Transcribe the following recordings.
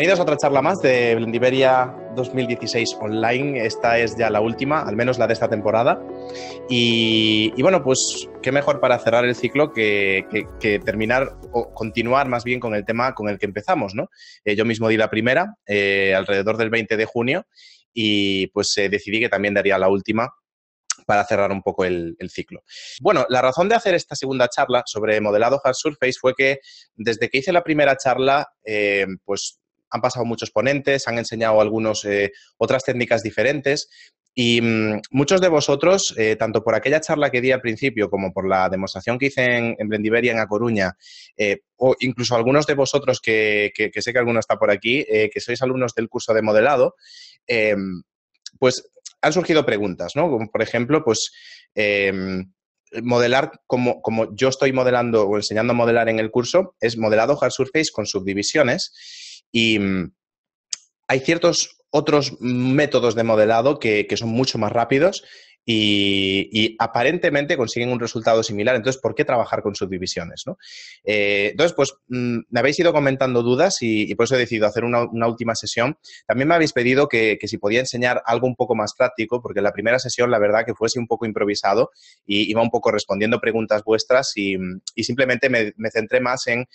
Bienvenidos a otra charla más de Blendiberia 2016 Online. Esta es ya la última, al menos la de esta temporada. Y, bueno, pues qué mejor para cerrar el ciclo que, terminar o continuar más bien con el tema con el que empezamos, ¿no? Eh, yo mismo di la primera eh, alrededor del 20 de junio y pues eh, decidí que también daría la última para cerrar un poco el, ciclo. Bueno, la razón de hacer esta segunda charla sobre modelado hard surface fue que desde que hice la primera charla, pues han pasado muchos ponentes, han enseñado algunas eh, otras técnicas diferentes y mm, muchos de vosotros, eh, tanto por aquella charla que di al principio como por la demostración que hice en, en en A Coruña, eh, o incluso algunos de vosotros que, sé que alguno está por aquí, que sois alumnos del curso de modelado, em, pues han surgido preguntas, ¿no? por ejemplo, pues em, modelar como, como yo estoy modelando o enseñando a modelar en el curso, es modelado hard surface con subdivisiones. Y mm, hay ciertos otros métodos de modelado que, son mucho más rápidos y, aparentemente consiguen un resultado similar. Entonces, ¿por qué trabajar con subdivisiones? Eh, entonces, pues mm, me habéis ido comentando dudas y, por eso he decidido hacer una, última sesión. También me habéis pedido que, si podía enseñar algo un poco más práctico, porque la primera sesión, la verdad, que fuese un poco improvisado y iba un poco respondiendo preguntas vuestras y, mm, simplemente me centré más en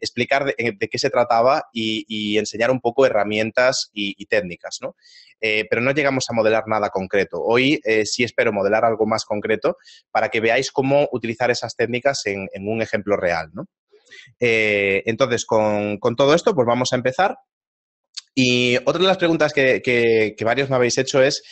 explicar eh, de, qué se trataba y, enseñar un poco herramientas y, técnicas, ¿no? Eh, pero no llegamos a modelar nada concreto. Hoy eh, sí espero modelar algo más concreto para que veáis cómo utilizar esas técnicas en, un ejemplo real, ¿no? entonces, con, todo esto, pues vamos a empezar. Y otra de las preguntas que, varios me habéis hecho es,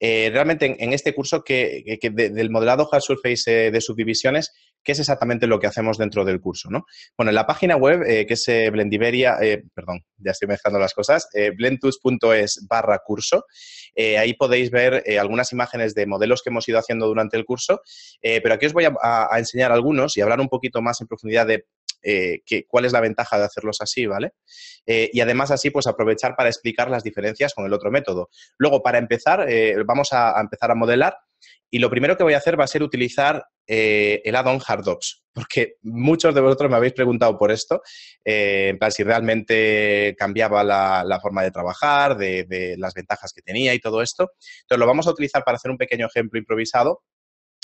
realmente en, este curso que, del modelado hard surface de subdivisiones, qué es exactamente lo que hacemos dentro del curso. ¿no? Bueno, en la página web, eh, que es eh, Blendiveria, eh, perdón, ya estoy mezclando las cosas, blendtools.es barra curso, ahí podéis ver algunas imágenes de modelos que hemos ido haciendo durante el curso, pero aquí os voy a, enseñar algunos y hablar un poquito más en profundidad de cuál es la ventaja de hacerlos así, ¿vale? y además así, pues aprovechar para explicar las diferencias con el otro método. Luego, para empezar, vamos a, empezar a modelar y lo primero que voy a hacer va a ser utilizar eh, el add-on hardops, porque muchos de vosotros me habéis preguntado por esto, eh, para si realmente cambiaba la, forma de trabajar, de, las ventajas que tenía y todo esto. Entonces lo vamos a utilizar para hacer un pequeño ejemplo improvisado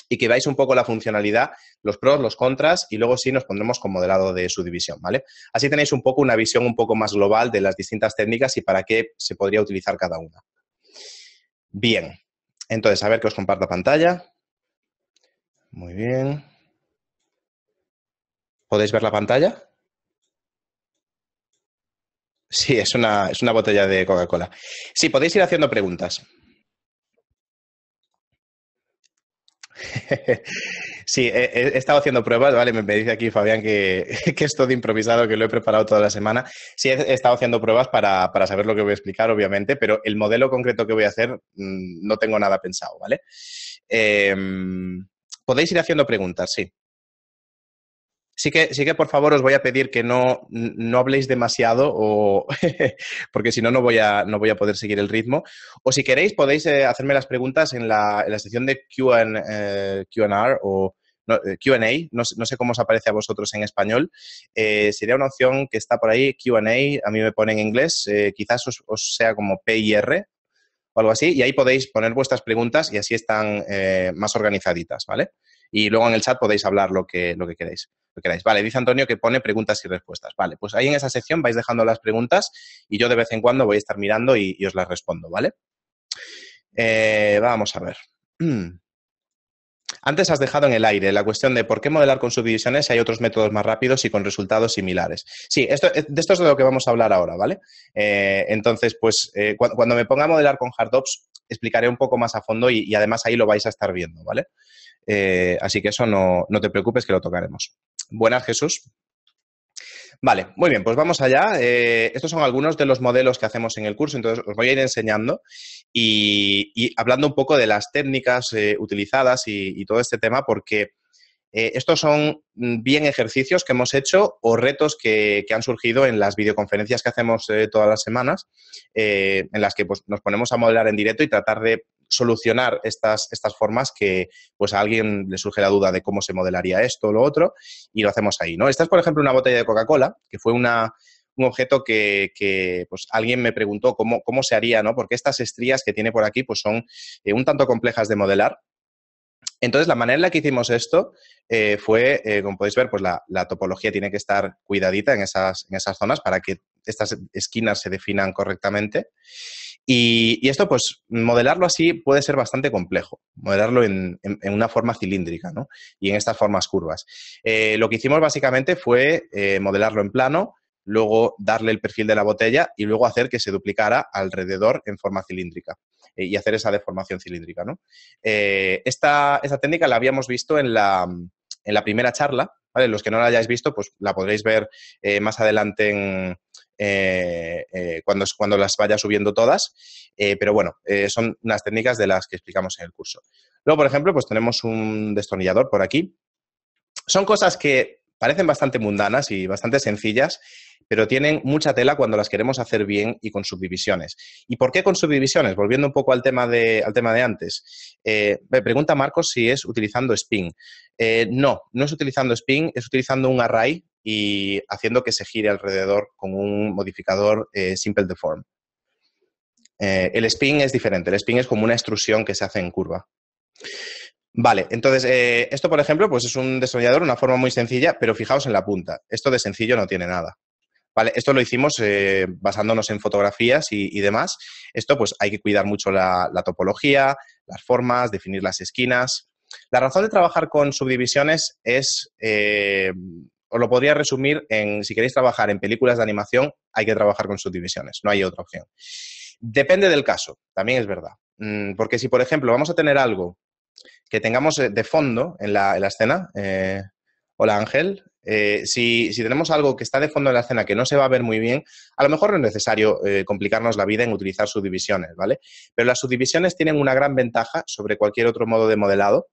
y que veáis un poco la funcionalidad, los pros, los contras y luego sí nos pondremos con modelado de su división, ¿vale? Así tenéis un poco una visión un poco más global de las distintas técnicas y para qué se podría utilizar cada una. Bien, entonces, a ver que os comparto pantalla. Muy bien. ¿Podéis ver la pantalla? Sí, es una, es una botella de Coca-Cola. Sí, podéis ir haciendo preguntas. Sí, he, estado haciendo pruebas, ¿vale? Me, dice aquí Fabián que, que, esto de improvisado, que lo he preparado toda la semana. Sí, he, estado haciendo pruebas para, saber lo que voy a explicar, obviamente, pero el modelo concreto que voy a hacer mm, no tengo nada pensado, ¿vale? Em, podéis ir haciendo preguntas, sí. Sí que, sí que por favor os voy a pedir que no, habléis demasiado, o porque si no, no voy, a, no voy a poder seguir el ritmo. O si queréis, podéis eh, hacerme las preguntas en la, sección de QA eh, o eh, QA, no, sé cómo os aparece a vosotros en español. Eh, sería una opción que está por ahí, QA, a mí me pone en inglés, quizás os, os, sea como PIR o algo así, y ahí podéis poner vuestras preguntas y así están más organizaditas, ¿vale? y luego en el chat podéis hablar lo que, lo que queráis. Vale, dice Antonio que pone preguntas y respuestas. Vale, pues ahí en esa sección vais dejando las preguntas y yo de vez en cuando voy a estar mirando y, os las respondo, ¿vale? Eh, vamos a ver. Antes has dejado en el aire la cuestión de por qué modelar con subdivisiones si hay otros métodos más rápidos y con resultados similares. Sí, esto, eh, de esto es de lo que vamos a hablar ahora, ¿vale? Eh, entonces, pues cuando, me ponga a modelar con HardOps, explicaré un poco más a fondo y, y, además ahí lo vais a estar viendo, ¿vale? Eh, así que eso no, te preocupes que lo tocaremos. Buenas, Jesús. Vale, muy bien, pues vamos allá. Eh, estos son algunos de los modelos que hacemos en el curso, entonces os voy a ir enseñando y, hablando un poco de las técnicas eh, utilizadas y, todo este tema, porque estos son mm, bien ejercicios que hemos hecho o retos que, han surgido en las videoconferencias que hacemos todas las semanas, en las que pues, nos ponemos a modelar en directo y tratar de solucionar estas, estas formas que pues a alguien le surge la duda de cómo se modelaría esto o lo otro y lo hacemos ahí, ¿no? Esta es, por ejemplo, una botella de Coca-Cola, que fue un objeto que, pues, alguien me preguntó cómo, cómo se haría, ¿no? Porque estas estrías que tiene por aquí pues, son eh, un tanto complejas de modelar. Entonces, la manera en la que hicimos esto eh, fue, eh, como podéis ver, pues la, topología tiene que estar cuidadita en esas, en esas zonas para que estas esquinas se definan correctamente. Y, esto, pues, modelarlo así puede ser bastante complejo, modelarlo en, una forma cilíndrica, ¿no? Y en estas formas curvas. Eh, lo que hicimos básicamente fue eh, modelarlo en plano, luego darle el perfil de la botella y luego hacer que se duplicara alrededor en forma cilíndrica eh, y hacer esa deformación cilíndrica, Esta, técnica la habíamos visto en la, primera charla, ¿vale? Los que no la hayáis visto, pues la podréis ver más adelante en eh, eh, cuando, cuando las vaya subiendo todas. Eh, pero bueno, son unas técnicas de las que explicamos en el curso. Luego, por ejemplo, pues tenemos un destornillador por aquí. Son cosas que parecen bastante mundanas y bastante sencillas, pero tienen mucha tela cuando las queremos hacer bien y con subdivisiones. ¿Y por qué con subdivisiones? Volviendo un poco al tema de, al tema de antes. me pregunta Marcos si es utilizando Spin. no, no es utilizando Spin, es utilizando un array y haciendo que se gire alrededor con un modificador eh, simple de form. Eh, el spin es diferente, el spin es como una extrusión que se hace en curva. Vale, entonces, eh, esto por ejemplo, pues es un desarrollador, una forma muy sencilla, pero fijaos en la punta. Esto de sencillo no tiene nada. Vale, esto lo hicimos basándonos en fotografías y, demás. Esto, pues hay que cuidar mucho la, topología, las formas, definir las esquinas. La razón de trabajar con subdivisiones es os lo podría resumir en, si queréis trabajar en películas de animación, hay que trabajar con subdivisiones, no hay otra opción. Depende del caso, también es verdad. Mm, porque si, por ejemplo, vamos a tener algo que tengamos eh, de fondo en la, escena, eh, hola Ángel, eh, si, tenemos algo que está de fondo en la escena que no se va a ver muy bien, a lo mejor no es necesario complicarnos la vida en utilizar subdivisiones, ¿vale? Pero las subdivisiones tienen una gran ventaja sobre cualquier otro modo de modelado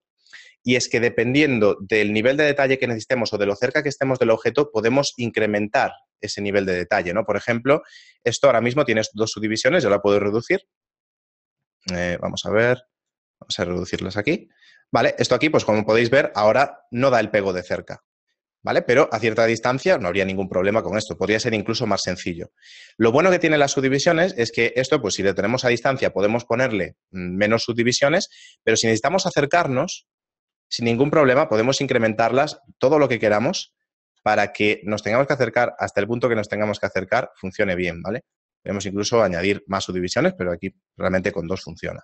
y es que dependiendo del nivel de detalle que necesitemos o de lo cerca que estemos del objeto, podemos incrementar ese nivel de detalle, ¿no? Por ejemplo, esto ahora mismo tiene dos subdivisiones, yo la puedo reducir. Eh, vamos a ver, vamos a reducirlas aquí. Vale, esto aquí, pues como podéis ver, ahora no da el pego de cerca, ¿vale? Pero a cierta distancia no habría ningún problema con esto, podría ser incluso más sencillo. Lo bueno que tienen las subdivisiones es que esto, pues si le tenemos a distancia, podemos ponerle mm, menos subdivisiones, pero si necesitamos acercarnos, sin ningún problema podemos incrementarlas todo lo que queramos para que nos tengamos que acercar hasta el punto que nos tengamos que acercar funcione bien, ¿vale? Podemos incluso añadir más subdivisiones, pero aquí realmente con dos funciona.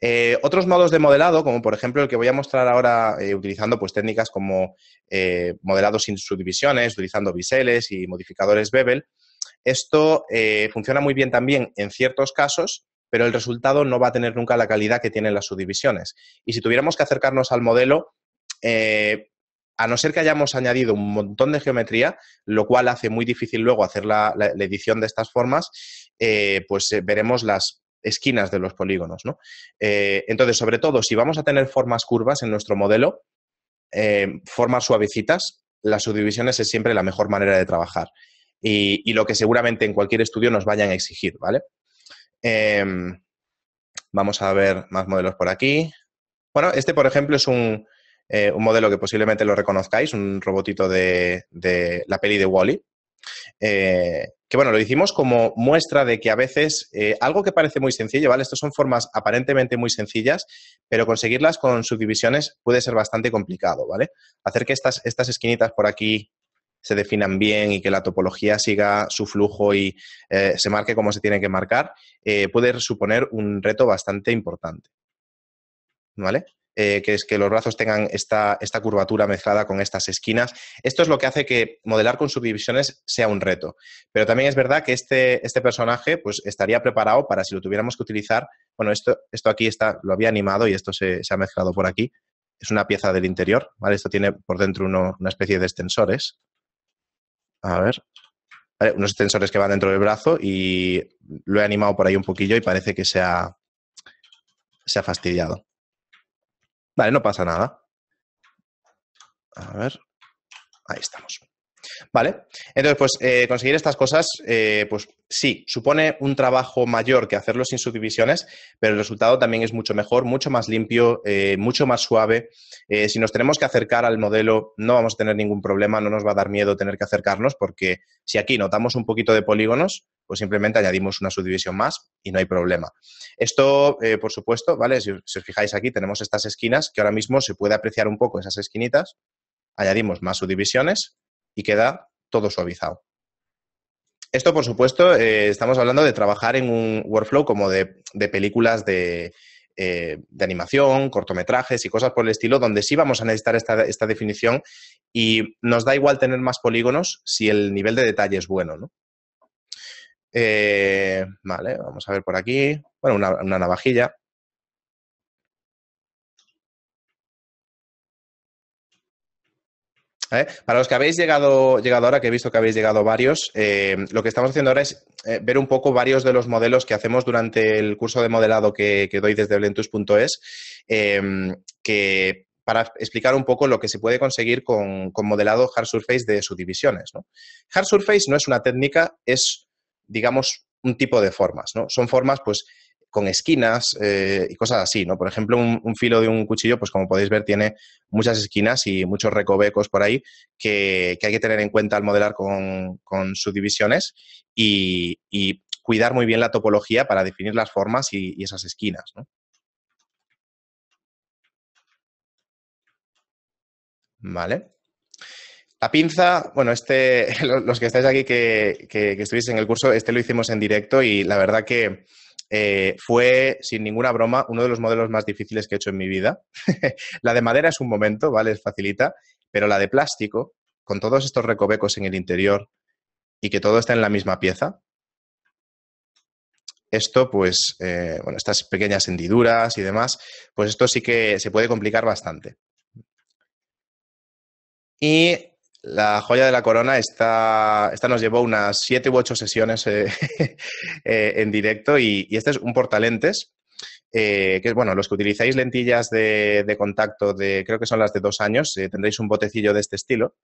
Eh, otros modos de modelado, como por ejemplo el que voy a mostrar ahora eh, utilizando pues, técnicas como eh, modelado sin subdivisiones, utilizando biseles y modificadores Bevel. esto funciona muy bien también en ciertos casos pero el resultado no va a tener nunca la calidad que tienen las subdivisiones. Y si tuviéramos que acercarnos al modelo, eh, a no ser que hayamos añadido un montón de geometría, lo cual hace muy difícil luego hacer la, edición de estas formas, eh, pues eh, veremos las esquinas de los polígonos. entonces, sobre todo, si vamos a tener formas curvas en nuestro modelo, formas suavecitas, las subdivisiones es siempre la mejor manera de trabajar. y, lo que seguramente en cualquier estudio nos vayan a exigir, ¿vale? Em, vamos a ver más modelos por aquí. Bueno, este, por ejemplo, es un, eh, modelo que posiblemente lo reconozcáis, un robotito de, la peli de Wally. -E, eh, que bueno, lo hicimos como muestra de que a veces eh, algo que parece muy sencillo, ¿vale? Estas son formas aparentemente muy sencillas, pero conseguirlas con subdivisiones puede ser bastante complicado, ¿vale? Hacer que estas, estas esquinitas por aquí se definan bien y que la topología siga su flujo y eh, se marque como se tiene que marcar, eh, puede suponer un reto bastante importante. ¿Vale? Eh, que es que los brazos tengan esta, esta, curvatura mezclada con estas esquinas. Esto es lo que hace que modelar con subdivisiones sea un reto. Pero también es verdad que este, este personaje pues, estaría preparado para si lo tuviéramos que utilizar. Bueno, esto, esto aquí está, lo había animado y esto se, ha mezclado por aquí. Es una pieza del interior, ¿vale? Esto tiene por dentro una especie de extensores. A ver. unos extensores que van dentro del brazo y lo he animado por ahí un poquillo y parece que se ha fastidiado. Vale, no pasa nada. A ver. Ahí estamos. ¿Vale? Entonces, pues eh, conseguir estas cosas, eh, pues sí, supone un trabajo mayor que hacerlo sin subdivisiones, pero el resultado también es mucho mejor, mucho más limpio, eh, mucho más suave. si nos tenemos que acercar al modelo, no vamos a tener ningún problema, no nos va a dar miedo tener que acercarnos, porque si aquí notamos un poquito de polígonos, pues simplemente añadimos una subdivisión más y no hay problema. Esto, por supuesto, ¿vale? si os fijáis aquí, tenemos estas esquinas que ahora mismo se puede apreciar un poco esas esquinitas. Añadimos más subdivisiones, y queda todo suavizado. Esto, por supuesto, eh, estamos hablando de trabajar en un workflow como de, películas eh, de, animación, cortometrajes y cosas por el estilo, donde sí vamos a necesitar esta, definición y nos da igual tener más polígonos si el nivel de detalle es bueno. ¿no? Eh, vale, vamos a ver por aquí. Bueno, una navajilla. ¿eh? Para los que habéis llegado, llegado ahora, que he visto que habéis llegado varios, eh, lo que estamos haciendo ahora es eh, ver un poco varios de los modelos que hacemos durante el curso de modelado que, doy desde blentus.es, em, que para explicar un poco lo que se puede conseguir con, modelado hard surface de subdivisiones. Hard surface no es una técnica, es, digamos, un tipo de formas. ¿no? Son formas pues, con esquinas eh, y cosas así, ¿no? Por ejemplo, un, filo de un cuchillo, pues como podéis ver, tiene muchas esquinas y muchos recovecos por ahí que, hay que tener en cuenta al modelar con, subdivisiones y, cuidar muy bien la topología para definir las formas y, esas esquinas, ¿no? Vale. La pinza, bueno, este, los que estáis aquí que, que, en el curso, este lo hicimos en directo y la verdad que eh, fue, sin ninguna broma, uno de los modelos más difíciles que he hecho en mi vida. la de madera es un momento, ¿vale? Es facilita, pero la de plástico, con todos estos recovecos en el interior y que todo está en la misma pieza, esto, pues, eh, bueno, estas pequeñas hendiduras y demás, pues esto sí que se puede complicar bastante. Y la joya de la corona, esta, esta nos llevó unas siete u ocho sesiones eh, eh, en directo y, este es un portalentes, eh, que es bueno, los que utilizáis lentillas de, contacto de, creo que son las de dos años, tendréis un botecillo de este estilo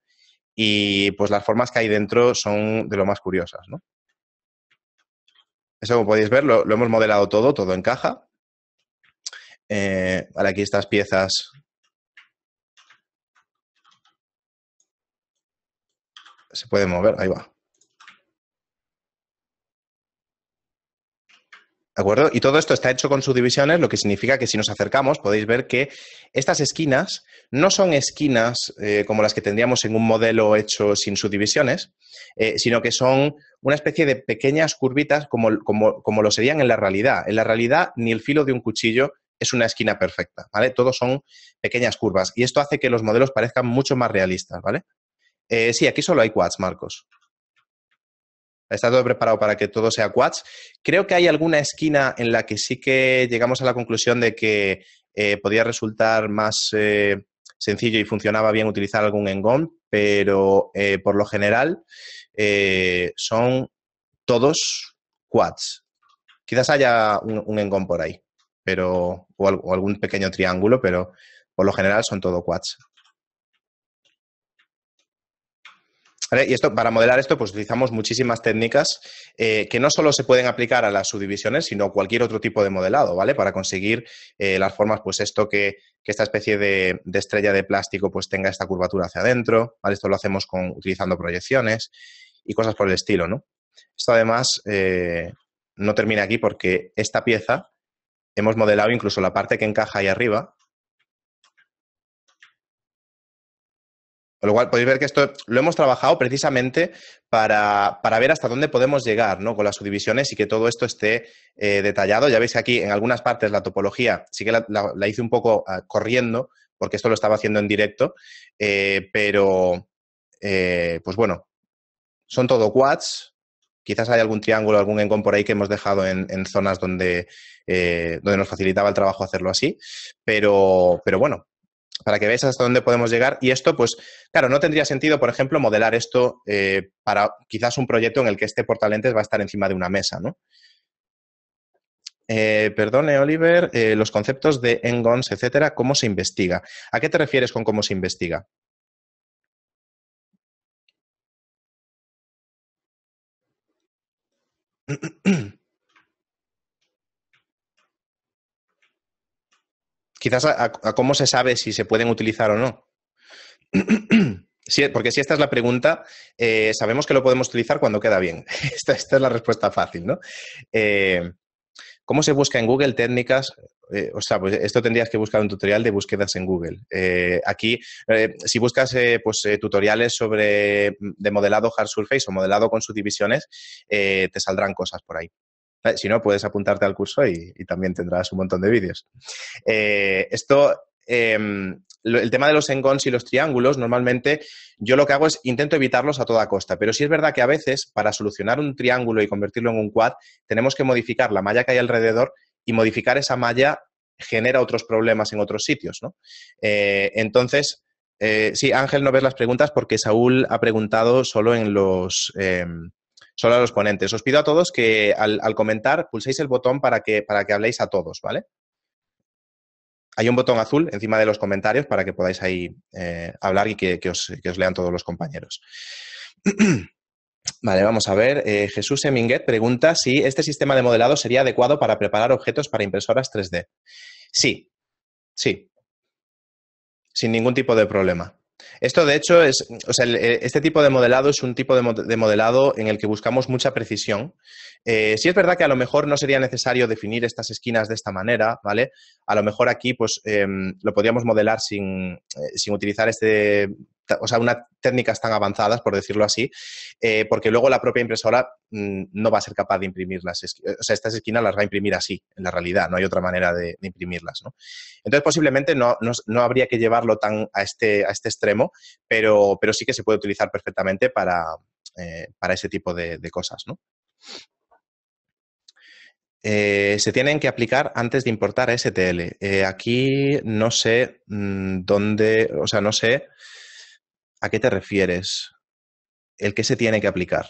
y pues las formas que hay dentro son de lo más curiosas, ¿no? Eso como podéis ver, lo, hemos modelado todo, todo encaja. caja. Vale, aquí estas piezas se puede mover, ahí va. ¿De acuerdo? Y todo esto está hecho con subdivisiones, lo que significa que si nos acercamos podéis ver que estas esquinas no son esquinas eh, como las que tendríamos en un modelo hecho sin subdivisiones, eh, sino que son una especie de pequeñas curvitas como, como, lo serían en la realidad. En la realidad ni el filo de un cuchillo es una esquina perfecta, ¿vale? Todos son pequeñas curvas y esto hace que los modelos parezcan mucho más realistas, ¿vale? Eh, sí, aquí solo hay quads, Marcos. Está todo preparado para que todo sea quads. Creo que hay alguna esquina en la que sí que llegamos a la conclusión de que eh, podía resultar más eh, sencillo y funcionaba bien utilizar algún engón, pero por lo general son todos quads. Quizás haya un, engom por ahí, pero, o algún pequeño triángulo, pero por lo general son todo quads. Y esto, para modelar esto, pues utilizamos muchísimas técnicas eh, que no solo se pueden aplicar a las subdivisiones, sino cualquier otro tipo de modelado, ¿vale? Para conseguir eh, las formas, pues esto que, esta especie de, estrella de plástico pues tenga esta curvatura hacia adentro, Esto lo hacemos con, utilizando proyecciones y cosas por el estilo, ¿no? Esto además eh, no termina aquí porque esta pieza hemos modelado incluso la parte que encaja ahí arriba, Con lo cual, podéis ver que esto lo hemos trabajado precisamente para, ver hasta dónde podemos llegar ¿no? con las subdivisiones y que todo esto esté eh, detallado. Ya veis que aquí en algunas partes la topología sí que la, hice un poco ah, corriendo, porque esto lo estaba haciendo en directo, eh, pero eh, pues bueno, son todo quads. Quizás hay algún triángulo, algún encón por ahí que hemos dejado en, zonas donde, donde nos facilitaba el trabajo hacerlo así, pero, pero bueno, para que veáis hasta dónde podemos llegar. Y esto, pues, claro, no tendría sentido, por ejemplo, modelar esto eh, para quizás un proyecto en el que este portalentes va a estar encima de una mesa, ¿no? Eh, perdone, Oliver, eh, los conceptos de engons, etcétera, ¿cómo se investiga? ¿A qué te refieres con cómo se investiga? quizás a, cómo se sabe si se pueden utilizar o no. porque si esta es la pregunta, eh, sabemos que lo podemos utilizar cuando queda bien. Esta, es la respuesta fácil, ¿no? Eh, ¿Cómo se busca en Google técnicas? Eh, o sea, pues esto tendrías que buscar un tutorial de búsquedas en Google. aquí, si buscas pues, tutoriales sobre mm, de modelado hard surface o modelado con subdivisiones, te saldrán cosas por ahí. Eh, si no, puedes apuntarte al curso y, también tendrás un montón de vídeos. Eh, esto, em, el tema de los engons y los triángulos, normalmente yo lo que hago es intento evitarlos a toda costa, pero sí es verdad que a veces para solucionar un triángulo y convertirlo en un quad, tenemos que modificar la malla que hay alrededor y modificar esa malla genera otros problemas en otros sitios, ¿no? Eh, entonces, sí, Ángel, no ves las preguntas porque Saúl ha preguntado solo en los, em, solo a los ponentes. Os pido a todos que al, comentar pulséis el botón para que, para que habléis a todos, ¿vale? Hay un botón azul encima de los comentarios para que podáis ahí eh, hablar y que, os, lean todos los compañeros. vale, vamos a ver. Eh, Jesús Seminguet pregunta si este sistema de modelado sería adecuado para preparar objetos para impresoras 3D. Sí, sí, sin ningún tipo de problema. Esto, de hecho, es, o sea, eh, este tipo de modelado es un tipo de, modelado en el que buscamos mucha precisión. Eh, si es verdad que a lo mejor no sería necesario definir estas esquinas de esta manera, ¿vale? A lo mejor aquí, pues, em, lo podríamos modelar sin, eh, sin utilizar este o sea, unas técnicas tan avanzadas, por decirlo así, eh, porque luego la propia impresora mm, no va a ser capaz de imprimirlas. Eh, o sea, estas esquinas las va a imprimir así, en la realidad, no hay otra manera de, imprimirlas. Entonces, posiblemente no, no, habría que llevarlo tan a este, a este extremo, pero, pero sí que se puede utilizar perfectamente para, eh, para ese tipo de, cosas. se tienen que aplicar antes de importar STL. aquí no sé mm, dónde, o sea, no sé ¿A qué te refieres? ¿El que se tiene que aplicar?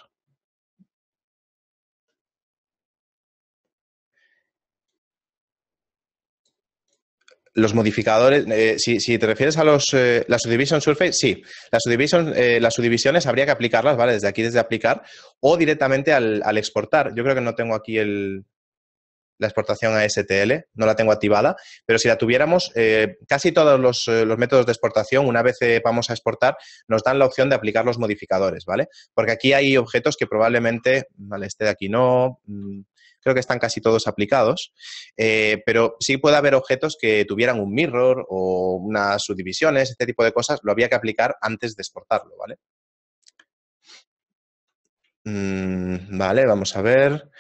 Los modificadores, eh, si, te refieres a los, eh, la subdivision surface, sí, la eh, las subdivisiones habría que aplicarlas, ¿vale? Desde aquí, desde aplicar, o directamente al exportar. Yo creo que no tengo aquí el, la exportación a STL, no la tengo activada, pero si la tuviéramos, eh, casi todos eh, los, métodos de exportación, una vez eh, vamos a exportar, nos dan la opción de aplicar los modificadores, ¿vale? Porque aquí hay objetos que probablemente, vale, este de aquí no, mm, creo que están casi todos aplicados, pero sí puede haber objetos que tuvieran un mirror o unas subdivisiones, este tipo de cosas, lo había que aplicar antes de exportarlo, ¿vale? Mm, vale, vamos a ver.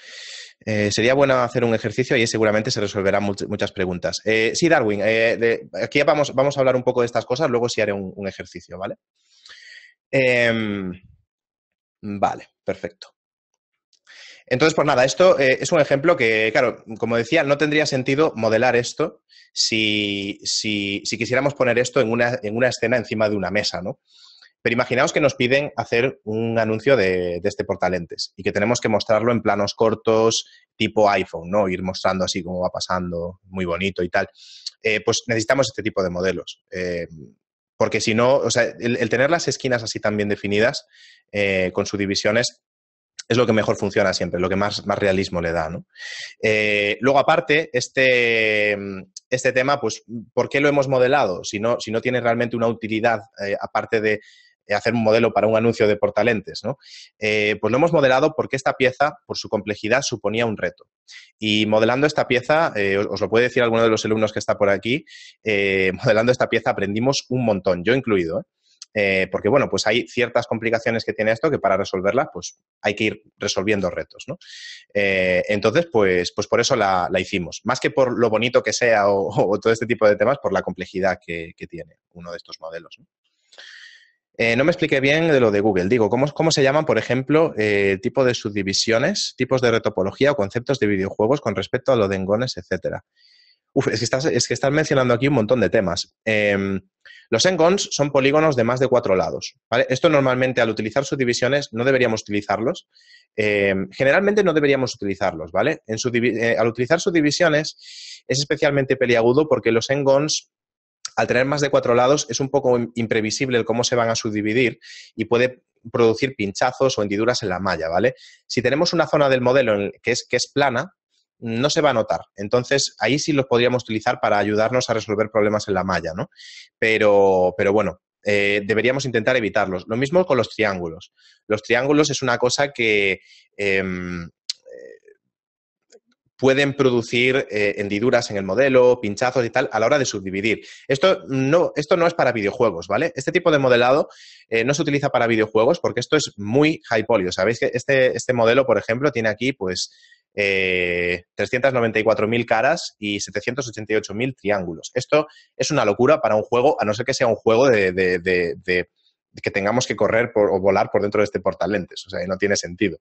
Eh, sería bueno hacer un ejercicio y seguramente se resolverán muchas preguntas. Eh, sí, Darwin, eh, aquí vamos, a hablar un poco de estas cosas, luego sí haré un, ejercicio, ¿vale? Em, vale, perfecto. Entonces, pues nada, esto es un ejemplo que, claro, como decía, no tendría sentido modelar esto si, si, quisiéramos poner esto en una, en una escena encima de una mesa, ¿no? Pero imaginaos que nos piden hacer un anuncio de, este portalentes y que tenemos que mostrarlo en planos cortos, tipo iPhone, ¿no? Ir mostrando así como va pasando, muy bonito y tal. Eh, pues necesitamos este tipo de modelos. Eh, porque si no, o sea, el, tener las esquinas así tan bien definidas, eh, con subdivisiones es lo que mejor funciona siempre, lo que más, realismo le da. luego, aparte, este, este tema, pues, ¿por qué lo hemos modelado? Si no, si no tiene realmente una utilidad, aparte de eh, hacer un modelo para un anuncio de portalentes, ¿no? Eh, pues lo hemos modelado porque esta pieza, por su complejidad, suponía un reto. Y modelando esta pieza, eh, os, lo puede decir alguno de los alumnos que está por aquí, modelando esta pieza aprendimos un montón, yo incluido, eh, porque bueno, pues hay ciertas complicaciones que tiene esto que para resolverlas, pues hay que ir resolviendo retos, ¿no? entonces, pues, pues por eso la, hicimos. Más que por lo bonito que sea o, todo este tipo de temas, por la complejidad que, que tiene uno de estos modelos. ¿no? Eh, no me expliqué bien de lo de Google. Digo, ¿cómo, se llaman, por ejemplo, eh, tipo de subdivisiones, tipos de retopología o conceptos de videojuegos con respecto a lo de engones, etcétera? Uf, es que, están mencionando aquí un montón de temas. Em, los engones son polígonos de más de cuatro lados. Esto normalmente al utilizar subdivisiones no deberíamos utilizarlos. Em, generalmente no deberíamos utilizarlos, ¿vale? Eh, al utilizar subdivisiones es especialmente peliagudo porque los engons al tener más de cuatro lados es un poco imprevisible el cómo se van a subdividir y puede producir pinchazos o hendiduras en la malla, ¿vale? Si tenemos una zona del modelo que es, que es plana, no se va a notar. Entonces, ahí sí los podríamos utilizar para ayudarnos a resolver problemas en la malla, ¿no? Pero, pero bueno, eh, deberíamos intentar evitarlos. Lo mismo con los triángulos. Los triángulos es una cosa que em, pueden producir eh, hendiduras en el modelo, pinchazos y tal, a la hora de subdividir. Esto no, esto no es para videojuegos, ¿vale? Este tipo de modelado eh, no se utiliza para videojuegos porque esto es muy high poly. Sabéis que este, este modelo, por ejemplo, tiene aquí, pues, 394.000 eh, caras y 788.000 triángulos. Esto es una locura para un juego, a no ser que sea un juego de, que tengamos que correr o volar por dentro de este portalentes. O sea, no tiene sentido.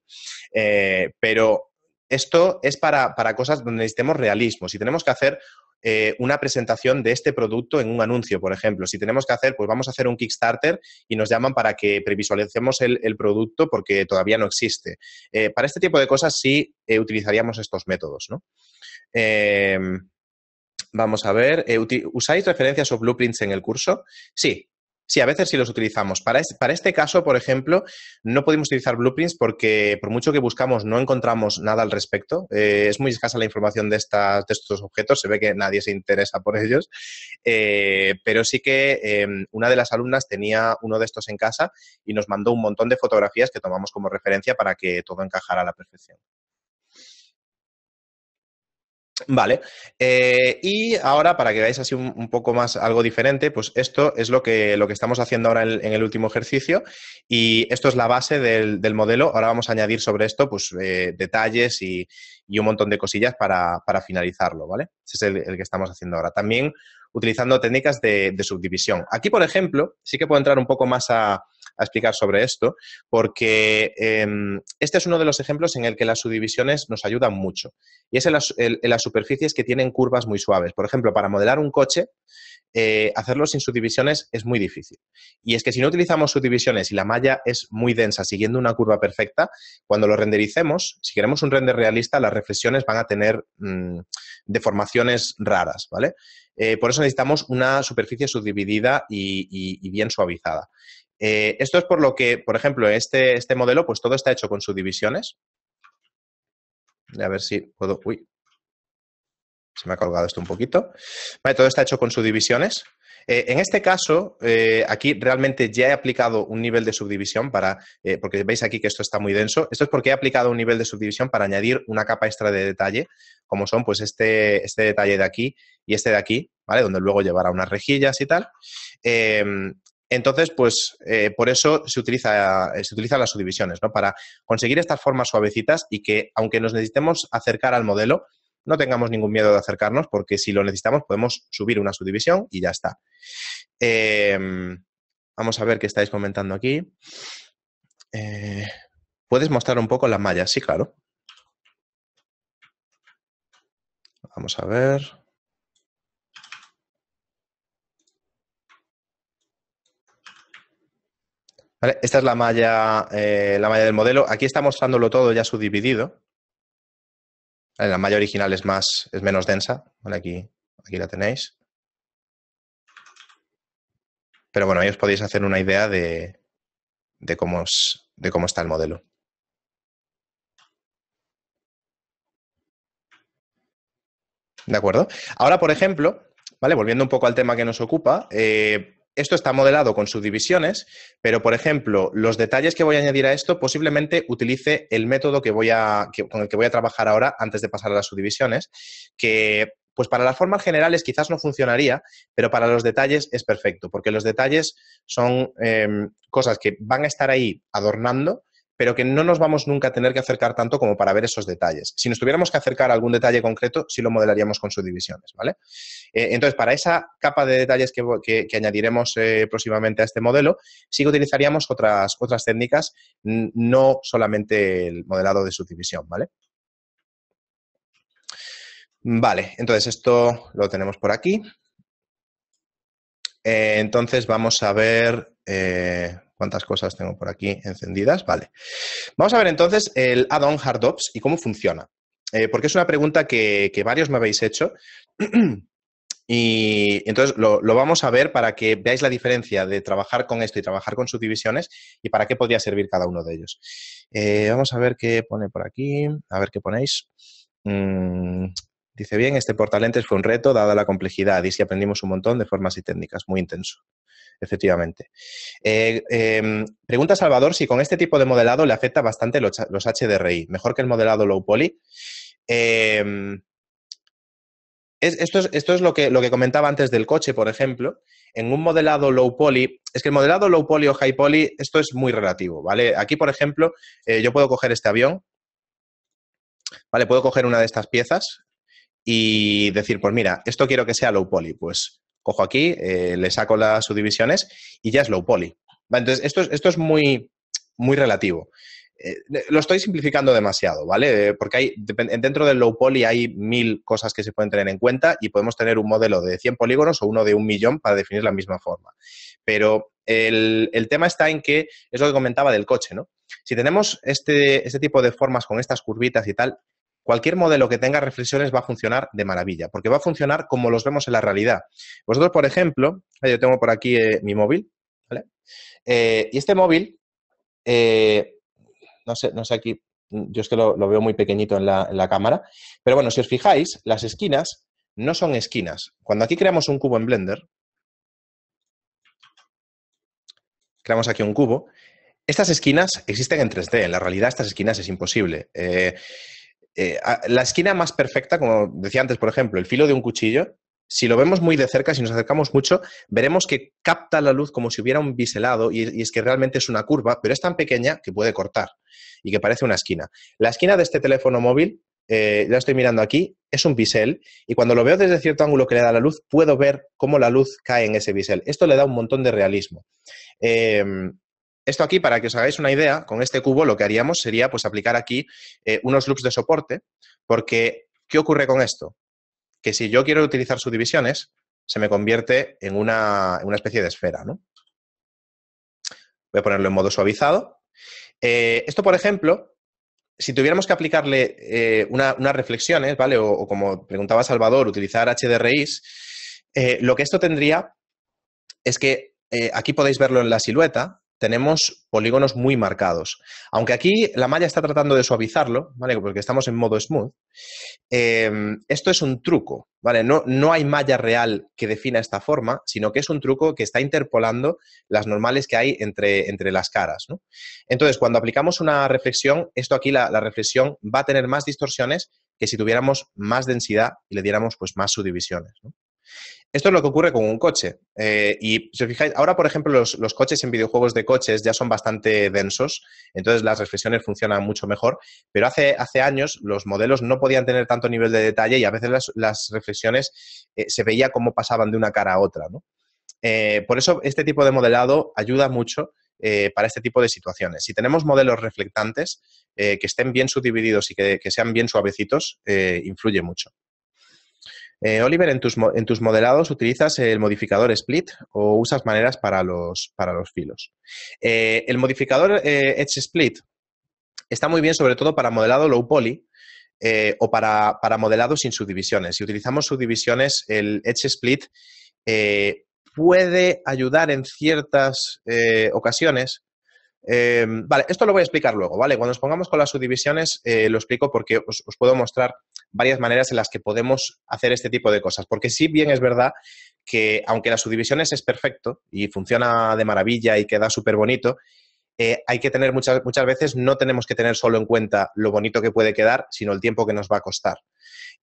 pero esto es para, cosas donde necesitemos realismo. Si tenemos que hacer eh, una presentación de este producto en un anuncio, por ejemplo. Si tenemos que hacer, pues vamos a hacer un Kickstarter y nos llaman para que previsualicemos el, producto porque todavía no existe. Eh, para este tipo de cosas sí eh, utilizaríamos estos métodos, ¿no? Em, vamos a ver, ¿usáis referencias o blueprints en el curso? Sí, Sí, a veces sí los utilizamos. Para, este caso, por ejemplo, no podemos utilizar blueprints porque por mucho que buscamos no encontramos nada al respecto. Eh, es muy escasa la información de, estos objetos, se ve que nadie se interesa por ellos. Eh, pero sí que eh, una de las alumnas tenía uno de estos en casa y nos mandó un montón de fotografías que tomamos como referencia para que todo encajara a la perfección. Vale. Eh, y ahora, para que veáis así un, poco más algo diferente, pues esto es lo que, lo que estamos haciendo ahora en, el último ejercicio y esto es la base del, modelo. Ahora vamos a añadir sobre esto pues, eh, detalles y, un montón de cosillas para, para finalizarlo, ¿vale? Ese es el, que estamos haciendo ahora. También utilizando técnicas de, subdivisión. Aquí, por ejemplo, sí que puedo entrar un poco más a, explicar sobre esto, porque em, este es uno de los ejemplos en el que las subdivisiones nos ayudan mucho. Y es las, en las superficies que tienen curvas muy suaves. Por ejemplo, para modelar un coche, eh, hacerlo sin subdivisiones es muy difícil. Y es que si no utilizamos subdivisiones y la malla es muy densa siguiendo una curva perfecta, cuando lo rendericemos, si queremos un render realista, las reflexiones van a tener mm, deformaciones raras, ¿vale? Eh, por eso necesitamos una superficie subdividida y, bien suavizada. Eh, esto es por lo que, por ejemplo, este, este modelo, pues todo está hecho con subdivisiones. A ver si puedo... Uy, se me ha colgado esto un poquito. todo está hecho con subdivisiones. Eh, en este caso, eh, aquí realmente ya he aplicado un nivel de subdivisión para, eh, porque veis aquí que esto está muy denso, esto es porque he aplicado un nivel de subdivisión para añadir una capa extra de detalle, como son pues este, este detalle de aquí y este de aquí, ¿vale? Donde luego llevará unas rejillas y tal. Em, entonces, pues por eso se, utiliza, se utilizan las subdivisiones, ¿no? Para conseguir estas formas suavecitas y que, aunque nos necesitemos acercar al modelo, no tengamos ningún miedo de acercarnos porque si lo necesitamos podemos subir una subdivisión y ya está. Em, vamos a ver qué estáis comentando aquí. Eh, ¿Puedes mostrar un poco las mallas? Sí, claro. Vamos a ver. esta es la malla, eh, la malla del modelo. Aquí está mostrándolo todo ya subdividido. Eh, la malla original es, más, es menos densa. aquí, aquí la tenéis. Pero bueno, ahí os podéis hacer una idea de, cómo, de cómo está el modelo. ¿De acuerdo? Ahora, por ejemplo, ¿vale? Volviendo un poco al tema que nos ocupa, eh, esto está modelado con subdivisiones, pero por ejemplo, los detalles que voy a añadir a esto posiblemente utilice el método que voy a, con el que voy a trabajar ahora antes de pasar a las subdivisiones, que pues para las formas generales quizás no funcionaría, pero para los detalles es perfecto, porque los detalles son eh, cosas que van a estar ahí adornando pero que no nos vamos nunca a tener que acercar tanto como para ver esos detalles. Si nos tuviéramos que acercar a algún detalle concreto, sí lo modelaríamos con subdivisiones, ¿vale? Eh, entonces, para esa capa de detalles que, añadiremos eh, próximamente a este modelo, sí que utilizaríamos otras, otras técnicas, no solamente el modelado de subdivisión, ¿vale? Vale, entonces esto lo tenemos por aquí. Eh, entonces vamos a ver cuántas cosas tengo por aquí encendidas. Vale. Vamos a ver entonces el add-on HardOps y cómo funciona. Eh, porque es una pregunta que, varios me habéis hecho. Y entonces lo, vamos a ver para que veáis la diferencia de trabajar con esto y trabajar con subdivisiones y para qué podría servir cada uno de ellos. Eh, vamos a ver qué pone por aquí, a ver qué ponéis. Mm, dice bien, este portalentes fue un reto dada la complejidad y si aprendimos un montón de formas y técnicas, muy intenso efectivamente. Eh, em, pregunta Salvador si con este tipo de modelado le afecta bastante los, HDRI, mejor que el modelado low poly. Em, esto es, esto es lo, que, lo que comentaba antes del coche, por ejemplo. En un modelado low poly, es que el modelado low poly o high poly, esto es muy relativo, ¿vale? Aquí, por ejemplo, eh, yo puedo coger este avión, ¿vale? Puedo coger una de estas piezas, y decir, pues mira, esto quiero que sea low poly, pues cojo aquí, eh, le saco las subdivisiones y ya es low poly. Entonces, esto es, esto es muy, muy relativo. Eh, lo estoy simplificando demasiado, ¿vale? Eh, porque hay, dentro del low poly hay mil cosas que se pueden tener en cuenta y podemos tener un modelo de 100 polígonos o uno de un millón para definir la misma forma. Pero el, tema está en que, es lo que comentaba del coche, ¿no? Si tenemos este, este tipo de formas con estas curvitas y tal, cualquier modelo que tenga reflexiones va a funcionar de maravilla, porque va a funcionar como los vemos en la realidad. Vosotros, por ejemplo, eh, yo tengo por aquí eh, mi móvil, ¿vale? Eh, y este móvil, no, sé, no sé aquí, yo es que lo, veo muy pequeñito en la, cámara, pero bueno, si os fijáis, las esquinas no son esquinas. Cuando aquí creamos un cubo en Blender, creamos aquí un cubo, estas esquinas existen en 3D, en la realidad estas esquinas es imposible. Eh, la esquina más perfecta, como decía antes, por ejemplo, el filo de un cuchillo, si lo vemos muy de cerca, si nos acercamos mucho, veremos que capta la luz como si hubiera un biselado y, es que realmente es una curva, pero es tan pequeña que puede cortar y que parece una esquina. La esquina de este teléfono móvil, eh, ya estoy mirando aquí, es un bisel y cuando lo veo desde cierto ángulo que le da la luz, puedo ver cómo la luz cae en ese bisel. Esto le da un montón de realismo. Eh, esto aquí, para que os hagáis una idea, con este cubo lo que haríamos sería pues, aplicar aquí eh, unos loops de soporte, porque ¿qué ocurre con esto? Que si yo quiero utilizar subdivisiones, se me convierte en una, especie de esfera. ¿no? Voy a ponerlo en modo suavizado. Eh, esto, por ejemplo, si tuviéramos que aplicarle eh, unas reflexiones, ¿vale? O, como preguntaba Salvador, utilizar HDRIs, lo que esto tendría es que aquí podéis verlo en la silueta, tenemos polígonos muy marcados. Aunque aquí la malla está tratando de suavizarlo, ¿vale? Porque estamos en modo smooth. Em, esto es un truco, ¿vale? No, no hay malla real que defina esta forma, sino que es un truco que está interpolando las normales que hay entre, entre las caras, Entonces, cuando aplicamos una reflexión, esto aquí, la, reflexión, va a tener más distorsiones que si tuviéramos más densidad y le diéramos pues más subdivisiones, ¿no? Esto es lo que ocurre con un coche. Eh, y si fijáis, ahora, por ejemplo, los, coches en videojuegos de coches ya son bastante densos, entonces las reflexiones funcionan mucho mejor, pero hace, hace años los modelos no podían tener tanto nivel de detalle y a veces las, reflexiones eh, se veía cómo pasaban de una cara a otra. Eh, por eso este tipo de modelado ayuda mucho para este tipo de situaciones. Si tenemos modelos reflectantes que estén bien subdivididos y que, sean bien suavecitos, influye mucho. Eh, Oliver, en tus, modelados utilizas el modificador split o usas maneras para los, para los filos. Eh, el modificador eh, Edge Split está muy bien sobre todo para modelado low poly o para, para, modelado sin subdivisiones. Si utilizamos subdivisiones, el Edge Split puede ayudar en ciertas ocasiones Em, vale, esto lo voy a explicar luego, ¿vale? Cuando nos pongamos con las subdivisiones, eh, lo explico porque os, puedo mostrar varias maneras en las que podemos hacer este tipo de cosas. Porque si bien es verdad que aunque las subdivisiones es perfecto y funciona de maravilla y queda súper bonito, eh, hay que tener muchas, muchas veces, no tenemos que tener solo en cuenta lo bonito que puede quedar, sino el tiempo que nos va a costar.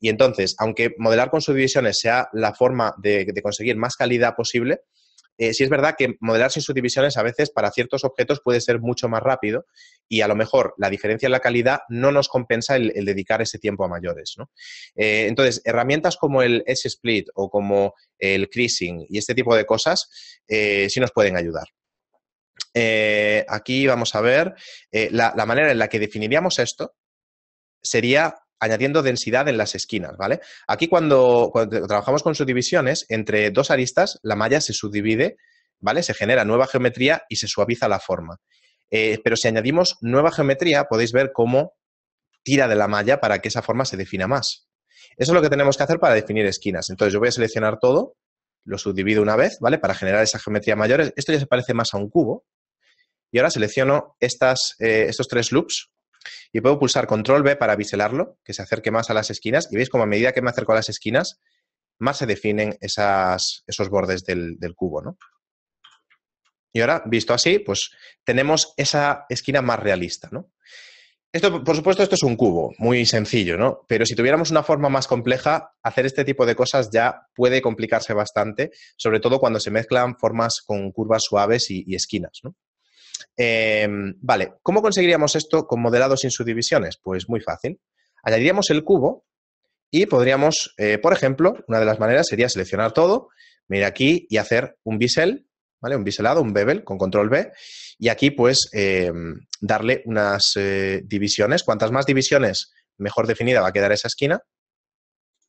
Y entonces, aunque modelar con subdivisiones sea la forma de conseguir más calidad posible, eh, si es verdad que modelar sin subdivisiones a veces para ciertos objetos puede ser mucho más rápido y a lo mejor la diferencia en la calidad no nos compensa el, dedicar ese tiempo a mayores. Eh, entonces, herramientas como el S-Split o como el creasing y este tipo de cosas eh, sí nos pueden ayudar. aquí vamos a ver la manera en la que definiríamos esto sería añadiendo densidad en las esquinas, ¿vale? Aquí cuando, trabajamos con subdivisiones, entre dos aristas la malla se subdivide, ¿vale? Se genera nueva geometría y se suaviza la forma. Eh, pero si añadimos nueva geometría, podéis ver cómo tira de la malla para que esa forma se defina más. Eso es lo que tenemos que hacer para definir esquinas. Entonces yo voy a seleccionar todo, lo subdivido una vez, ¿vale? Para generar esa geometría mayor. Esto ya se parece más a un cubo. Y ahora selecciono estas, eh, estos tres loops, y puedo pulsar control B para biselarlo, que se acerque más a las esquinas. Y veis como a medida que me acerco a las esquinas, más se definen esos bordes del, cubo, ¿no? Y ahora, visto así, pues tenemos esa esquina más realista, ¿no? Esto, por supuesto, esto es un cubo, muy sencillo, ¿no? Pero si tuviéramos una forma más compleja, hacer este tipo de cosas ya puede complicarse bastante, sobre todo cuando se mezclan formas con curvas suaves y, y esquinas, ¿no? Em, vale, ¿cómo conseguiríamos esto con modelado sin subdivisiones? Pues muy fácil. Añadiríamos el cubo y podríamos, eh, por ejemplo, una de las maneras sería seleccionar todo, venir aquí y hacer un bisel, ¿vale? Un biselado, un bevel con control B y aquí pues em, darle unas eh, divisiones. Cuantas más divisiones, mejor definida va a quedar esa esquina.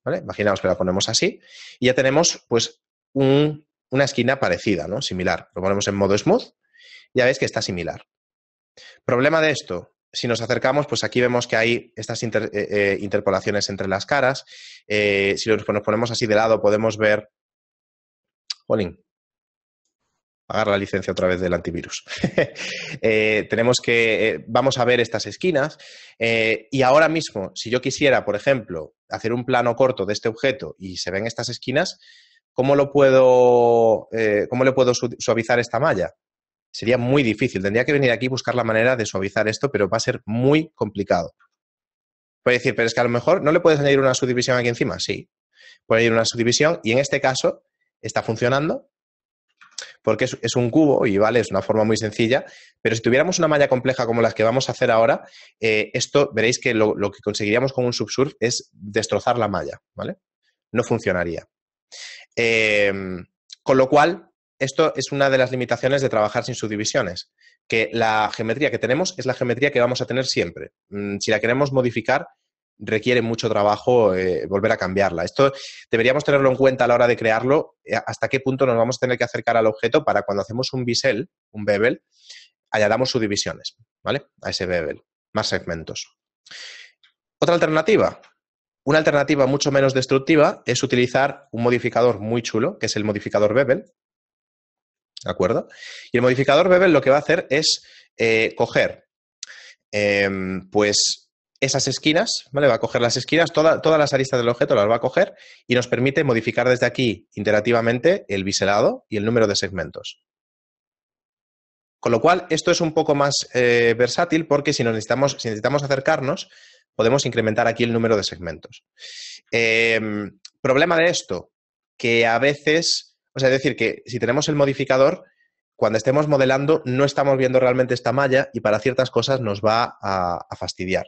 ¿Vale? Imaginaos que la ponemos así y ya tenemos pues una esquina parecida, ¿no? Similar. Lo ponemos en modo smooth ya veis que está similar. Problema de esto, si nos acercamos, pues aquí vemos que hay estas eh, eh, interpolaciones entre las caras. Eh, si nos ponemos así de lado, podemos ver... Jolín, pagar la licencia otra vez del antivirus. tenemos que, vamos a ver estas esquinas y ahora mismo, si yo quisiera, por ejemplo, hacer un plano corto de este objeto y se ven estas esquinas, ¿cómo, lo puedo, cómo le puedo suavizar esta malla? Sería muy difícil. Tendría que venir aquí y buscar la manera de suavizar esto, pero va a ser muy complicado. Puede decir, pero es que a lo mejor no le puedes añadir una subdivisión aquí encima. Sí, puede añadir una subdivisión y en este caso está funcionando porque es, un cubo y vale, es una forma muy sencilla, pero si tuviéramos una malla compleja como las que vamos a hacer ahora, eh, esto veréis que lo, que conseguiríamos con un subsurf es destrozar la malla, ¿vale? No funcionaría. Em, con lo cual, esto es una de las limitaciones de trabajar sin subdivisiones, que la geometría que tenemos es la geometría que vamos a tener siempre. Mm, si la queremos modificar, requiere mucho trabajo eh, volver a cambiarla. Esto deberíamos tenerlo en cuenta a la hora de crearlo, eh, hasta qué punto nos vamos a tener que acercar al objeto para cuando hacemos un bisel, un bevel, añadamos subdivisiones, ¿vale? A ese bevel, más segmentos. Otra alternativa, una alternativa mucho menos destructiva es utilizar un modificador muy chulo, que es el modificador bevel, ¿De acuerdo? Y el modificador Bebel lo que va a hacer es eh, coger, em, pues, esas esquinas, ¿vale? Va a coger las esquinas, todas las aristas del objeto las va a coger y nos permite modificar desde aquí interativamente, el biselado y el número de segmentos. Con lo cual, esto es un poco más eh, versátil porque si, nos necesitamos, si necesitamos acercarnos, podemos incrementar aquí el número de segmentos. Em, problema de esto, que a veces o sea, es decir, que si tenemos el modificador, cuando estemos modelando no estamos viendo realmente esta malla y para ciertas cosas nos va a, fastidiar,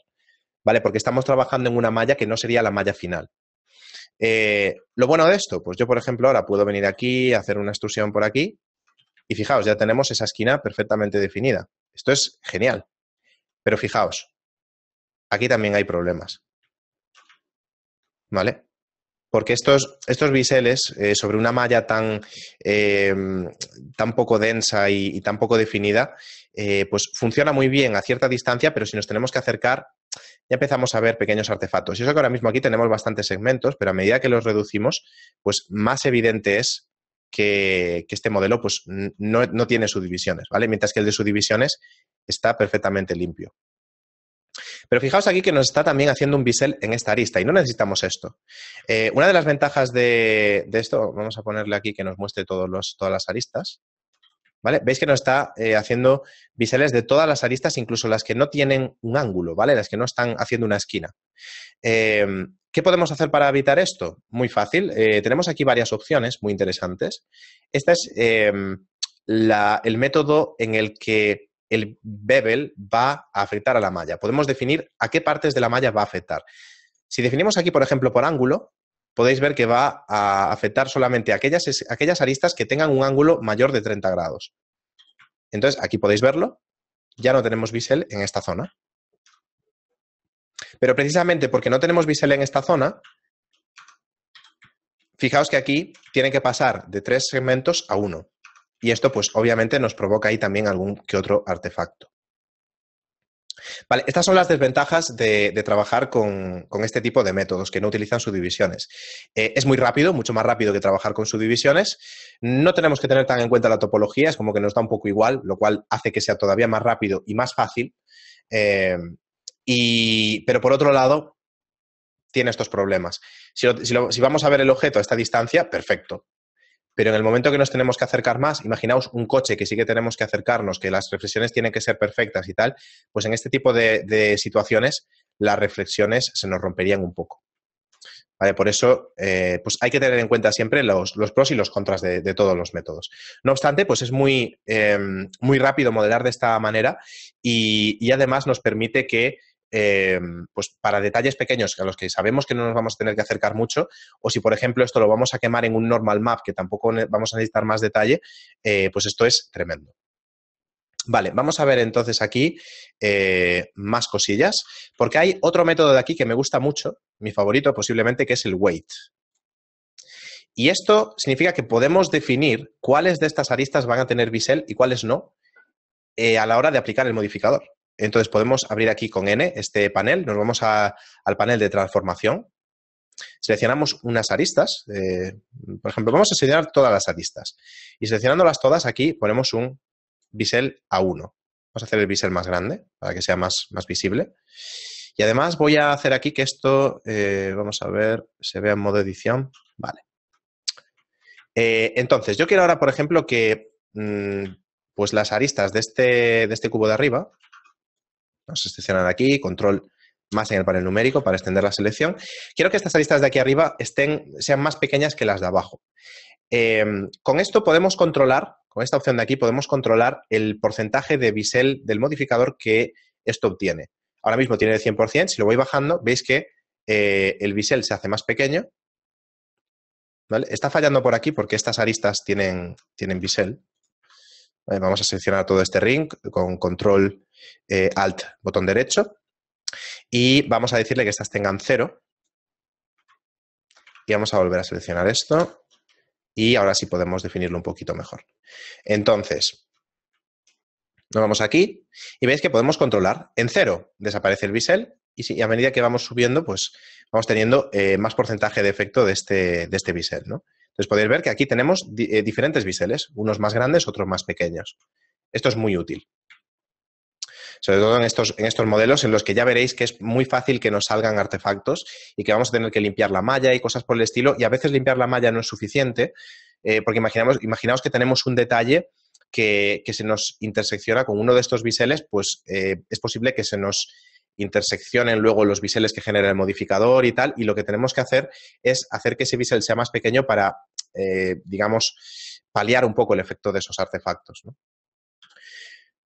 ¿vale? Porque estamos trabajando en una malla que no sería la malla final. Eh, lo bueno de esto, pues yo, por ejemplo, ahora puedo venir aquí, hacer una extrusión por aquí y fijaos, ya tenemos esa esquina perfectamente definida. Esto es genial. Pero fijaos, aquí también hay problemas. ¿Vale? porque estos, estos biseles, eh, sobre una malla tan, eh, tan poco densa y, tan poco definida, eh, pues funciona muy bien a cierta distancia, pero si nos tenemos que acercar, ya empezamos a ver pequeños artefactos. Y eso que ahora mismo aquí tenemos bastantes segmentos, pero a medida que los reducimos, pues más evidente es que, este modelo pues, no, no tiene subdivisiones, ¿vale? Mientras que el de subdivisiones está perfectamente limpio. Pero fijaos aquí que nos está también haciendo un bisel en esta arista y no necesitamos esto. Eh, una de las ventajas de, esto, vamos a ponerle aquí que nos muestre todos los, todas las aristas. ¿Vale? Veis que nos está eh, haciendo biseles de todas las aristas, incluso las que no tienen un ángulo, ¿vale? Las que no están haciendo una esquina. Eh, ¿Qué podemos hacer para evitar esto? Muy fácil. tenemos aquí varias opciones muy interesantes. Esta es el método en el que el bevel va a afectar a la malla. Podemos definir a qué partes de la malla va a afectar. Si definimos aquí, por ejemplo, por ángulo, podéis ver que va a afectar solamente a aquellas, aquellas aristas que tengan un ángulo mayor de 30 grados. Entonces, aquí podéis verlo, ya no tenemos bisel en esta zona. Pero precisamente porque no tenemos bisel en esta zona, fijaos que aquí tiene que pasar de tres segmentos a uno. Y esto, pues obviamente, nos provoca ahí también algún que otro artefacto. Vale, estas son las desventajas de, trabajar con, este tipo de métodos que no utilizan subdivisiones. Eh, es muy rápido, mucho más rápido que trabajar con subdivisiones. No tenemos que tener tan en cuenta la topología, es como que nos da un poco igual, lo cual hace que sea todavía más rápido y más fácil. Eh, pero por otro lado, tiene estos problemas. si, vamos a ver el objeto a esta distancia, perfecto. Pero en el momento que nos tenemos que acercar más, imaginaos un coche que sí que tenemos que acercarnos, que las reflexiones tienen que ser perfectas y tal, pues en este tipo de, situaciones las reflexiones se nos romperían un poco. por eso, eh, pues hay que tener en cuenta siempre los, pros y los contras de, todos los métodos. No obstante, pues es muy, eh, muy rápido modelar de esta manera y además nos permite que Em, pues para detalles pequeños a los que sabemos que no nos vamos a tener que acercar mucho, o si, por ejemplo, esto lo vamos a quemar en un normal map, que tampoco vamos a necesitar más detalle, eh, pues esto es tremendo. Vale, vamos a ver entonces aquí eh, más cosillas, porque hay otro método de aquí que me gusta mucho, mi favorito posiblemente, que es el weight. Y esto significa que podemos definir cuáles de estas aristas van a tener bisel y cuáles no eh, a la hora de aplicar el modificador. Entonces podemos abrir aquí con N este panel, nos vamos al panel de transformación, seleccionamos unas aristas, eh, por ejemplo, vamos a seleccionar todas las aristas y seleccionándolas todas aquí ponemos un bisel a 1. Vamos a hacer el bisel más grande para que sea más, visible. Y además voy a hacer aquí que esto, eh, vamos a ver, se vea en modo edición. Vale. Eh, entonces, yo quiero ahora, por ejemplo, que mm, pues las aristas de este, de este cubo de arriba, nos seleccionar aquí, control más en el panel numérico para extender la selección. Quiero que estas aristas de aquí arriba estén, sean más pequeñas que las de abajo. Em, con esto podemos controlar, con esta opción de aquí, podemos controlar el porcentaje de bisel del modificador que esto obtiene. Ahora mismo tiene el 100%, si lo voy bajando, veis que eh, el bisel se hace más pequeño. Está fallando por aquí porque estas aristas tienen, tienen bisel. vamos a seleccionar todo este ring con control eh, Alt, botón derecho, y vamos a decirle que estas tengan cero Y vamos a volver a seleccionar esto y ahora sí podemos definirlo un poquito mejor. Entonces, nos vamos aquí y veis que podemos controlar en cero Desaparece el bisel y, a medida que vamos subiendo, pues vamos teniendo eh, más porcentaje de efecto de este, de este bisel. Entonces podéis ver que aquí tenemos eh, diferentes biseles, unos más grandes, otros más pequeños. Esto es muy útil sobre todo en estos, en estos modelos en los que ya veréis que es muy fácil que nos salgan artefactos y que vamos a tener que limpiar la malla y cosas por el estilo, y a veces limpiar la malla no es suficiente, eh, porque imaginamos, imaginaos que tenemos un detalle que, se nos intersecciona con uno de estos biseles, pues eh, es posible que se nos interseccionen luego los biseles que genera el modificador y tal, y lo que tenemos que hacer es hacer que ese bisel sea más pequeño para, eh, digamos, paliar un poco el efecto de esos artefactos. ¿no?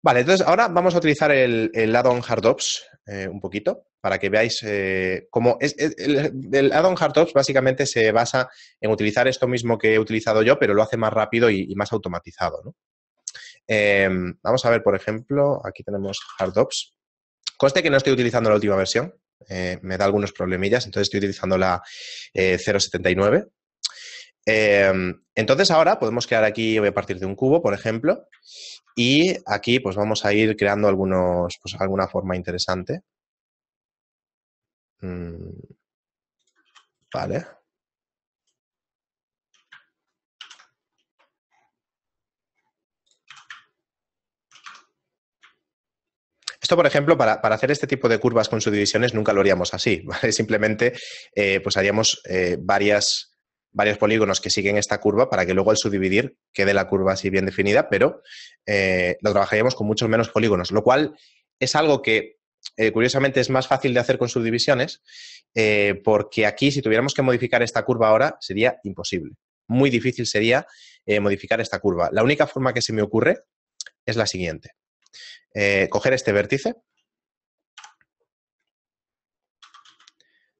Vale, entonces ahora vamos a utilizar el, el add-on HardOps eh, un poquito para que veáis eh, cómo es, el, add-on HardOps básicamente se basa en utilizar esto mismo que he utilizado yo, pero lo hace más rápido y, más automatizado. Em, vamos a ver, por ejemplo, aquí tenemos HardOps. Coste que no estoy utilizando la última versión, eh, me da algunos problemillas, entonces estoy utilizando la 0.79. Em, entonces ahora podemos crear aquí, voy a partir de un cubo, por ejemplo, y aquí pues vamos a ir creando algunos, pues, alguna forma interesante. Mm, vale. Esto, por ejemplo, para, hacer este tipo de curvas con subdivisiones nunca lo haríamos así, Simplemente eh, pues haríamos eh, varias varios polígonos que siguen esta curva para que luego al subdividir quede la curva así bien definida, pero eh, lo trabajaríamos con muchos menos polígonos, lo cual es algo que eh, curiosamente es más fácil de hacer con subdivisiones, eh, porque aquí si tuviéramos que modificar esta curva ahora sería imposible. Muy difícil sería modificar esta curva. La única forma que se me ocurre es la siguiente. coger este vértice,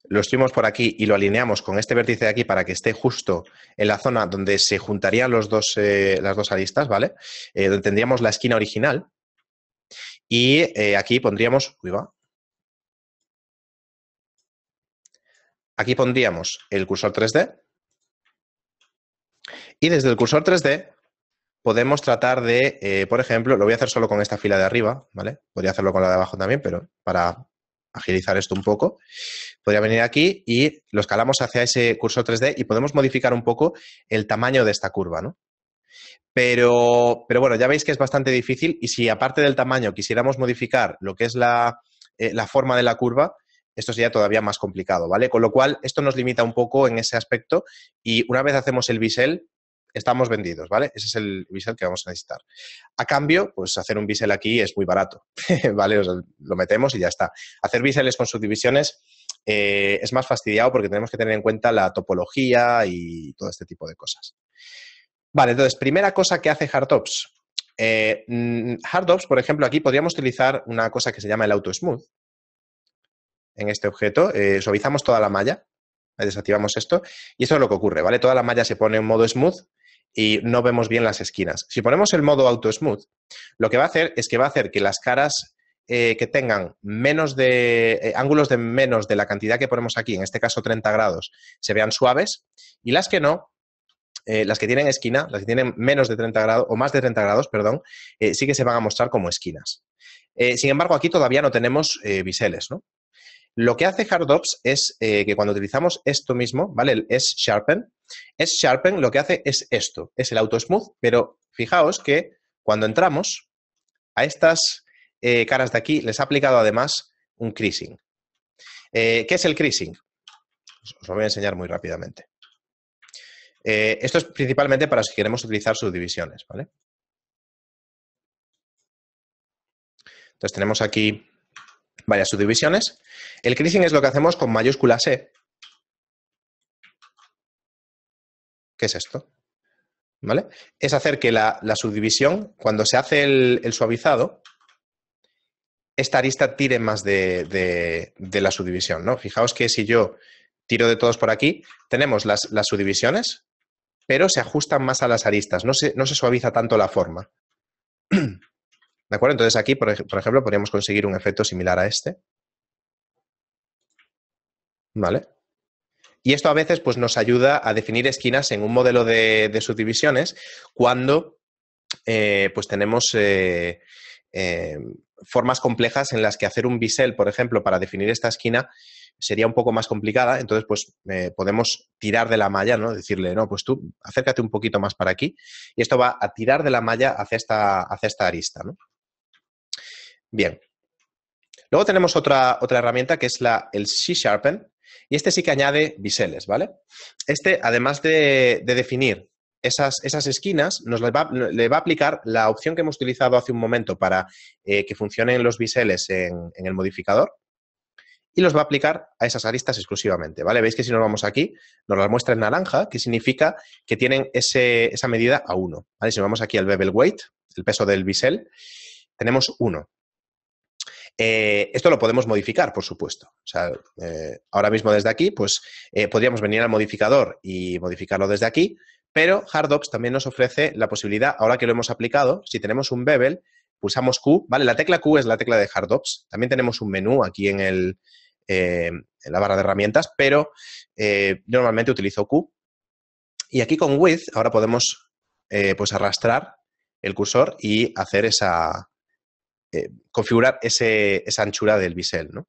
lo estuvimos por aquí y lo alineamos con este vértice de aquí para que esté justo en la zona donde se juntarían los dos, eh, las dos aristas, ¿vale? Eh, donde tendríamos la esquina original. Y eh, aquí pondríamos, uy, va. Aquí pondríamos el cursor 3D. Y desde el cursor 3D podemos tratar de, por ejemplo, lo voy a hacer solo con esta fila de arriba, ¿vale? Podría hacerlo con la de abajo también, pero para agilizar esto un poco, podría venir aquí y lo escalamos hacia ese curso 3D y podemos modificar un poco el tamaño de esta curva, ¿no? Pero, bueno, ya veis que es bastante difícil y si aparte del tamaño quisiéramos modificar lo que es la, eh, la forma de la curva, esto sería todavía más complicado, ¿vale? Con lo cual, esto nos limita un poco en ese aspecto y una vez hacemos el bisel, estamos vendidos, ¿vale? Ese es el bisel que vamos a necesitar. A cambio, pues hacer un bisel aquí es muy barato, ¿vale? lo metemos y ya está. Hacer biseles con subdivisiones eh, es más fastidiado porque tenemos que tener en cuenta la topología y todo este tipo de cosas. Vale, entonces, primera cosa que hace HardOps. Eh, mm, Hardtops, por ejemplo, aquí podríamos utilizar una cosa que se llama el auto smooth. En este objeto, eh, suavizamos toda la malla, desactivamos esto, y esto es lo que ocurre, ¿vale? Toda la malla se pone en modo smooth y no vemos bien las esquinas. Si ponemos el modo auto smooth, lo que va a hacer es que va a hacer que las caras eh, que tengan menos de eh, ángulos de menos de la cantidad que ponemos aquí, en este caso 30 grados, se vean suaves y las que no, eh, las que tienen esquina, las que tienen menos de 30 grados o más de 30 grados, perdón, sí que se van a mostrar como esquinas. sin embargo, aquí todavía no tenemos biseles, ¿no? Lo que hace HardOps es eh, que cuando utilizamos esto mismo, ¿vale? El S-Sharpen, S-Sharpen lo que hace es esto, es el auto-smooth, pero fijaos que cuando entramos, a estas eh, caras de aquí les ha aplicado además un creasing. Eh, ¿Qué es el creasing? Os lo voy a enseñar muy rápidamente. esto es principalmente para si queremos utilizar subdivisiones, ¿vale? Entonces tenemos aquí varias subdivisiones. El creasing es lo que hacemos con mayúscula C. ¿Qué es esto? ¿Vale? Es hacer que la, subdivisión, cuando se hace el, suavizado, esta arista tire más de, la subdivisión, ¿no? Fijaos que si yo tiro de todos por aquí, tenemos las, subdivisiones, pero se ajustan más a las aristas, no no se suaviza tanto la forma. ¿De acuerdo? Entonces aquí, por, ejemplo, podríamos conseguir un efecto similar a este. ¿Vale? Y esto a veces pues, nos ayuda a definir esquinas en un modelo de, subdivisiones cuando eh, pues tenemos eh, eh, formas complejas en las que hacer un bisel, por ejemplo, para definir esta esquina sería un poco más complicada. Entonces, pues podemos tirar de la malla, ¿no? Decirle, no, pues tú acércate un poquito más para aquí. Y esto va a tirar de la malla hacia esta, hacia esta arista, ¿no? Bien. Luego tenemos otra, herramienta que es la, el C-Sharpen, y este sí que añade biseles, ¿vale? Este, además de, definir esas, esquinas, nos le va, a aplicar la opción que hemos utilizado hace un momento para eh, que funcionen los biseles en, el modificador y los va a aplicar a esas aristas exclusivamente, ¿vale? Veis que si nos vamos aquí, nos las muestra en naranja, que significa que tienen ese, esa medida a 1, ¿vale? Si nos vamos aquí al bevel weight, el peso del bisel, tenemos 1, eh, esto lo podemos modificar, por supuesto. Eh, ahora mismo desde aquí, pues eh, podríamos venir al modificador y modificarlo desde aquí, pero HardOps también nos ofrece la posibilidad, ahora que lo hemos aplicado, si tenemos un bevel, pulsamos Q, ¿vale? La tecla Q es la tecla de HardOps. También tenemos un menú aquí en, el, la barra de herramientas, pero normalmente utilizo Q. Y aquí con Width, ahora podemos pues arrastrar el cursor y hacer esa, eh, configurar esa anchura del bisel, ¿no?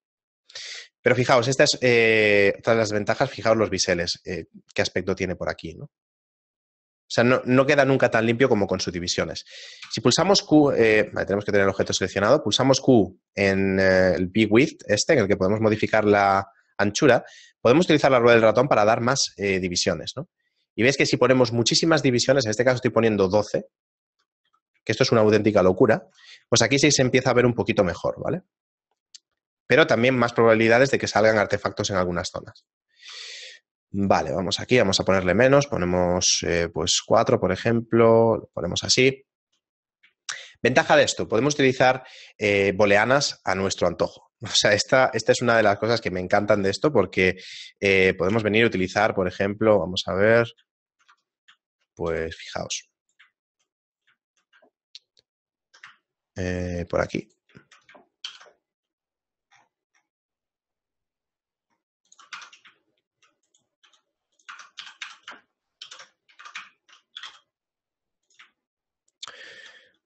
Pero fijaos, esta es eh, otra de las ventajas, fijaos los biseles, eh, qué aspecto tiene por aquí, ¿no? O sea, no, queda nunca tan limpio como con divisiones. Si pulsamos Q, tenemos que tener el objeto seleccionado, pulsamos Q en el Big Width, este, en el que podemos modificar la anchura, podemos utilizar la rueda del ratón para dar más divisiones. ¿no? Y veis que si ponemos muchísimas divisiones, en este caso estoy poniendo 12, que esto es una auténtica locura, pues aquí sí se empieza a ver un poquito mejor, ¿vale? Pero también más probabilidades de que salgan artefactos en algunas zonas. Vale, vamos aquí, vamos a ponerle menos, ponemos eh, pues cuatro, por ejemplo, lo ponemos así. Ventaja de esto, podemos utilizar eh, boleanas a nuestro antojo. O sea, esta, esta, es una de las cosas que me encantan de esto porque eh, podemos venir a utilizar, por ejemplo, vamos a ver, pues fijaos, Eh, por aquí.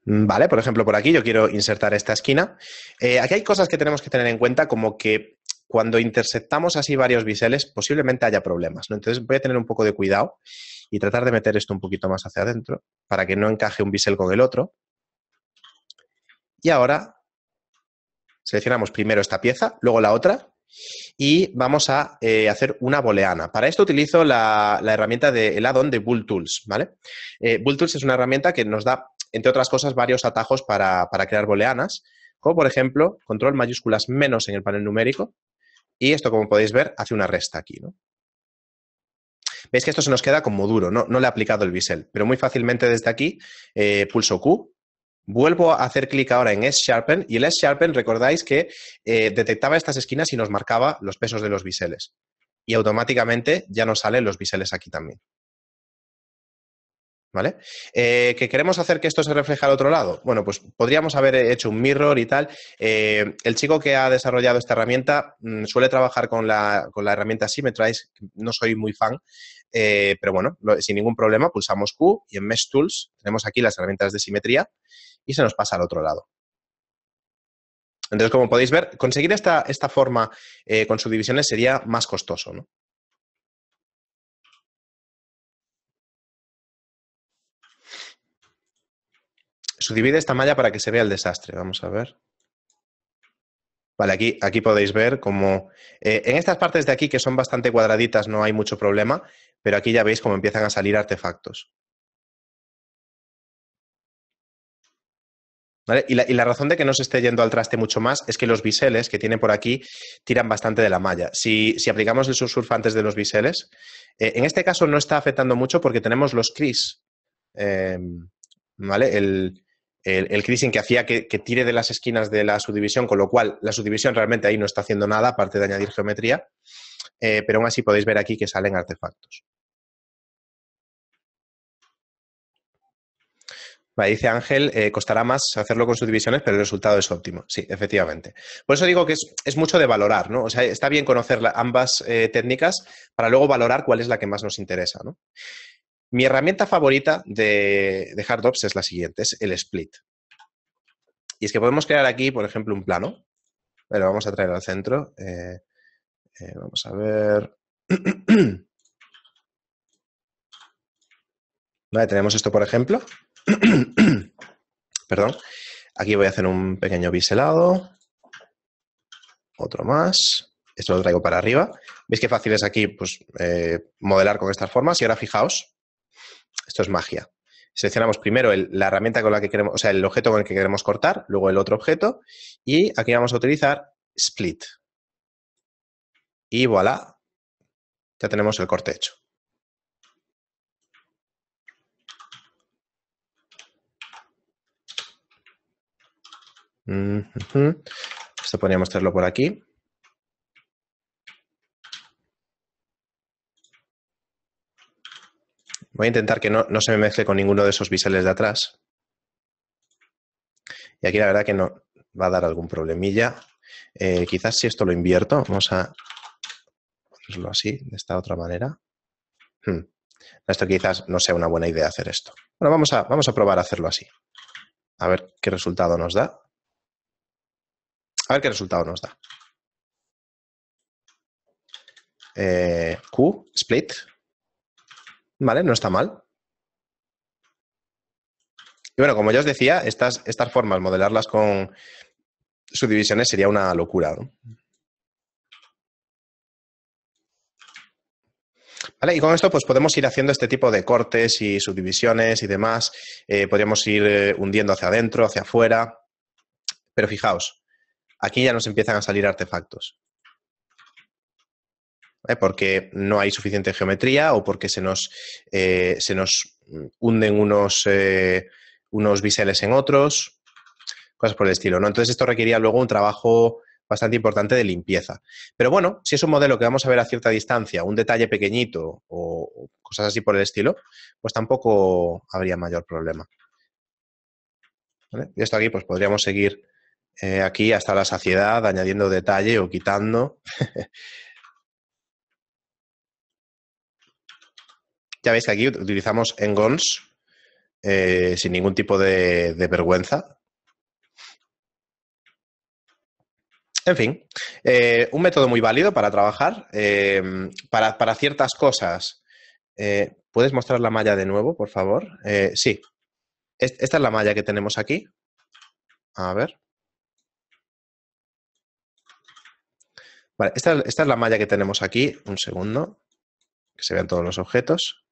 Mm, vale, por ejemplo, por aquí yo quiero insertar esta esquina. Eh, aquí hay cosas que tenemos que tener en cuenta, como que cuando interceptamos así varios biseles, posiblemente haya problemas. Entonces voy a tener un poco de cuidado y tratar de meter esto un poquito más hacia adentro para que no encaje un bisel con el otro. Y ahora seleccionamos primero esta pieza, luego la otra y vamos a eh, hacer una boleana. Para esto utilizo la, herramienta del de, add-on de Bull Tools, ¿vale? Eh, Bull Tools es una herramienta que nos da, entre otras cosas, varios atajos para, crear boleanas. como por ejemplo, control mayúsculas menos en el panel numérico y esto, como podéis ver, hace una resta aquí, Veis que esto se nos queda como duro, no, no le he aplicado el bisel, pero muy fácilmente desde aquí eh, pulso Q Vuelvo a hacer clic ahora en S-Sharpen y el S-Sharpen, recordáis que eh, detectaba estas esquinas y nos marcaba los pesos de los biseles. Y automáticamente ya nos salen los biseles aquí también. ¿Vale? Eh, ¿Que queremos hacer que esto se refleje al otro lado? Bueno, pues podríamos haber hecho un mirror y tal. Eh, el chico que ha desarrollado esta herramienta mm, suele trabajar con la, con la herramienta Symmetrize, no soy muy fan, pero bueno, sin ningún problema pulsamos Q y en Mesh Tools tenemos aquí las herramientas de simetría y se nos pasa al otro lado. Entonces, como podéis ver, conseguir esta, esta forma eh, con subdivisiones sería más costoso. Subdivide esta malla para que se vea el desastre. Vamos a ver. Vale, aquí, aquí podéis ver cómo eh, en estas partes de aquí, que son bastante cuadraditas, no hay mucho problema, pero aquí ya veis cómo empiezan a salir artefactos. Y, la, razón de que no se esté yendo al traste mucho más es que los biseles que tiene por aquí tiran bastante de la malla. Si, aplicamos el subsurf de los biseles, eh, en este caso no está afectando mucho porque tenemos los cris, em, ¿vale? El, el, que hacía que, tire de las esquinas de la subdivisión, con lo cual la subdivisión realmente ahí no está haciendo nada, aparte de añadir geometría, eh, pero aún así podéis ver aquí que salen artefactos. dice Ángel, eh, costará más hacerlo con subdivisiones, pero el resultado es óptimo. Sí, efectivamente. Por eso digo que es, mucho de valorar, está bien conocer ambas eh, técnicas para luego valorar cuál es la que más nos interesa, Mi herramienta favorita de, de HardOps es la siguiente, es el split. Y es que podemos crear aquí, por ejemplo, un plano. pero vamos a traer al centro. Eh, vamos a ver. tenemos esto, por ejemplo. Perdón. Aquí voy a hacer un pequeño biselado. Otro más. Esto lo traigo para arriba. ¿Veis qué fácil es aquí pues, eh, modelar con estas formas? Y ahora fijaos, esto es magia. Seleccionamos primero la herramienta con la que queremos, o sea, el objeto con el que queremos cortar, luego el otro objeto, y aquí vamos a utilizar split. Y voilà, ya tenemos el corte hecho. Esto podríamos hacerlo por aquí. Voy a intentar que no, se me mezcle con ninguno de esos biseles de atrás. Y aquí la verdad que no va a dar algún problemilla. Eh, quizás si esto lo invierto, vamos a hacerlo así, de esta otra manera. Hmm. Esto quizás no sea una buena idea hacer esto. Bueno, vamos a, vamos a probar a hacerlo así. A ver qué resultado nos da. A ver qué resultado nos da. Eh, Q, split. Vale, no está mal. Y bueno, como ya os decía, estas, estas formas, modelarlas con subdivisiones sería una locura. Vale, y con esto pues podemos ir haciendo este tipo de cortes y subdivisiones y demás. Eh, podríamos ir eh, hundiendo hacia adentro, hacia afuera. Pero fijaos, aquí ya nos empiezan a salir artefactos. ¿Eh? Porque no hay suficiente geometría o porque se nos, eh, se nos hunden unos, eh, unos biseles en otros, cosas por el estilo. ¿no? Entonces esto requería luego un trabajo bastante importante de limpieza. Pero bueno, si es un modelo que vamos a ver a cierta distancia, un detalle pequeñito o cosas así por el estilo, pues tampoco habría mayor problema. Y esto aquí pues podríamos seguir eh, aquí hasta la saciedad, añadiendo detalle o quitando. ya veis que aquí utilizamos engons eh, sin ningún tipo de, vergüenza. En fin, eh, un método muy válido para trabajar, para, ciertas cosas. ¿Puedes mostrar la malla de nuevo, por favor? sí. Esta es la malla que tenemos aquí. A ver. esta, es la malla que tenemos aquí. Un segundo, que se vean todos los objetos.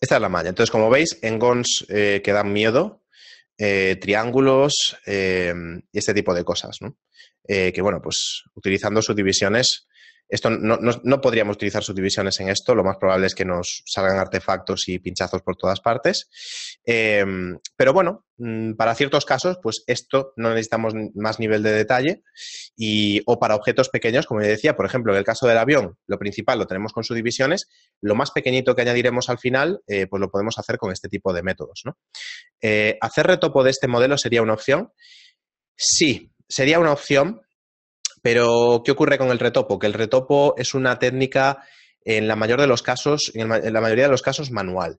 Esta es la malla. Entonces, como veis, en GONS eh, que dan miedo, eh, triángulos eh, y este tipo de cosas, ¿no? que, bueno, pues utilizando subdivisiones esto no, podríamos utilizar subdivisiones en esto, lo más probable es que nos salgan artefactos y pinchazos por todas partes. Em, pero bueno, mm, para ciertos casos, pues esto no necesitamos más nivel de detalle y, o para objetos pequeños, como decía, por ejemplo, en el caso del avión, lo principal lo tenemos con subdivisiones, lo más pequeñito que añadiremos al final, eh, pues lo podemos hacer con este tipo de métodos. Eh, ¿Hacer retopo de este modelo sería una opción? Sí, sería una opción, pero, ¿qué ocurre con el retopo? Que el retopo es una técnica, en la mayor de los casos, en, la mayoría de los casos, manual.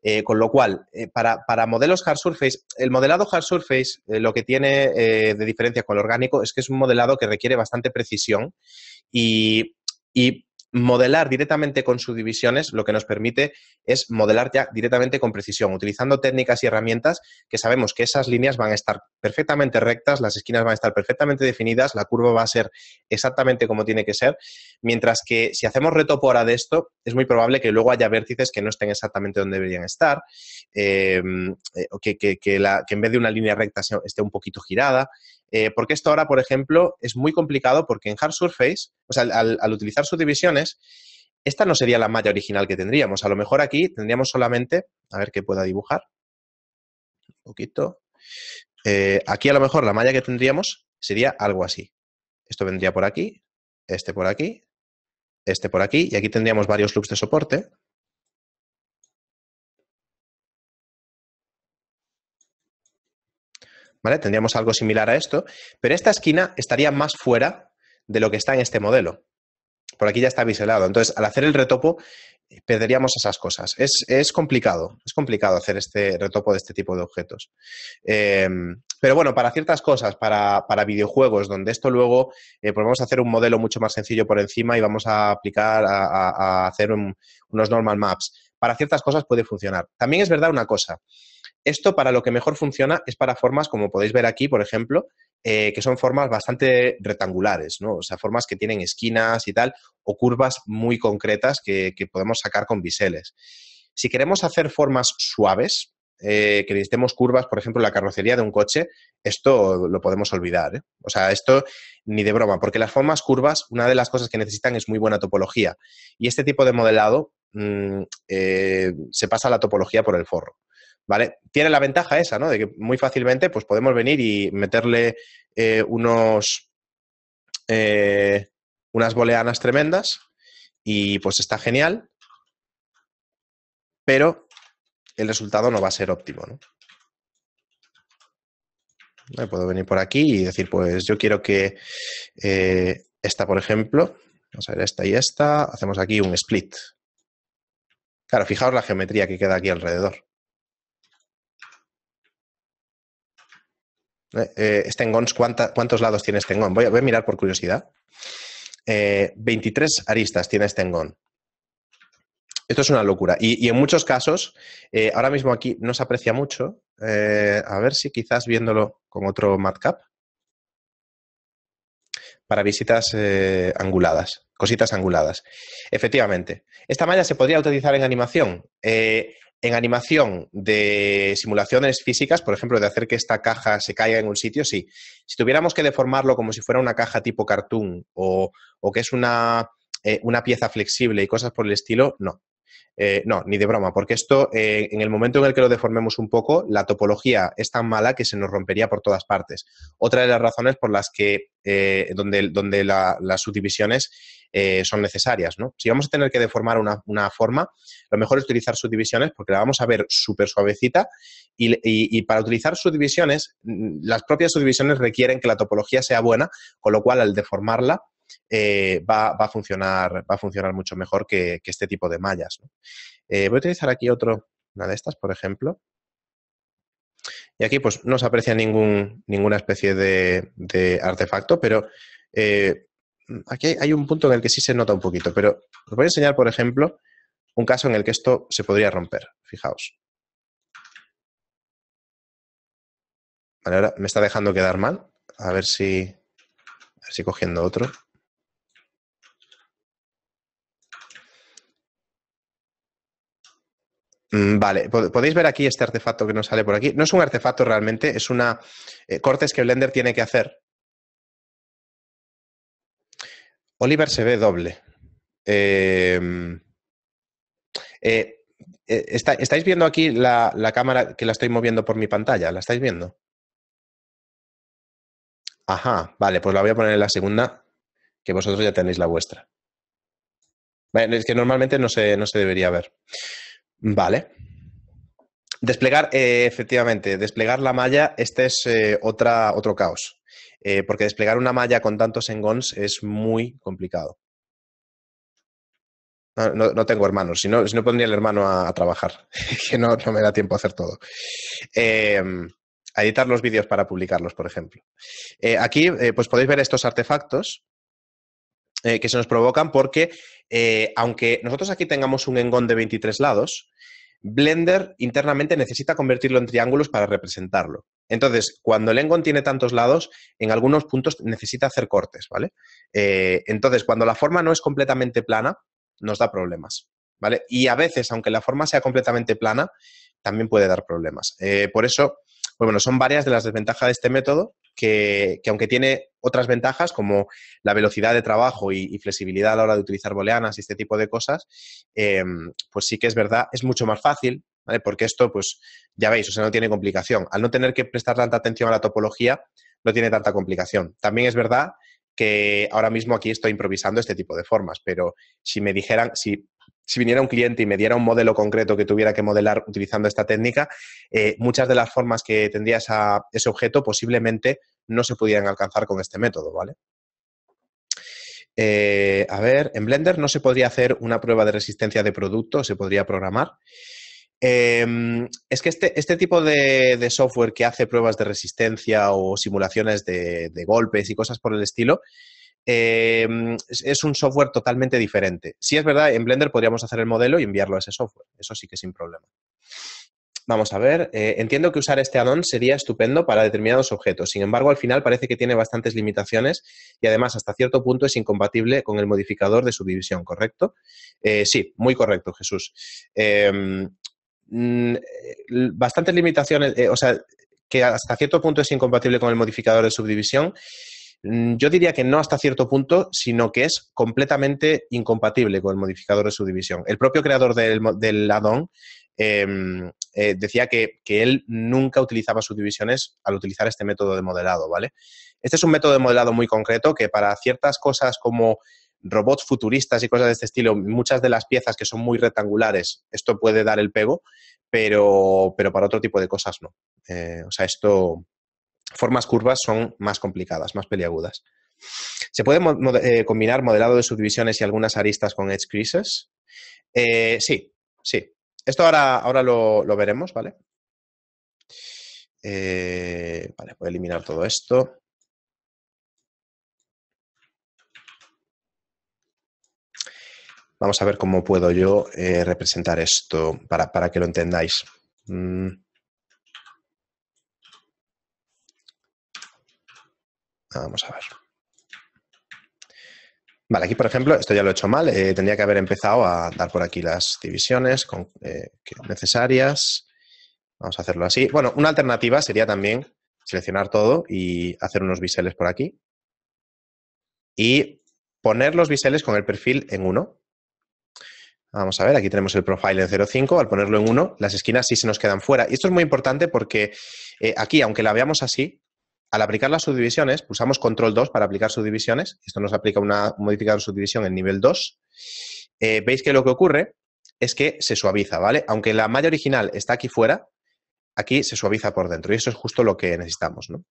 Eh, con lo cual, eh, para, modelos hard surface, el modelado hard surface eh, lo que tiene de diferencia con el orgánico es que es un modelado que requiere bastante precisión y, y modelar directamente con subdivisiones lo que nos permite es modelar ya directamente con precisión, utilizando técnicas y herramientas que sabemos que esas líneas van a estar perfectamente rectas, las esquinas van a estar perfectamente definidas, la curva va a ser exactamente como tiene que ser, mientras que si hacemos retopora de esto, es muy probable que luego haya vértices que no estén exactamente donde deberían estar, em, eh, que, la, que en vez de una línea recta esté un poquito girada, eh, porque esto ahora, por ejemplo, es muy complicado porque en Hard Surface, o sea, al, utilizar subdivisiones, esta no sería la malla original que tendríamos. A lo mejor aquí tendríamos solamente, a ver qué pueda dibujar, un poquito. Eh, aquí a lo mejor la malla que tendríamos sería algo así. Esto vendría por aquí, este por aquí, este por aquí, y aquí tendríamos varios loops de soporte. Tendríamos algo similar a esto, pero esta esquina estaría más fuera de lo que está en este modelo. Por aquí ya está biselado. Entonces, al hacer el retopo, eh, perderíamos esas cosas. Es, complicado, es complicado hacer este retopo de este tipo de objetos. Em, pero bueno, para ciertas cosas, para, videojuegos, donde esto luego, eh, pues a hacer un modelo mucho más sencillo por encima y vamos a aplicar, a, hacer unos normal maps. Para ciertas cosas puede funcionar. También es verdad una cosa, esto para lo que mejor funciona es para formas, como podéis ver aquí, por ejemplo, eh, que son formas bastante rectangulares, ¿no? O sea, formas que tienen esquinas y tal, o curvas muy concretas que, podemos sacar con biseles. Si queremos hacer formas suaves, eh, que necesitemos curvas, por ejemplo, la carrocería de un coche, esto lo podemos olvidar. ¿eh? O sea, esto ni de broma, porque las formas curvas, una de las cosas que necesitan es muy buena topología. Y este tipo de modelado mm, eh, se pasa a la topología por el forro. Tiene la ventaja esa, ¿no? De que muy fácilmente pues, podemos venir y meterle eh, unos, eh, unas boleanas tremendas y pues está genial, pero el resultado no va a ser óptimo, ¿no? Puedo venir por aquí y decir, pues yo quiero que eh, esta, por ejemplo, vamos a ver esta y esta, hacemos aquí un split. Claro, fijaos la geometría que queda aquí alrededor. Eh, eh ¿cuántos lados tiene estengón? Voy a, voy mirar por curiosidad. 23 eh, aristas tiene estengón. Esto es una locura. Y, en muchos casos, eh, ahora mismo aquí no se aprecia mucho. a ver si quizás viéndolo con otro matcap. Para visitas anguladas, cositas anguladas. Efectivamente. Esta malla se podría utilizar en animación. En animación de simulaciones físicas, por ejemplo, de hacer que esta caja se caiga en un sitio, sí. Si tuviéramos que deformarlo como si fuera una caja tipo cartoon o, que es eh, una, pieza flexible y cosas por el estilo, no. Eh, no, ni de broma, porque esto, eh, en el momento en el que lo deformemos un poco, la topología es tan mala que se nos rompería por todas partes. Otra de las razones por las que, donde, las subdivisiones eh, son necesarias. ¿no? Si vamos a tener que deformar una, forma, lo mejor es utilizar subdivisiones porque la vamos a ver súper suavecita y, y, para utilizar subdivisiones, mm, las propias subdivisiones requieren que la topología sea buena, con lo cual al deformarla eh, va, a funcionar, va a funcionar mucho mejor que, este tipo de mallas. Eh, voy a utilizar aquí otro, una de estas, por ejemplo. Y aquí pues no se aprecia ningún, ninguna especie de, artefacto, pero aquí hay un punto en el que sí se nota un poquito, pero os voy a enseñar, por ejemplo, un caso en el que esto se podría romper. Fijaos. Vale, ahora me está dejando quedar mal. A ver si, cogiendo otro. Mm, vale, podéis ver aquí este artefacto que nos sale por aquí. No es un artefacto realmente, es una eh, cortes que Blender tiene que hacer Oliver se ve doble. Em, eh, eh, ¿Estáis viendo aquí la, la, cámara que la estoy moviendo por mi pantalla? ¿La estáis viendo? Ajá, vale, pues la voy a poner en la segunda, que vosotros ya tenéis la vuestra. Bueno, es que normalmente no se, no se debería ver. Vale. Desplegar, eh, efectivamente, desplegar la malla, este es otro caos. Eh, porque desplegar una malla con tantos engons es muy complicado. No, tengo hermanos, si no, no pondría el hermano a, trabajar, que no, me da tiempo a hacer todo. Em, a editar los vídeos para publicarlos, por ejemplo. Eh, aquí eh, pues podéis ver estos artefactos que se nos provocan porque, aunque nosotros aquí tengamos un engón de 23 lados, Blender internamente necesita convertirlo en triángulos para representarlo. Entonces, cuando el Engon tiene tantos lados, en algunos puntos necesita hacer cortes, ¿vale? Eh, entonces, cuando la forma no es completamente plana, nos da problemas, ¿vale? Y a veces, aunque la forma sea completamente plana, también puede dar problemas. Eh, por eso, pues bueno, son varias de las desventajas de este método que, aunque tiene otras ventajas como la velocidad de trabajo y, flexibilidad a la hora de utilizar boleanas y este tipo de cosas, em, pues sí que es verdad, es mucho más fácil, ¿vale? Porque esto, pues ya veis, o sea, no tiene complicación. Al no tener que prestar tanta atención a la topología, no tiene tanta complicación. También es verdad que ahora mismo aquí estoy improvisando este tipo de formas, pero si me dijeran, si si viniera un cliente y me diera un modelo concreto que tuviera que modelar utilizando esta técnica, eh, muchas de las formas que tendría ese objeto posiblemente no se pudieran alcanzar con este método, ¿vale? Eh, a ver, en Blender no se podría hacer una prueba de resistencia de producto, se podría programar. Em, es que este, este tipo de, software que hace pruebas de resistencia o simulaciones de golpes y cosas por el estilo, Em, es un software totalmente diferente. Si es verdad, en Blender podríamos hacer el modelo y enviarlo a ese software. Eso sí que sin problema. Vamos a ver, eh, entiendo que usar este addon sería estupendo para determinados objetos, sin embargo, al final parece que tiene bastantes limitaciones y además hasta cierto punto es incompatible con el modificador de subdivisión, ¿correcto? Eh, sí, muy correcto, Jesús. Em, mm, eh, bastantes limitaciones, o sea, que hasta cierto punto es incompatible con el modificador de subdivisión Mm, yo diría que no hasta cierto punto, sino que es completamente incompatible con el modificador de subdivisión. El propio creador del, del em, eh, decía que, él nunca utilizaba subdivisiones al utilizar este método de modelado, ¿vale? Este es un método de modelado muy concreto que para ciertas cosas como robots futuristas y cosas de este estilo, muchas de las piezas que son muy rectangulares, esto puede dar el pego, pero, pero para otro tipo de cosas no. Eh, o sea, esto formas curvas son más complicadas, más peliagudas. Se puede eh, combinar modelado de subdivisiones y algunas aristas con edge creases. Eh, sí, sí. Esto ahora, ahora lo, veremos, eh, ¿vale? voy a eliminar todo esto. Vamos a ver cómo puedo yo representar esto para, que lo entendáis. Mm. Vamos a ver. Vale, aquí por ejemplo, esto ya lo he hecho mal, eh, tendría que haber empezado a dar por aquí las divisiones eh, necesarias. Vamos a hacerlo así. Bueno, una alternativa sería también seleccionar todo y hacer unos biseles por aquí. Y poner los biseles con el perfil en 1. Vamos a ver, aquí tenemos el profile en 0.5, al ponerlo en 1, las esquinas sí se nos quedan fuera. Y esto es muy importante porque eh, aquí, aunque la veamos así, al aplicar las subdivisiones, pulsamos control 2 para aplicar subdivisiones. Esto nos aplica una de subdivisión en nivel 2. Eh, Veis que lo que ocurre es que se suaviza, ¿vale? Aunque la malla original está aquí fuera, aquí se suaviza por dentro. Y eso es justo lo que necesitamos, ¿no?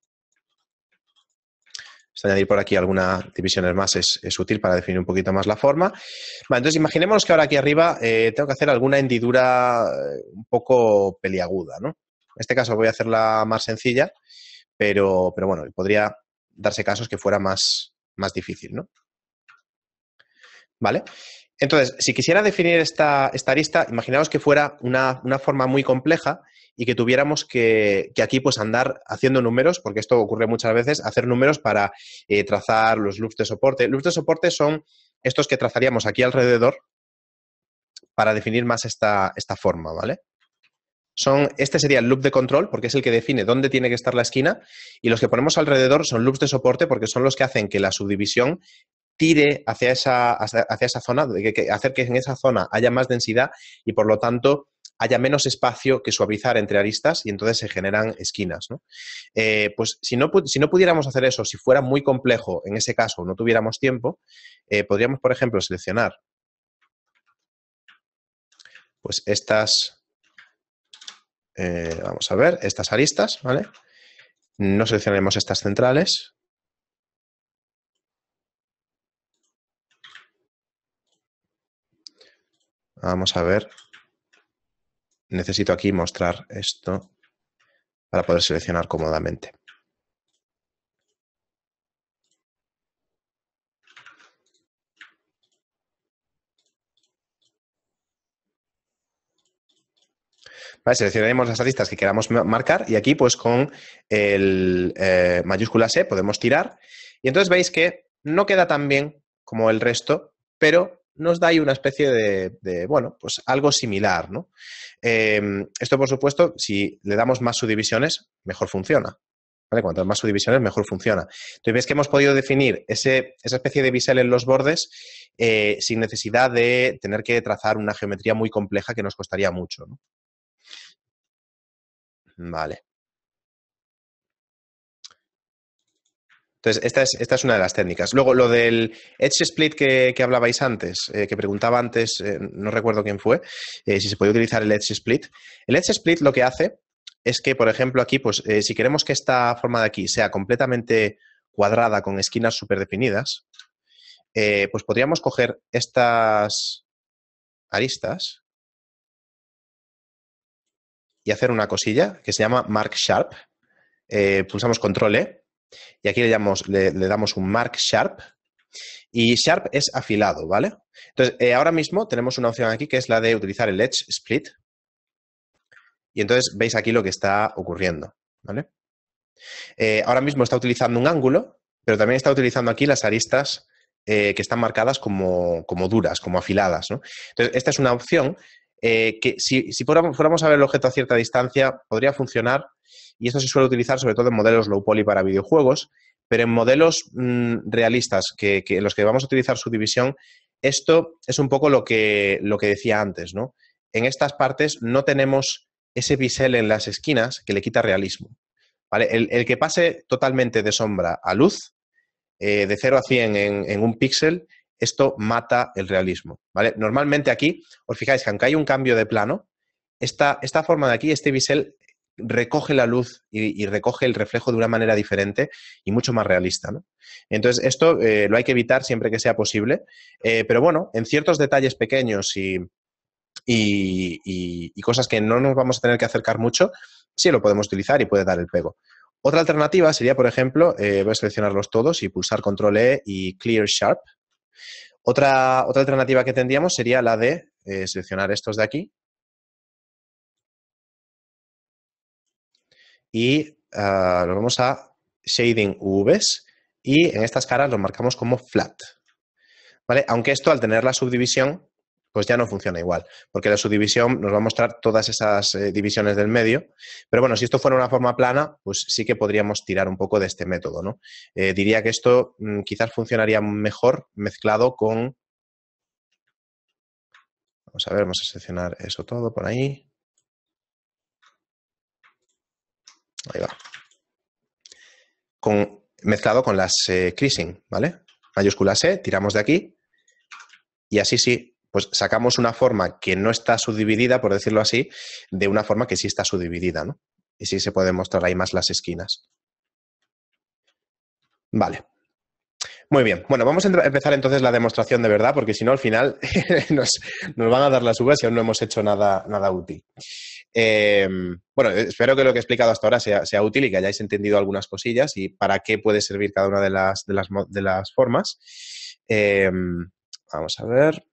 añadir por aquí algunas divisiones más es, útil para definir un poquito más la forma. entonces imaginemos que ahora aquí arriba eh, tengo que hacer alguna hendidura eh, un poco peliaguda, ¿no? En este caso voy a hacerla más sencilla pero, pero bueno, podría darse casos que fuera más, más difícil, ¿no? ¿Vale? Entonces, si quisiera definir esta, esta arista, imaginaos que fuera una, forma muy compleja y que tuviéramos que, aquí pues andar haciendo números, porque esto ocurre muchas veces, hacer números para eh, trazar los loops de soporte. Loops de soporte son estos que trazaríamos aquí alrededor para definir más esta, esta forma, ¿vale? este sería el loop de control, porque es el que define dónde tiene que estar la esquina, y los que ponemos alrededor son loops de soporte, porque son los que hacen que la subdivisión tire hacia esa, hacia, esa zona, de que hacer que en esa zona haya más densidad y por lo tanto haya menos espacio que suavizar entre aristas y entonces se generan esquinas. Eh, pues si no, si no, pudiéramos hacer eso, si fuera muy complejo en ese caso, no tuviéramos tiempo, eh, podríamos, por ejemplo, seleccionar pues estas eh, vamos a ver, estas aristas, ¿vale? No seleccionaremos estas centrales. Vamos a ver. Necesito aquí mostrar esto para poder seleccionar cómodamente. Seleccionaremos las artistas que queramos marcar y aquí pues con el eh, mayúscula C podemos tirar. Y entonces veis que no queda tan bien como el resto, pero nos da ahí una especie de, bueno, pues algo similar, ¿no? Em, esto, por supuesto, si le damos más subdivisiones, mejor funciona. ¿Vale? Cuantas más subdivisiones, mejor funciona. Entonces, veis que hemos podido definir esa especie de bisel en los bordes eh, sin necesidad de tener que trazar una geometría muy compleja que nos costaría mucho. Vale. Entonces, esta es, una de las técnicas. Luego, lo del edge split que, hablabais antes, eh, que preguntaba antes, eh, no recuerdo quién fue, eh, si se puede utilizar el edge split. El edge split lo que hace es que, por ejemplo, aquí, pues si queremos que esta forma de aquí sea completamente cuadrada con esquinas súper definidas, pues podríamos coger estas aristas y hacer una cosilla que se llama Mark Sharp. Eh, pulsamos Control E y aquí le, llamamos, le, damos un Mark Sharp y Sharp es afilado, ¿vale? Entonces, eh, ahora mismo tenemos una opción aquí que es la de utilizar el Edge Split y entonces veis aquí lo que está ocurriendo, ¿vale? Eh, ahora mismo está utilizando un ángulo, pero también está utilizando aquí las aristas que están marcadas como, duras, como afiladas. Entonces, esta es una opción eh, que si, fuéramos, a ver el objeto a cierta distancia, podría funcionar, y esto se suele utilizar sobre todo en modelos low poly para videojuegos, pero en modelos mm, realistas, que, en los que vamos a utilizar subdivisión, esto es un poco lo que, lo que decía antes, ¿no? En estas partes no tenemos ese bisel en las esquinas que le quita realismo. El, que pase totalmente de sombra a luz, eh, de 0 a 100 en, en un píxel, esto mata el realismo, ¿vale? Normalmente aquí, os fijáis que aunque hay un cambio de plano, esta, esta forma de aquí, este bisel recoge la luz y, recoge el reflejo de una manera diferente y mucho más realista. ¿no? Entonces, esto eh, lo hay que evitar siempre que sea posible, eh, pero bueno, en ciertos detalles pequeños y, cosas que no nos vamos a tener que acercar mucho, sí lo podemos utilizar y puede dar el pego. Otra alternativa sería, por ejemplo, eh, voy a seleccionarlos todos y pulsar control E y clear sharp, otra, otra alternativa que tendríamos sería la de eh, seleccionar estos de aquí y ah, lo vamos a Shading UVs y en estas caras los marcamos como flat. ¿Vale? Aunque esto, al tener la subdivisión, pues ya no funciona igual, porque la subdivisión nos va a mostrar todas esas eh, divisiones del medio. Pero bueno, si esto fuera una forma plana, pues sí que podríamos tirar un poco de este método, ¿no? Eh, diría que esto mm, quizás funcionaría mejor mezclado con... Vamos a ver, vamos a seleccionar eso todo por ahí. Ahí va. Con, mezclado con las eh, creasing, ¿vale? Mayúscula C, tiramos de aquí y así sí pues sacamos una forma que no está subdividida, por decirlo así, de una forma que sí está subdividida, Y sí se pueden mostrar ahí más las esquinas. Vale. Muy bien. Bueno, vamos a empezar entonces la demostración de verdad, porque si no, al final nos, van a dar las uvas y aún no hemos hecho nada, nada útil. Em, bueno, espero que lo que he explicado hasta ahora sea, útil y que hayáis entendido algunas cosillas y para qué puede servir cada una de las, de las, formas. Em, vamos a ver.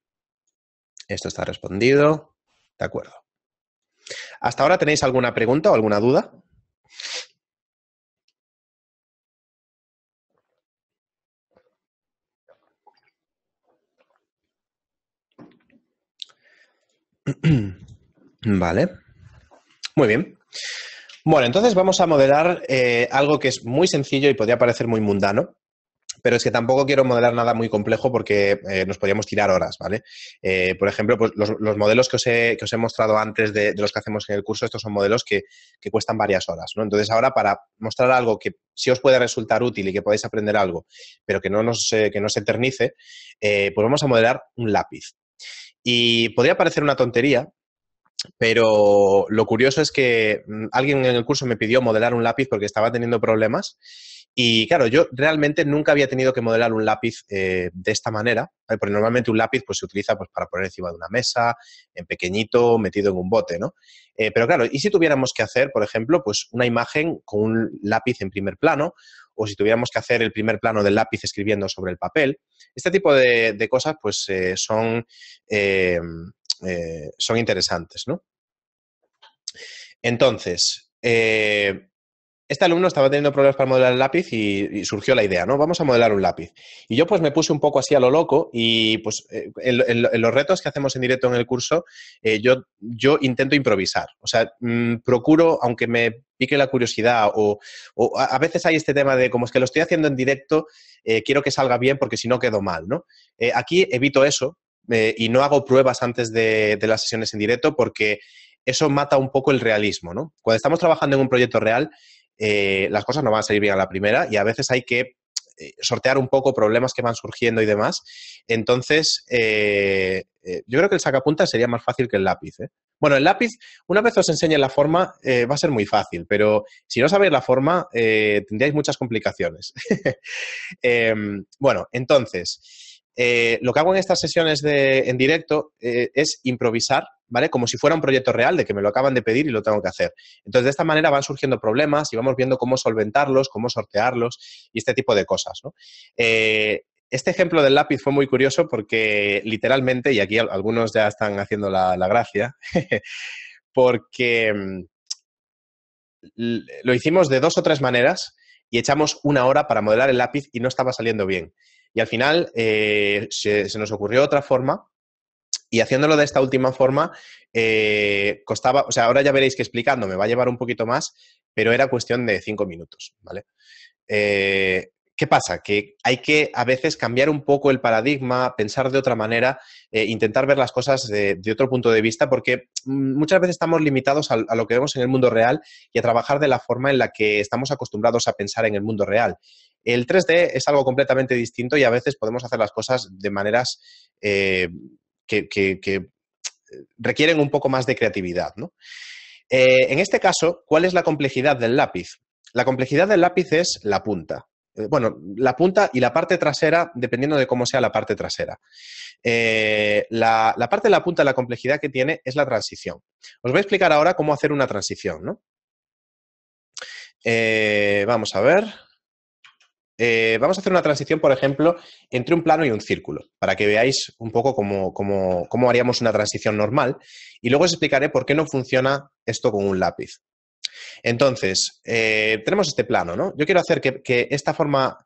Esto está respondido. De acuerdo. ¿Hasta ahora tenéis alguna pregunta o alguna duda? Vale. Muy bien. Bueno, entonces vamos a modelar eh, algo que es muy sencillo y podría parecer muy mundano, pero es que tampoco quiero modelar nada muy complejo porque eh, nos podríamos tirar horas, ¿vale? Eh, por ejemplo, pues, los, modelos que os, he, mostrado antes de, los que hacemos en el curso, estos son modelos que, cuestan varias horas, ¿no? Entonces, ahora para mostrar algo que sí os puede resultar útil y que podáis aprender algo, pero que no, nos, eh, que no se eternice, pues vamos a modelar un lápiz. Y podría parecer una tontería, pero lo curioso es que mm, alguien en el curso me pidió modelar un lápiz porque estaba teniendo problemas y claro, yo realmente nunca había tenido que modelar un lápiz eh, de esta manera, eh, porque normalmente un lápiz pues, se utiliza pues, para poner encima de una mesa, en pequeñito, metido en un bote, ¿no? Eh, pero claro, ¿y si tuviéramos que hacer, por ejemplo, pues una imagen con un lápiz en primer plano? O si tuviéramos que hacer el primer plano del lápiz escribiendo sobre el papel. Este tipo de, cosas, pues, son, son interesantes, ¿no? Entonces, este alumno estaba teniendo problemas para modelar el lápiz y, surgió la idea, ¿no? Vamos a modelar un lápiz. Y yo pues me puse un poco así a lo loco y pues eh, en, los retos que hacemos en directo en el curso, eh, yo, yo intento improvisar. O sea, mm, procuro, aunque me pique la curiosidad o, a veces hay este tema de como es que lo estoy haciendo en directo, eh, quiero que salga bien porque si no quedo mal, ¿no? aquí evito eso y no hago pruebas antes de, de las sesiones en directo porque eso mata un poco el realismo, ¿no? Cuando estamos trabajando en un proyecto real, eh, las cosas no van a salir bien a la primera y a veces hay que eh, sortear un poco problemas que van surgiendo y demás. Entonces, eh, yo creo que el sacapuntas sería más fácil que el lápiz. Bueno, el lápiz, una vez os enseñe la forma, va a ser muy fácil, pero si no sabéis la forma, tendríais muchas complicaciones. Em, bueno, entonces, lo que hago en estas sesiones de, en directo es improvisar ¿vale? Como si fuera un proyecto real de que me lo acaban de pedir y lo tengo que hacer. Entonces, de esta manera van surgiendo problemas y vamos viendo cómo solventarlos, cómo sortearlos y este tipo de cosas, eh, este ejemplo del lápiz fue muy curioso porque literalmente, y aquí algunos ya están haciendo la, gracia, porque mm, lo hicimos de dos o tres maneras y echamos una hora para modelar el lápiz y no estaba saliendo bien. Y al final eh, se, se, nos ocurrió otra forma y haciéndolo de esta última forma, eh, costaba, o sea, ahora ya veréis que explicando me va a llevar un poquito más, pero era cuestión de cinco minutos, ¿vale? Eh, ¿Qué pasa? Que hay que a veces cambiar un poco el paradigma, pensar de otra manera, eh, intentar ver las cosas de, otro punto de vista, porque muchas veces estamos limitados a, lo que vemos en el mundo real y a trabajar de la forma en la que estamos acostumbrados a pensar en el mundo real. El 3D es algo completamente distinto y a veces podemos hacer las cosas de maneras que, requieren un poco más de creatividad. Eh, en este caso, ¿cuál es la complejidad del lápiz? La complejidad del lápiz es la punta. Eh, bueno, la punta y la parte trasera, dependiendo de cómo sea la parte trasera. Eh, la, parte de la punta, la complejidad que tiene es la transición. Os voy a explicar ahora cómo hacer una transición, vamos a ver. Eh, vamos a hacer una transición, por ejemplo, entre un plano y un círculo, para que veáis un poco cómo, haríamos una transición normal. Y luego os explicaré por qué no funciona esto con un lápiz. Entonces, eh, tenemos este plano, ¿no? Yo quiero hacer que, esta forma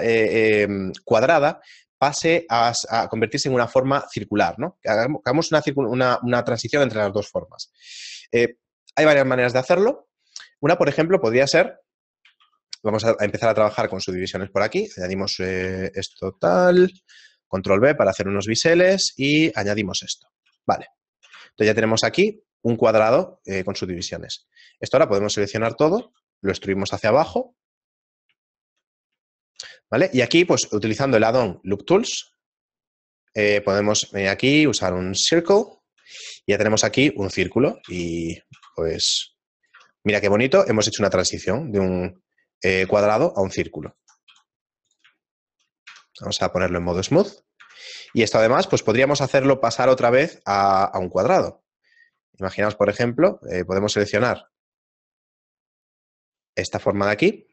eh, cuadrada pase a, convertirse en una forma circular, ¿no? hagamos una, transición entre las dos formas. hay varias maneras de hacerlo. Una, por ejemplo, podría ser Vamos a, empezar a trabajar con subdivisiones por aquí. Añadimos eh, esto tal, control B para hacer unos biseles y añadimos esto. Vale. Entonces ya tenemos aquí un cuadrado eh, con subdivisiones. Esto ahora podemos seleccionar todo, lo extruimos hacia abajo. ¿Vale? Y aquí, pues utilizando el addon on Loop Tools, eh, podemos aquí usar un circle. Y ya tenemos aquí un círculo y pues mira qué bonito, hemos hecho una transición de un, eh, cuadrado a un círculo. Vamos a ponerlo en modo smooth. Y esto además, pues podríamos hacerlo pasar otra vez a, un cuadrado. Imaginaos, por ejemplo, eh, podemos seleccionar esta forma de aquí,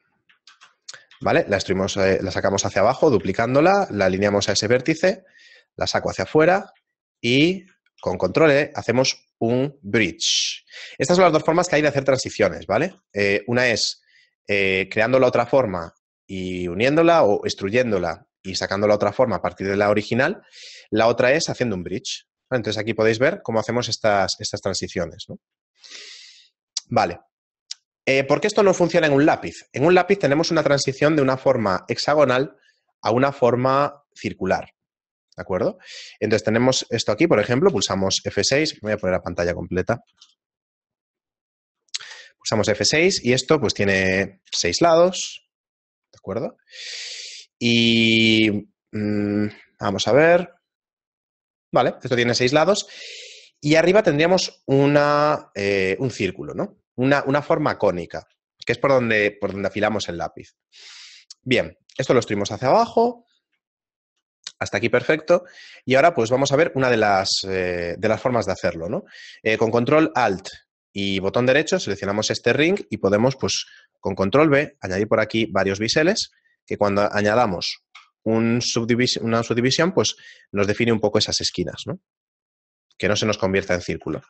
¿vale? La, eh, la sacamos hacia abajo, duplicándola, la alineamos a ese vértice, la saco hacia afuera y con control E hacemos un bridge. Estas son las dos formas que hay de hacer transiciones, ¿vale? una es eh, creando la otra forma y uniéndola o extruyéndola y sacando la otra forma a partir de la original. La otra es haciendo un bridge. Entonces aquí podéis ver cómo hacemos estas, estas transiciones. Vale. Eh, ¿Por qué esto no funciona en un lápiz? En un lápiz tenemos una transición de una forma hexagonal a una forma circular. ¿De acuerdo? Entonces tenemos esto aquí, por ejemplo, pulsamos F6, voy a poner la pantalla completa Usamos F6 y esto pues tiene seis lados, ¿de acuerdo? Y mm, vamos a ver. Vale, esto tiene seis lados. Y arriba tendríamos una, eh, un círculo, ¿no? Una, forma cónica, que es por donde, por donde afilamos el lápiz. Bien, esto lo estuvimos hacia abajo. Hasta aquí perfecto. Y ahora pues vamos a ver una de las, eh, de las formas de hacerlo, ¿no? Eh, con control alt y botón derecho seleccionamos este ring y podemos, pues, con control B, añadir por aquí varios biseles que cuando añadamos un una subdivisión, pues nos define un poco esas esquinas, ¿no? Que no se nos convierta en círculo.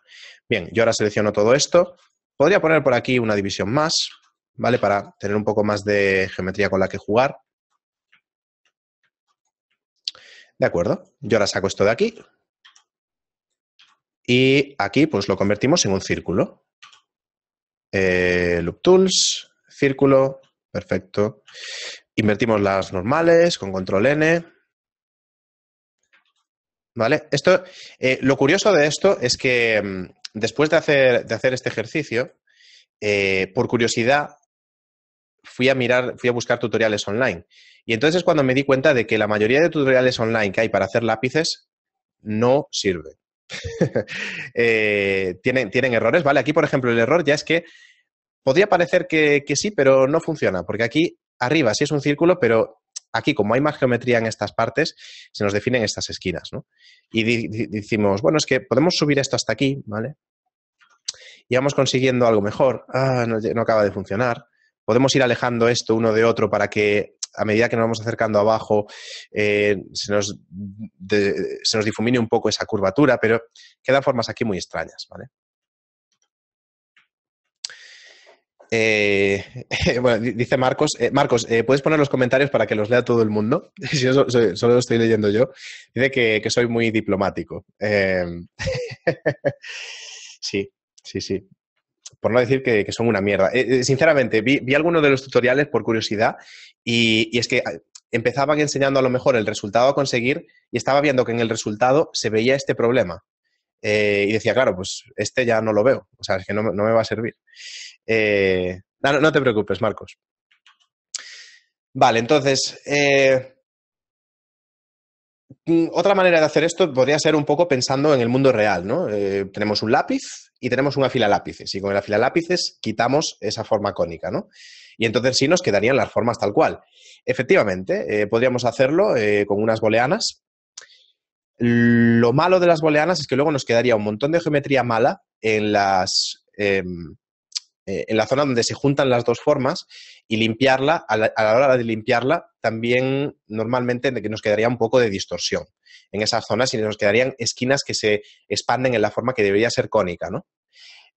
Bien, yo ahora selecciono todo esto. Podría poner por aquí una división más, ¿vale? Para tener un poco más de geometría con la que jugar. De acuerdo, yo ahora saco esto de aquí, y aquí pues lo convertimos en un círculo. Eh, loop tools, círculo, perfecto. Invertimos las normales con control N. ¿Vale? Esto, eh, lo curioso de esto es que mm, después de hacer, de hacer este ejercicio, eh, por curiosidad, fui a mirar, fui a buscar tutoriales online. Y entonces es cuando me di cuenta de que la mayoría de tutoriales online que hay para hacer lápices no sirven. Eh, tienen, tienen errores, ¿vale? Aquí, por ejemplo, el error ya es que podría parecer que, sí, pero no funciona, porque aquí arriba sí es un círculo, pero aquí, como hay más geometría en estas partes, se nos definen estas esquinas, ¿no? Y decimos, bueno, es que podemos subir esto hasta aquí, ¿vale? Y vamos consiguiendo algo mejor. Ah, no acaba de funcionar. Podemos ir alejando esto uno de otro para que a medida que nos vamos acercando abajo, eh, se, nos se nos difumine un poco esa curvatura, pero quedan formas aquí muy extrañas, ¿vale? Eh, bueno, dice Marcos, eh, Marcos, ¿puedes poner los comentarios para que los lea todo el mundo? si solo, solo lo estoy leyendo yo. Dice que, que soy muy diplomático. sí, sí, sí por no decir que, son una mierda. Eh, eh, sinceramente, vi, algunos de los tutoriales por curiosidad y, es que ah, empezaban enseñando a lo mejor el resultado a conseguir y estaba viendo que en el resultado se veía este problema. Eh, y decía, claro, pues este ya no lo veo, o sea, es que no, me va a servir. no, te preocupes, Marcos. Vale, entonces, mm, otra manera de hacer esto podría ser un poco pensando en el mundo real, ¿no? tenemos un lápiz, y tenemos una fila lápices, Y con la fila lápices quitamos esa forma cónica, ¿no? Y entonces sí nos quedarían las formas tal cual. Efectivamente, eh, podríamos hacerlo eh, con unas boleanas. Lo malo de las boleanas es que luego nos quedaría un montón de geometría mala en las, em, eh, en la zona donde se juntan las dos formas y limpiarla, a la, hora de limpiarla, también normalmente nos quedaría un poco de distorsión en esas zonas y nos quedarían esquinas que se expanden en la forma que debería ser cónica, ¿no?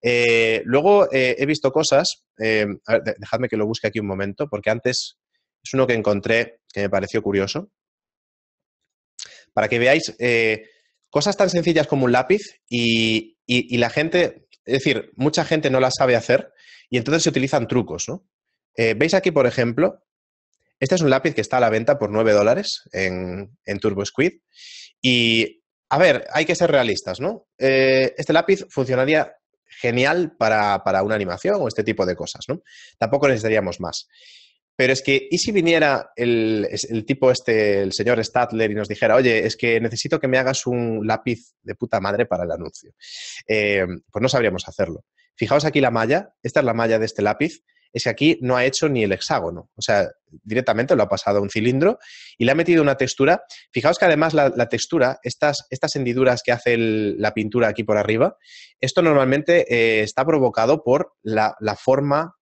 Eh, luego eh, he visto cosas, dejadme que lo busque aquí un momento, porque antes es uno que encontré que me pareció curioso, para que veáis cosas tan sencillas como un lápiz y, la gente, es decir, mucha gente no la sabe hacer y entonces se utilizan trucos, ¿no? Eh, Veis aquí, por ejemplo, este es un lápiz que está a la venta por 9 dólares en, TurboSquid. Y, a ver, hay que ser realistas, ¿no? Eh, este lápiz funcionaría genial para, una animación o este tipo de cosas, ¿no? Tampoco necesitaríamos más. Pero es que, ¿y si viniera el, tipo este, el señor Stadler, y nos dijera, oye, es que necesito que me hagas un lápiz de puta madre para el anuncio? Eh, pues no sabríamos hacerlo. Fijaos aquí la malla, esta es la malla de este lápiz, es que aquí no ha hecho ni el hexágono, o sea, directamente lo ha pasado a un cilindro y le ha metido una textura. Fijaos que además la, textura, estas, estas, hendiduras que hace la pintura aquí por arriba, esto normalmente eh, está provocado por la, forma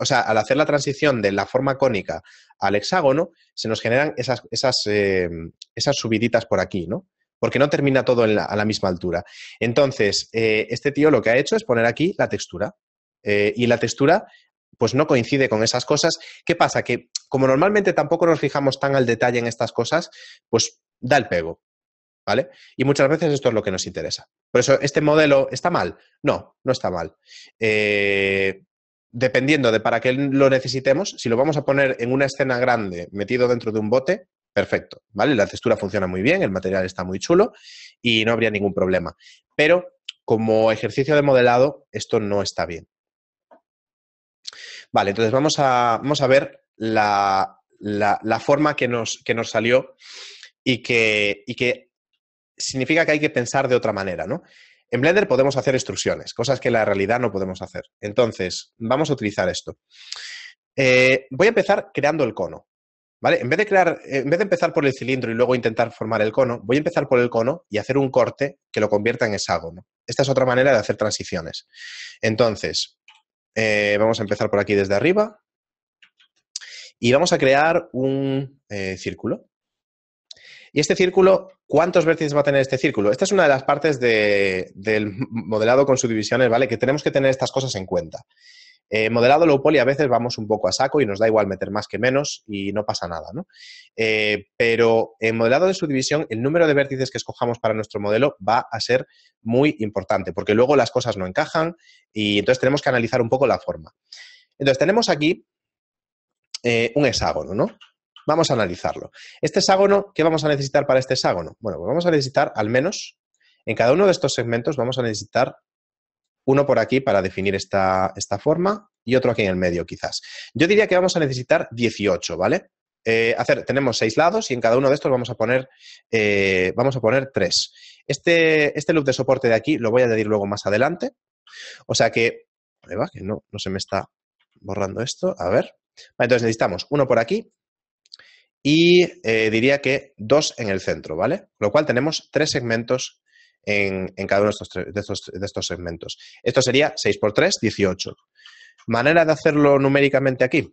o sea, al hacer la transición de la forma cónica al hexágono, se nos generan esas, esas, eh, esas subiditas por aquí, ¿no? porque no termina todo a la misma altura. Entonces, eh, este tío lo que ha hecho es poner aquí la textura. Eh, y la textura, pues no coincide con esas cosas. ¿Qué pasa? Que como normalmente tampoco nos fijamos tan al detalle en estas cosas, pues da el pego. ¿Vale? Y muchas veces esto es lo que nos interesa. Por eso, ¿este modelo está mal? No, no está mal. Eh, dependiendo de para qué lo necesitemos, si lo vamos a poner en una escena grande metido dentro de un bote, perfecto, ¿vale? La textura funciona muy bien, el material está muy chulo y no habría ningún problema. Pero como ejercicio de modelado, esto no está bien. Vale, entonces vamos a, vamos a ver la, forma que nos, que nos salió y que, que significa que hay que pensar de otra manera, ¿no? En Blender podemos hacer extrusiones, cosas que en la realidad no podemos hacer. Entonces, vamos a utilizar esto. Eh, voy a empezar creando el cono. En vez, de crear, eh, en vez de empezar por el cilindro y luego intentar formar el cono, voy a empezar por el cono y hacer un corte que lo convierta en hexágono. Esta es otra manera de hacer transiciones. Entonces, eh, vamos a empezar por aquí desde arriba y vamos a crear un eh, círculo. Y este círculo, ¿cuántos vértices va a tener este círculo? Esta es una de las partes del modelado con subdivisiones, ¿vale? Que tenemos que tener estas cosas en cuenta. Eh, modelado low poly a veces vamos un poco a saco y nos da igual meter más que menos y no pasa nada, eh, pero en modelado de subdivisión el número de vértices que escojamos para nuestro modelo va a ser muy importante porque luego las cosas no encajan y entonces tenemos que analizar un poco la forma. Entonces tenemos aquí eh, un hexágono, ¿no? Vamos a analizarlo. Este hexágono, ¿qué vamos a necesitar para este hexágono? Bueno, pues vamos a necesitar al menos, en cada uno de estos segmentos vamos a necesitar uno por aquí para definir esta, esta forma y otro aquí en el medio quizás. Yo diría que vamos a necesitar 18, ¿vale? Eh, hacer, tenemos seis lados y en cada uno de estos vamos a poner, eh, vamos a poner tres. Este, este loop de soporte de aquí lo voy a añadir luego más adelante. O sea que, que no, se me está borrando esto. A ver. entonces necesitamos uno por aquí y eh, diría que dos en el centro, ¿vale? lo cual tenemos tres segmentos en, cada uno de estos, segmentos. Esto sería 6 por 3, 18. ¿Manera de hacerlo numéricamente aquí?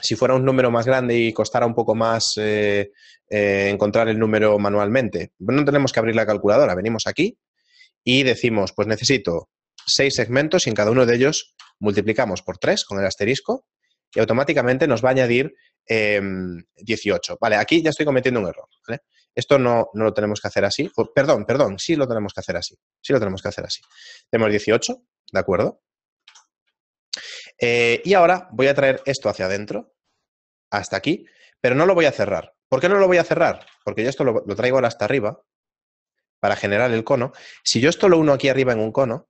Si fuera un número más grande y costara un poco más eh, eh, encontrar el número manualmente, no tenemos que abrir la calculadora, venimos aquí y decimos, pues necesito seis segmentos y en cada uno de ellos multiplicamos por 3 con el asterisco y automáticamente nos va a añadir 18. Em, vale, aquí ya estoy cometiendo un error. ¿vale? Esto no, no lo tenemos que hacer así. perdón, perdón, sí lo tenemos que hacer así. Sí lo tenemos que hacer así. Tenemos 18, ¿de acuerdo? Eh, y ahora voy a traer esto hacia adentro, hasta aquí, pero no lo voy a cerrar. ¿Por qué no lo voy a cerrar? Porque yo esto lo, traigo ahora hasta arriba para generar el cono. Si yo esto lo uno aquí arriba en un cono,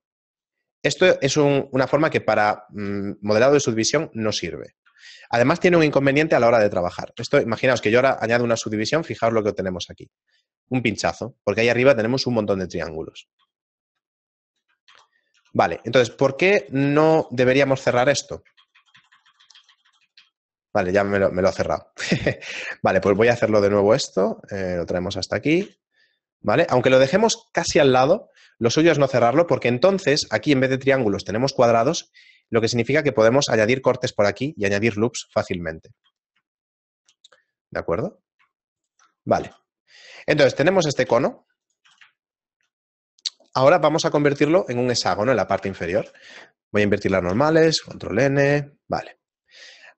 esto es una forma que para mm, modelado de subdivisión no sirve. Además, tiene un inconveniente a la hora de trabajar. Esto, imaginaos que yo ahora añado una subdivisión, fijaos lo que tenemos aquí. Un pinchazo, porque ahí arriba tenemos un montón de triángulos. Vale, entonces, ¿por qué no deberíamos cerrar esto? Vale, ya me lo, me cerrado. vale, pues voy a hacerlo de nuevo esto, eh, lo traemos hasta aquí. ¿Vale? Aunque lo dejemos casi al lado, lo suyo es no cerrarlo porque entonces aquí en vez de triángulos tenemos cuadrados lo que significa que podemos añadir cortes por aquí y añadir loops fácilmente. ¿De acuerdo? Vale. Entonces, tenemos este cono. Ahora vamos a convertirlo en un hexágono en la parte inferior. Voy a invertir las normales, control N, vale.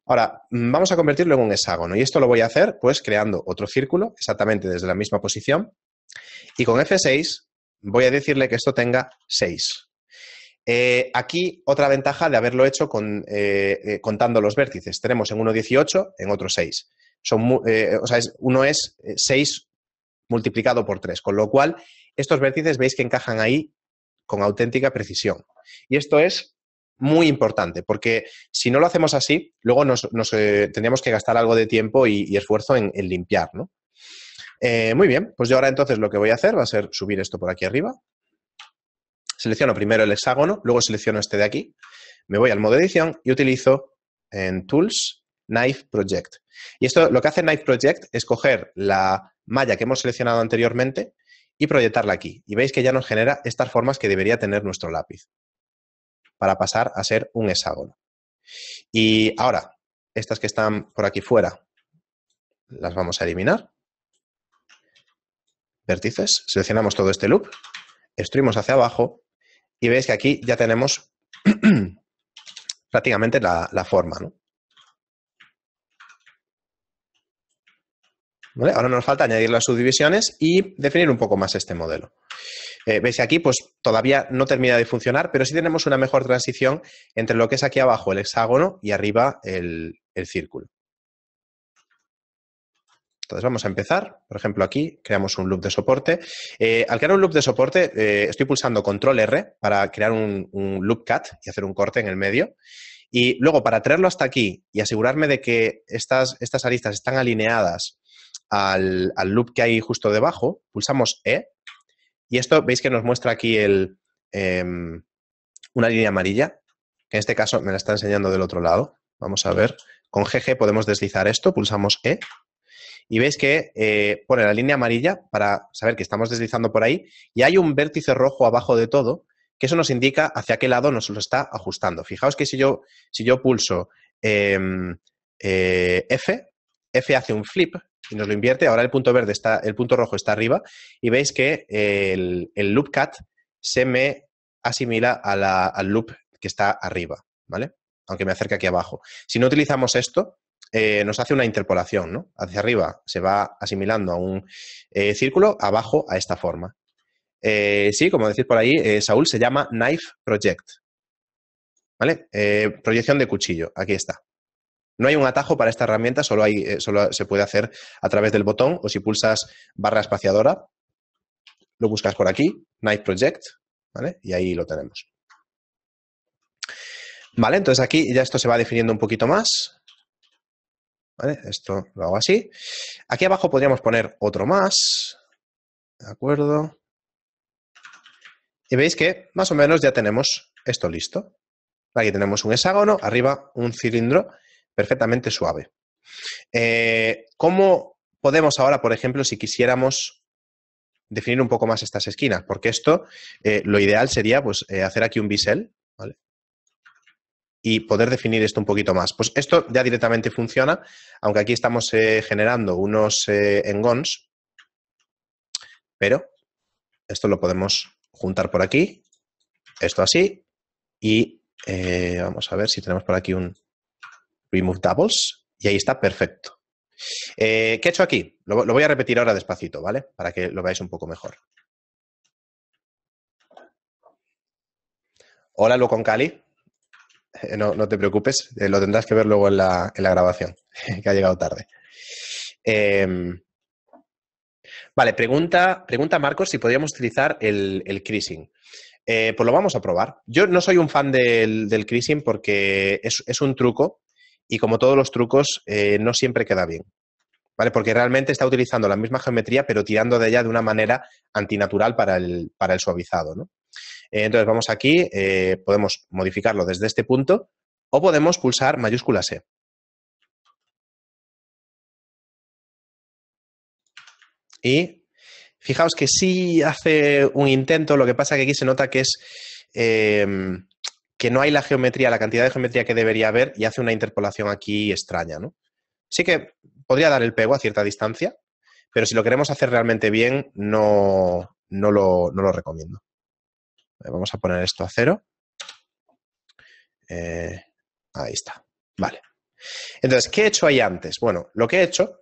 Ahora, vamos a convertirlo en un hexágono y esto lo voy a hacer pues creando otro círculo exactamente desde la misma posición y con F6 voy a decirle que esto tenga 6. Eh, aquí otra ventaja de haberlo hecho con, eh, eh, contando los vértices. Tenemos en uno 18, en otro 6. Son, uno es 6 multiplicado por 3, con lo cual estos vértices veis que encajan ahí con auténtica precisión. Y esto es muy importante, porque si no lo hacemos así, luego nos, tendríamos que gastar algo de tiempo y, esfuerzo en, limpiar, muy bien, pues yo ahora entonces lo que voy a hacer va a ser subir esto por aquí arriba, Selecciono primero el hexágono, luego selecciono este de aquí, me voy al modo edición y utilizo en Tools Knife Project. Y esto lo que hace Knife Project es coger la malla que hemos seleccionado anteriormente y proyectarla aquí. Y veis que ya nos genera estas formas que debería tener nuestro lápiz para pasar a ser un hexágono. Y ahora, estas que están por aquí fuera, las vamos a eliminar. Vértices, seleccionamos todo este loop, extruimos hacia abajo y veis que aquí ya tenemos prácticamente la, forma, Ahora nos falta añadir las subdivisiones y definir un poco más este modelo. Eh, veis que aquí pues, todavía no termina de funcionar, pero sí tenemos una mejor transición entre lo que es aquí abajo el hexágono y arriba el círculo. Entonces vamos a empezar, por ejemplo aquí creamos un loop de soporte. Eh, al crear un loop de soporte eh, estoy pulsando control R para crear un, loop cut y hacer un corte en el medio. Y luego para traerlo hasta aquí y asegurarme de que estas, estas aristas están alineadas al, loop que hay justo debajo, pulsamos E y esto veis que nos muestra aquí el, em, una línea amarilla, que en este caso me la está enseñando del otro lado. Vamos a ver, con GG podemos deslizar esto, pulsamos E y veis que eh, pone la línea amarilla para saber que estamos deslizando por ahí y hay un vértice rojo abajo de todo que eso nos indica hacia qué lado nos lo está ajustando. Fijaos que si yo, si yo pulso em, eh, F, F hace un flip y nos lo invierte. Ahora el punto verde está, el punto rojo está arriba y veis que eh, el, loop cat se me asimila al loop que está arriba, ¿vale? Aunque me acerque aquí abajo. Si no utilizamos esto, eh, nos hace una interpolación, ¿no? Hacia arriba se va asimilando a un eh, círculo, abajo a esta forma. Eh, sí, como decís por ahí, Saúl se llama Knife Project. ¿Vale? proyección de cuchillo, aquí está. No hay un atajo para esta herramienta, solo, hay, solo se puede hacer a través del botón o si pulsas barra espaciadora, lo buscas por aquí, Knife Project, ¿vale? Y ahí lo tenemos. Vale, entonces aquí ya esto se va definiendo un poquito más. Esto lo hago así. Aquí abajo podríamos poner otro más, ¿de acuerdo? Y veis que más o menos ya tenemos esto listo. Aquí tenemos un hexágono, arriba un cilindro perfectamente suave. Eh, ¿Cómo podemos ahora, por ejemplo, si quisiéramos definir un poco más estas esquinas? Porque esto, eh, lo ideal sería pues, eh, hacer aquí un bisel, ¿vale? y poder definir esto un poquito más. Pues esto ya directamente funciona, aunque aquí estamos eh, generando unos eh, engons, pero esto lo podemos juntar por aquí, esto así, y eh, vamos a ver si tenemos por aquí un remove doubles, y ahí está perfecto. ¿Qué he hecho aquí? Lo, voy a repetir ahora despacito, ¿vale? Para que lo veáis un poco mejor. Hola, Lu con Cali. Eh, no, no te preocupes, eh, lo tendrás que ver luego en la, grabación, que ha llegado tarde. Em, vale, pregunta, pregunta Marcos si podríamos utilizar el, el creasing. Eh, pues lo vamos a probar. Yo no soy un fan del, del creasing porque es, un truco y como todos los trucos no siempre queda bien. ¿Vale? Porque realmente está utilizando la misma geometría pero tirando de ella de una manera antinatural para el, para el suavizado, ¿no? Eh, entonces vamos aquí, eh, podemos modificarlo desde este punto o podemos pulsar mayúscula C. Y fijaos que sí hace un intento, lo que pasa que aquí se nota que es em, que no hay la geometría, la cantidad de geometría que debería haber y hace una interpolación aquí extraña. Sí que podría dar el pego a cierta distancia, pero si lo queremos hacer realmente bien, no, no lo recomiendo. Eh, vamos a poner esto a cero. Eh, ahí está. Vale. Entonces, ¿qué he hecho ahí antes? Bueno, lo que he hecho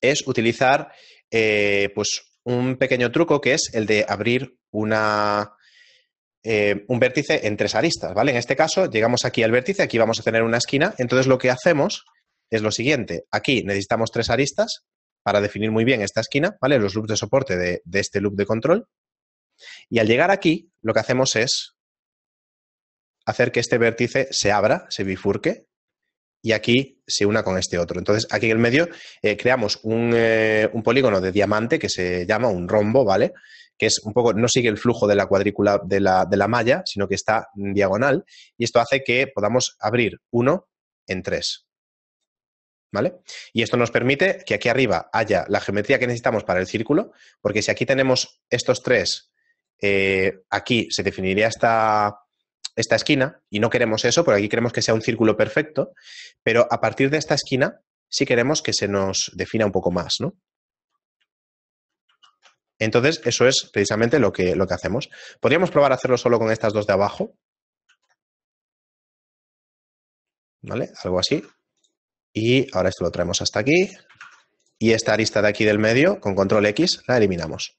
es utilizar eh, pues un pequeño truco que es el de abrir una, un vértice en tres aristas, ¿vale? En este caso, llegamos aquí al vértice, aquí vamos a tener una esquina, entonces lo que hacemos es lo siguiente. Aquí necesitamos tres aristas para definir muy bien esta esquina, ¿vale? Los loops de soporte de este loop de control. Y al llegar aquí, lo que hacemos es hacer que este vértice se abra, se bifurque, y aquí se una con este otro. Entonces, aquí en el medio eh, creamos eh, un, polígono de diamante que se llama un rombo, ¿vale? Que es un poco, no sigue el flujo de la cuadrícula de la, de la malla, sino que está en diagonal, y esto hace que podamos abrir uno en tres. ¿Vale? Y esto nos permite que aquí arriba haya la geometría que necesitamos para el círculo, porque si aquí tenemos estos tres eh, aquí se definiría esta, esquina y no queremos eso, porque aquí queremos que sea un círculo perfecto, pero a partir de esta esquina sí queremos que se nos defina un poco más, ¿no? Entonces, eso es precisamente lo que, lo que hacemos. Podríamos probar a hacerlo solo con estas dos de abajo. ¿Vale? Algo así. Y ahora esto lo traemos hasta aquí. Y esta arista de aquí del medio, con control X, la eliminamos.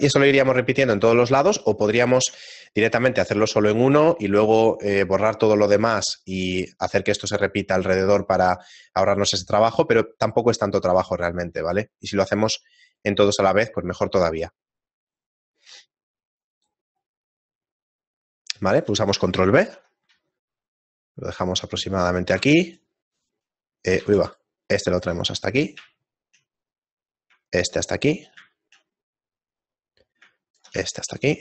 Y eso lo iríamos repitiendo en todos los lados o podríamos directamente hacerlo solo en uno y luego eh, borrar todo lo demás y hacer que esto se repita alrededor para ahorrarnos ese trabajo, pero tampoco es tanto trabajo realmente, ¿vale? Y si lo hacemos en todos a la vez, pues mejor todavía. ¿Vale? Pulsamos control B. Lo dejamos aproximadamente aquí. Eh, uy, va. Este lo traemos hasta aquí. Este hasta aquí esta hasta aquí.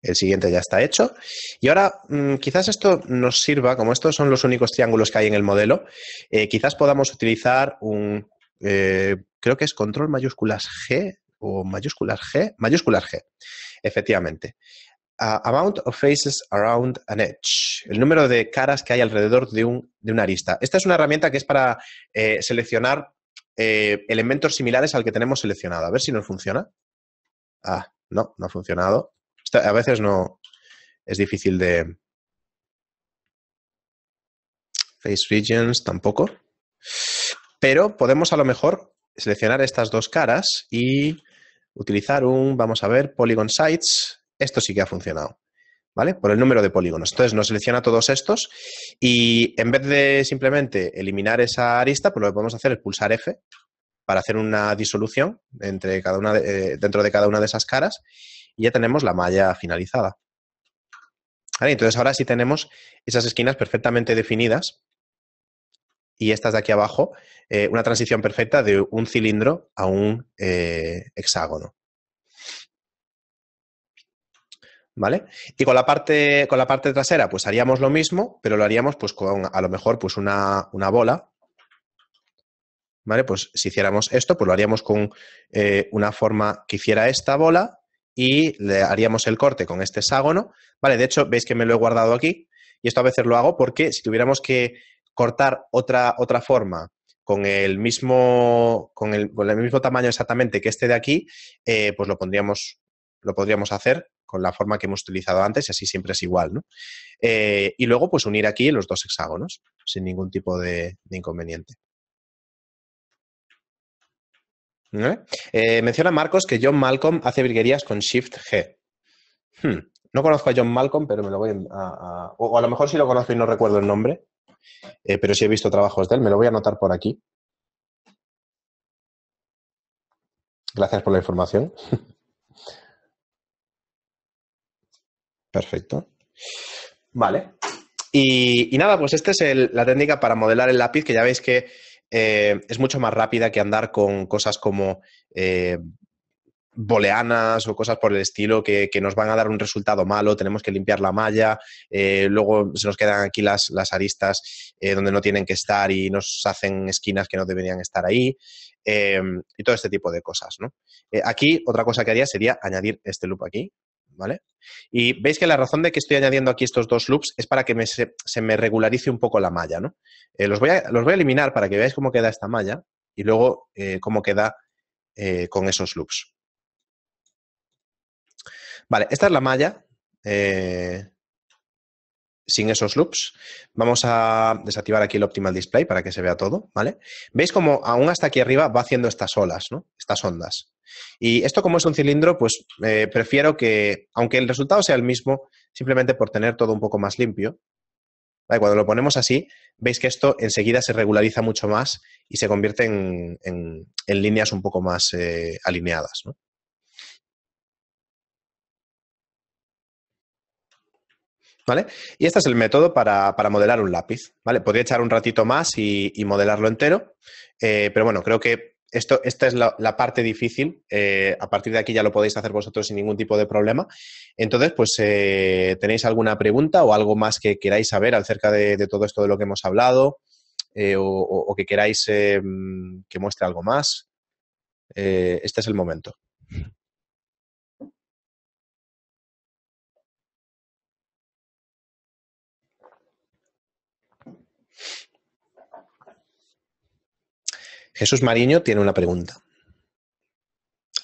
El siguiente ya está hecho. Y ahora, mm, quizás esto nos sirva, como estos son los únicos triángulos que hay en el modelo, eh, quizás podamos utilizar un, eh, creo que es control mayúsculas G o mayúsculas G, mayúsculas G, efectivamente. amount of faces around an edge, el número de caras que hay alrededor de, un, de una arista. Esta es una herramienta que es para eh, seleccionar eh, elementos similares al que tenemos seleccionado. A ver si nos funciona. Ah, no, no ha funcionado. a veces no es difícil de... Face Regions tampoco. Pero podemos a lo mejor seleccionar estas dos caras y utilizar un, vamos a ver, Polygon Sites. Esto sí que ha funcionado. ¿vale? Por el número de polígonos. Entonces nos selecciona todos estos y en vez de simplemente eliminar esa arista, pues lo que podemos hacer es pulsar F para hacer una disolución entre cada una eh, dentro de cada una de esas caras y ya tenemos la malla finalizada. Entonces ahora sí tenemos esas esquinas perfectamente definidas y estas de aquí abajo, eh, una transición perfecta de un cilindro a un eh, hexágono. ¿vale? Y con la parte, con la parte trasera, pues haríamos lo mismo, pero lo haríamos pues con a lo mejor pues una, una bola, ¿vale? Pues si hiciéramos esto, pues lo haríamos con eh, una forma que hiciera esta bola y le haríamos el corte con este hexágono, ¿vale? De hecho, veis que me lo he guardado aquí y esto a veces lo hago porque si tuviéramos que cortar otra, otra forma con el, mismo, con, el, con el mismo tamaño exactamente que este de aquí, eh, pues lo pondríamos lo podríamos hacer con la forma que hemos utilizado antes y así siempre es igual. ¿no? Eh, y luego, pues unir aquí los dos hexágonos sin ningún tipo de, inconveniente. ¿Eh? Eh, menciona Marcos que John Malcolm hace virguerías con Shift G. Hmm, no conozco a John Malcolm, pero me lo voy a... a o, a lo mejor sí lo conozco y no recuerdo el nombre, pero sí he visto trabajos de él. Me lo voy a anotar por aquí. Gracias por la información. Perfecto. Vale. Y, nada, pues esta es la técnica para modelar el lápiz, que ya veis que eh, es mucho más rápida que andar con cosas como eh, boleanas o cosas por el estilo que, nos van a dar un resultado malo, tenemos que limpiar la malla, eh, luego se nos quedan aquí las, aristas donde no tienen que estar y nos hacen esquinas que no deberían estar ahí y todo este tipo de cosas. aquí otra cosa que haría sería añadir este loop aquí, ¿vale? Y veis que la razón de que estoy añadiendo aquí estos dos loops es para que se, me regularice un poco la malla, ¿no? Eh, los, voy a, eliminar para que veáis cómo queda esta malla y luego eh, cómo queda eh, con esos loops. Vale, esta es la malla sin esos loops. Vamos a desactivar aquí el Optimal Display para que se vea todo, ¿vale? Veis cómo aún hasta aquí arriba va haciendo estas olas, ¿no? Estas ondas. Y esto como es un cilindro, pues eh, prefiero que, aunque el resultado sea el mismo, simplemente por tener todo un poco más limpio, cuando lo ponemos así, veis que esto enseguida se regulariza mucho más y se convierte en, líneas un poco más eh, alineadas, ¿no? ¿Vale? Y este es el método para, modelar un lápiz. ¿vale? Podría echar un ratito más y, modelarlo entero, eh, pero bueno, creo que esto, esta es la, parte difícil. Eh, a partir de aquí ya lo podéis hacer vosotros sin ningún tipo de problema. Entonces, pues, eh, ¿tenéis alguna pregunta o algo más que queráis saber acerca de, todo esto de lo que hemos hablado? o, que queráis que muestre algo más. este es el momento. Jesús Mariño tiene una pregunta.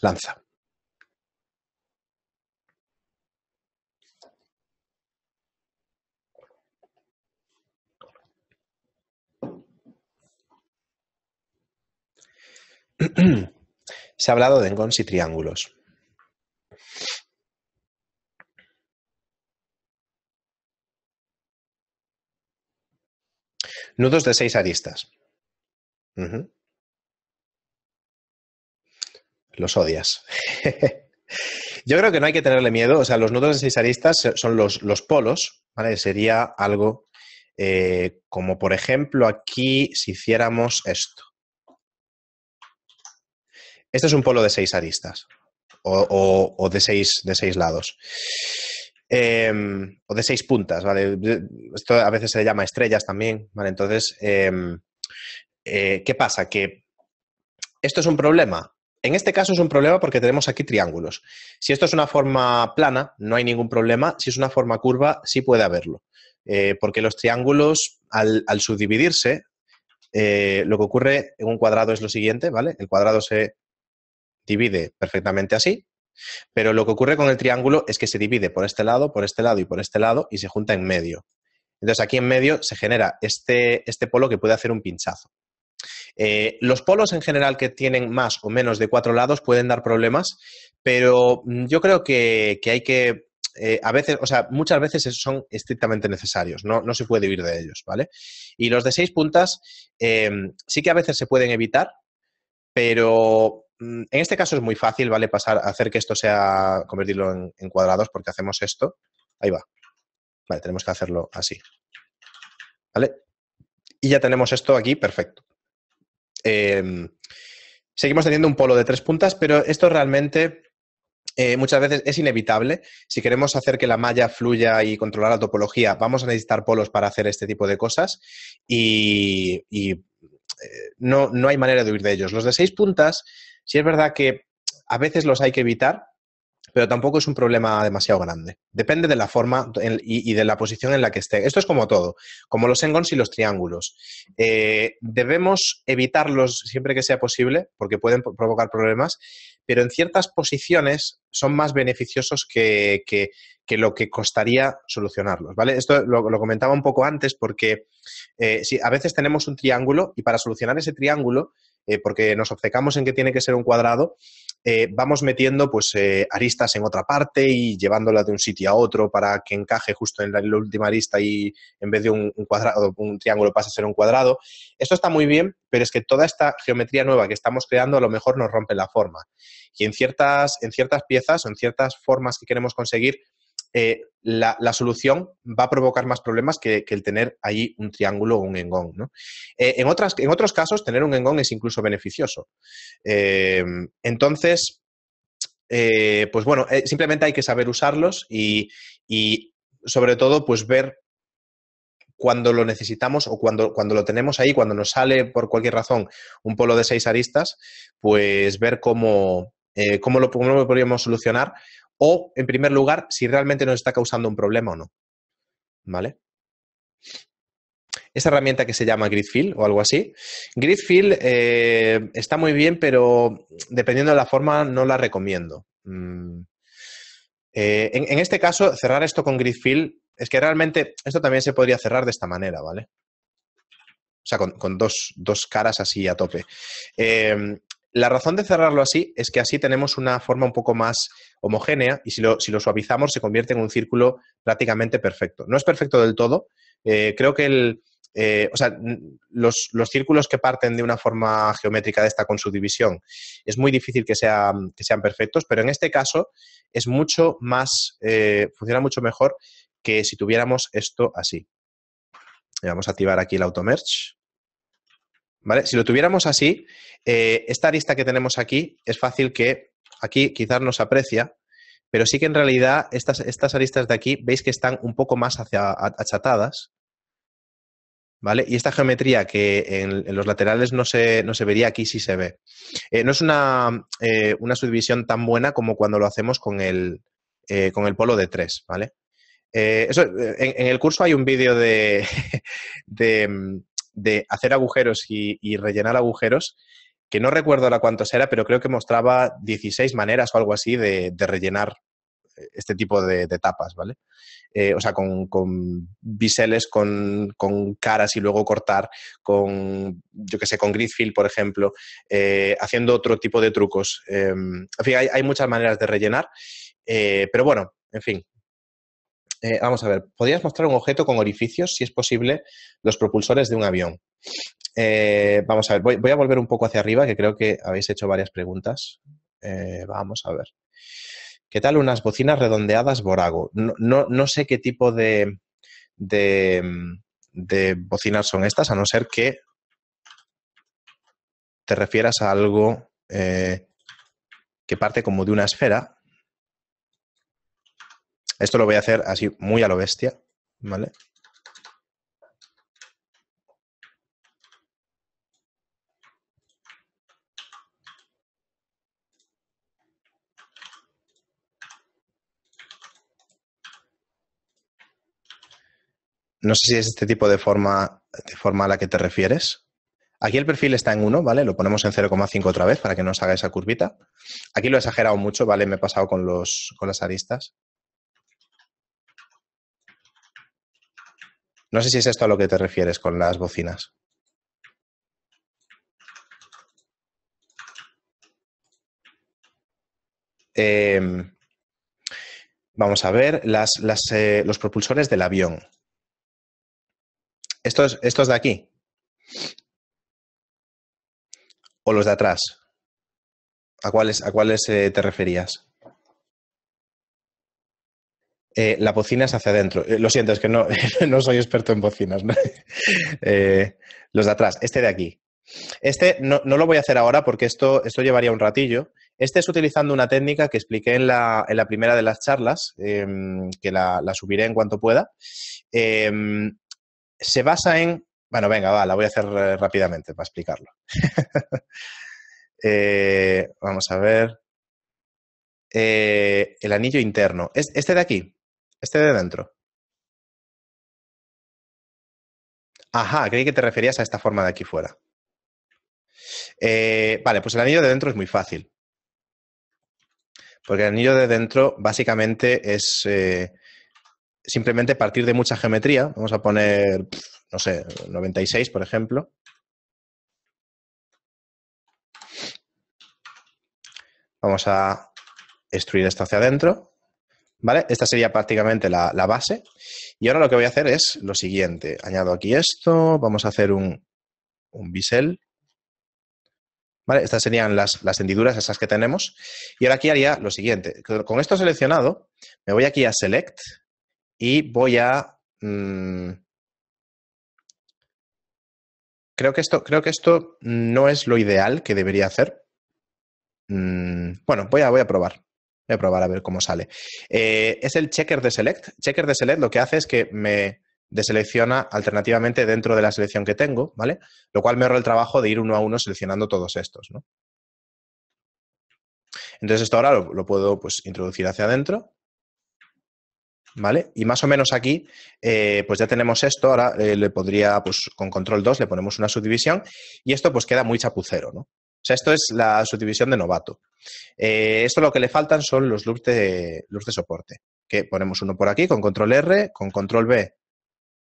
Lanza. Se ha hablado de engons y triángulos. Nudos de seis aristas los odias. Yo creo que no hay que tenerle miedo. O sea, los nudos de seis aristas son los, los polos, ¿vale? Sería algo eh, como, por ejemplo, aquí si hiciéramos esto. Este es un polo de seis aristas o, de, seis, de seis lados. Em, o de seis puntas, Esto a veces se le llama estrellas también, Entonces, em, eh, ¿qué pasa? Que esto es un problema. En este caso es un problema porque tenemos aquí triángulos. Si esto es una forma plana, no hay ningún problema. Si es una forma curva, sí puede haberlo. Eh, porque los triángulos, al, subdividirse, eh, lo que ocurre en un cuadrado es lo siguiente, ¿vale? El cuadrado se divide perfectamente así, pero lo que ocurre con el triángulo es que se divide por este lado, por este lado y por este lado y se junta en medio. Entonces aquí en medio se genera este, este polo que puede hacer un pinchazo. Eh, los polos en general que tienen más o menos de cuatro lados pueden dar problemas, pero mm, yo creo que, hay que eh, a veces, o sea, muchas veces son estrictamente necesarios, no, se puede vivir de ellos, ¿vale? Y los de seis puntas em, sí que a veces se pueden evitar, pero mm, en este caso es muy fácil, ¿vale? Pasar hacer que esto sea, convertirlo en cuadrados porque hacemos esto. Ahí va. Vale, tenemos que hacerlo así. ¿Vale? Y ya tenemos esto aquí, perfecto. Em, seguimos teniendo un polo de tres puntas, pero esto realmente eh, muchas veces es inevitable. Si queremos hacer que la malla fluya y controlar la topología, vamos a necesitar polos para hacer este tipo de cosas y, eh, no, no hay manera de huir de ellos. Los de seis puntas, si es verdad que a veces los hay que evitar, pero tampoco es un problema demasiado grande. Depende de la forma y, de la posición en la que esté. Esto es como todo, como los engons y los triángulos. Eh, debemos evitarlos siempre que sea posible, porque pueden provocar problemas, pero en ciertas posiciones son más beneficiosos que, lo que costaría solucionarlos, ¿vale? Esto lo, comentaba un poco antes porque eh, a veces tenemos un triángulo y para solucionar ese triángulo eh, porque nos obcecamos en que tiene que ser un cuadrado, eh, vamos metiendo pues eh, aristas en otra parte y llevándola de un sitio a otro para que encaje justo en la, última arista y en vez de un, cuadrado, un triángulo pasa a ser un cuadrado. Esto está muy bien, pero es que toda esta geometría nueva que estamos creando a lo mejor nos rompe la forma. Y en ciertas, en ciertas piezas o en ciertas formas que queremos conseguir, eh, la, solución va a provocar más problemas que, el tener ahí un triángulo o un engón. Eh, en, otros casos, tener un engón es incluso beneficioso. Eh, entonces, pues bueno, simplemente hay que saber usarlos y, sobre todo, pues ver cuando lo necesitamos o cuando, cuando lo tenemos ahí, cuando nos sale por cualquier razón un polo de seis aristas, pues ver cómo, cómo, lo, podríamos solucionar o, en primer lugar, si realmente nos está causando un problema o no. ¿Vale? Esa herramienta que se llama Gridfield o algo así. Gridfield eh, está muy bien, pero dependiendo de la forma, no la recomiendo. Mm. Eh, en, este caso, cerrar esto con Gridfield es que realmente esto también se podría cerrar de esta manera, ¿vale? O sea, con, dos, caras así a tope. Eh, la razón de cerrarlo así es que así tenemos una forma un poco más homogénea y si lo, suavizamos se convierte en un círculo prácticamente perfecto. No es perfecto del todo. Eh, creo que el, eh, los, círculos que parten de una forma geométrica de esta con su división es muy difícil que sean, perfectos, pero en este caso es mucho más, eh, funciona mucho mejor que si tuviéramos esto así. Vamos a activar aquí el auto-merge. Si lo tuviéramos así, eh, esta arista que tenemos aquí es fácil que aquí quizás nos aprecia, pero sí que en realidad estas, estas aristas de aquí veis que están un poco más hacia, achatadas, ¿vale? Y esta geometría que en, los laterales no se, no se, vería, aquí sí se ve. Eh, no es eh, una, subdivisión tan buena como cuando lo hacemos con el, con el polo de 3, ¿vale? en, el curso hay un vídeo de, mm, de hacer agujeros y, rellenar agujeros, que no recuerdo la cuántos era, pero creo que mostraba 16 maneras o algo así de, rellenar eh, este tipo de, tapas, ¿vale? Eh, o sea, con, con biseles, con, con, caras y luego cortar, con, yo qué sé, con gridfield, por ejemplo, eh, haciendo otro tipo de trucos. Em, en fin, hay, muchas maneras de rellenar, pero bueno, en fin, eh, vamos a ver, podrías mostrar un objeto con orificios, si es posible, los propulsores de un avión. Eh, vamos a ver, voy, a volver un poco hacia arriba, que creo que habéis hecho varias preguntas. Eh, vamos a ver. ¿Qué tal unas bocinas redondeadas Borago? No, sé qué tipo de, de, bocinas son estas, a no ser que te refieras a algo que parte como de una esfera esto lo voy a hacer así muy a lo bestia, ¿vale? No sé si es este tipo de forma, de forma a la que te refieres. Aquí el perfil está en 1, ¿vale? Lo ponemos en 0,5 otra vez para que no haga esa curvita. Aquí lo he exagerado mucho, ¿vale? Me he pasado con, los, con las aristas. No sé si es esto a lo que te refieres con las bocinas. Em, vamos a ver eh, los propulsores del avión. Estos, estos de aquí. ¿O los de atrás? ¿A cuáles, a cuáles eh, te referías? Eh, la bocina es hacia adentro. Eh, lo siento, es que no, no soy experto en bocinas. Eh, los de atrás, este de aquí. Este no, lo voy a hacer ahora porque esto, esto llevaría un ratillo. Este es utilizando una técnica que expliqué en la, primera de las charlas, em, que la, subiré en cuanto pueda. Em, se basa en... Bueno, venga, va, la voy a hacer rápidamente para explicarlo. vamos a ver. el anillo interno. Este de aquí, este de dentro. Ajá, creí que te referías a esta forma de aquí fuera. Eh, vale, pues el anillo de dentro es muy fácil. Porque el anillo de dentro básicamente es eh, simplemente partir de mucha geometría. Vamos a poner, no sé, 96, por ejemplo. Vamos a extruir esto hacia adentro. Esta sería prácticamente la, base. Y ahora lo que voy a hacer es lo siguiente. Añado aquí esto, vamos a hacer un, un bisel. Estas serían las, las, hendiduras, esas que tenemos. Y ahora aquí haría lo siguiente. Con esto seleccionado, me voy aquí a Select y voy a... Mm, creo, que esto, creo que esto no es lo ideal que debería hacer. Mm, bueno, voy a, voy a probar. Voy a probar a ver cómo sale. Eh, es el checker de select. Checker de select lo que hace es que me deselecciona alternativamente dentro de la selección que tengo, ¿vale? Lo cual me ahorra el trabajo de ir uno a uno seleccionando todos estos, ¿no? Entonces esto ahora lo, puedo pues, introducir hacia adentro, ¿vale? Y más o menos aquí, eh, pues ya tenemos esto, ahora eh, le podría, pues con control 2 le ponemos una subdivisión y esto pues queda muy chapucero, ¿no? O sea, esto es la subdivisión de novato. Eh, esto lo que le faltan son los loops de, soporte, que ponemos uno por aquí con control R, con control B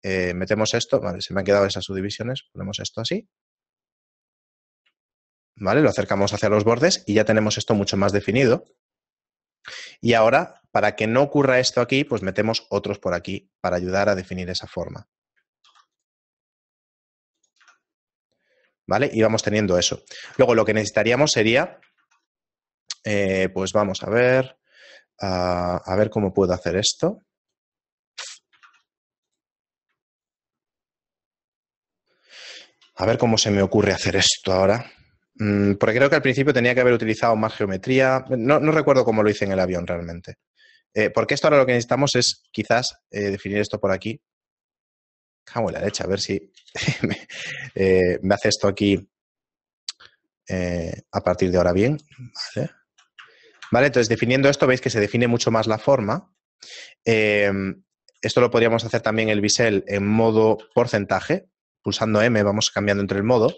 eh, metemos esto, vale, se me han quedado esas subdivisiones, ponemos esto así, vale, lo acercamos hacia los bordes y ya tenemos esto mucho más definido. Y ahora, para que no ocurra esto aquí, pues metemos otros por aquí para ayudar a definir esa forma. ¿vale? Y vamos teniendo eso. Luego lo que necesitaríamos sería, eh, pues vamos a ver, a, ver cómo puedo hacer esto. A ver cómo se me ocurre hacer esto ahora. Mm, porque creo que al principio tenía que haber utilizado más geometría. No, recuerdo cómo lo hice en el avión realmente. Eh, porque esto ahora lo que necesitamos es quizás eh, definir esto por aquí. Cago en la derecha, a ver si eh, me, hace esto aquí eh, a partir de ahora bien. Vale. entonces definiendo esto, veis que se define mucho más la forma. Em, esto lo podríamos hacer también el bisel en modo porcentaje. Pulsando M vamos cambiando entre el modo.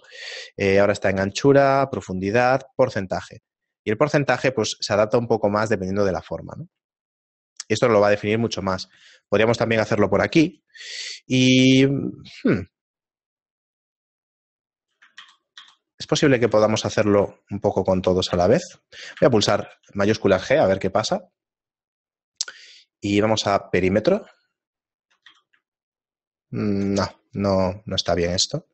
Eh, ahora está en anchura, profundidad, porcentaje. Y el porcentaje pues, se adapta un poco más dependiendo de la forma. esto lo va a definir mucho más. Podríamos también hacerlo por aquí. Y... Hmm. es posible que podamos hacerlo un poco con todos a la vez. Voy a pulsar mayúscula G a ver qué pasa. Y vamos a perímetro. Mm, no, no, no está bien esto.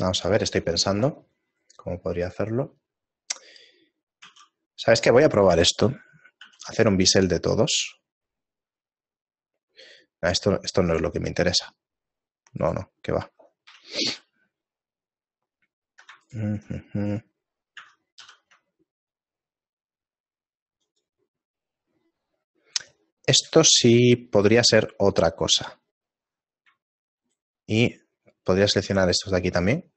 Vamos a ver, estoy pensando cómo podría hacerlo. ¿Sabes qué? Voy a probar esto. Hacer un bisel de todos. Ah, esto, esto no es lo que me interesa. No, no, que va. Esto sí podría ser otra cosa. Y podría seleccionar estos de aquí también.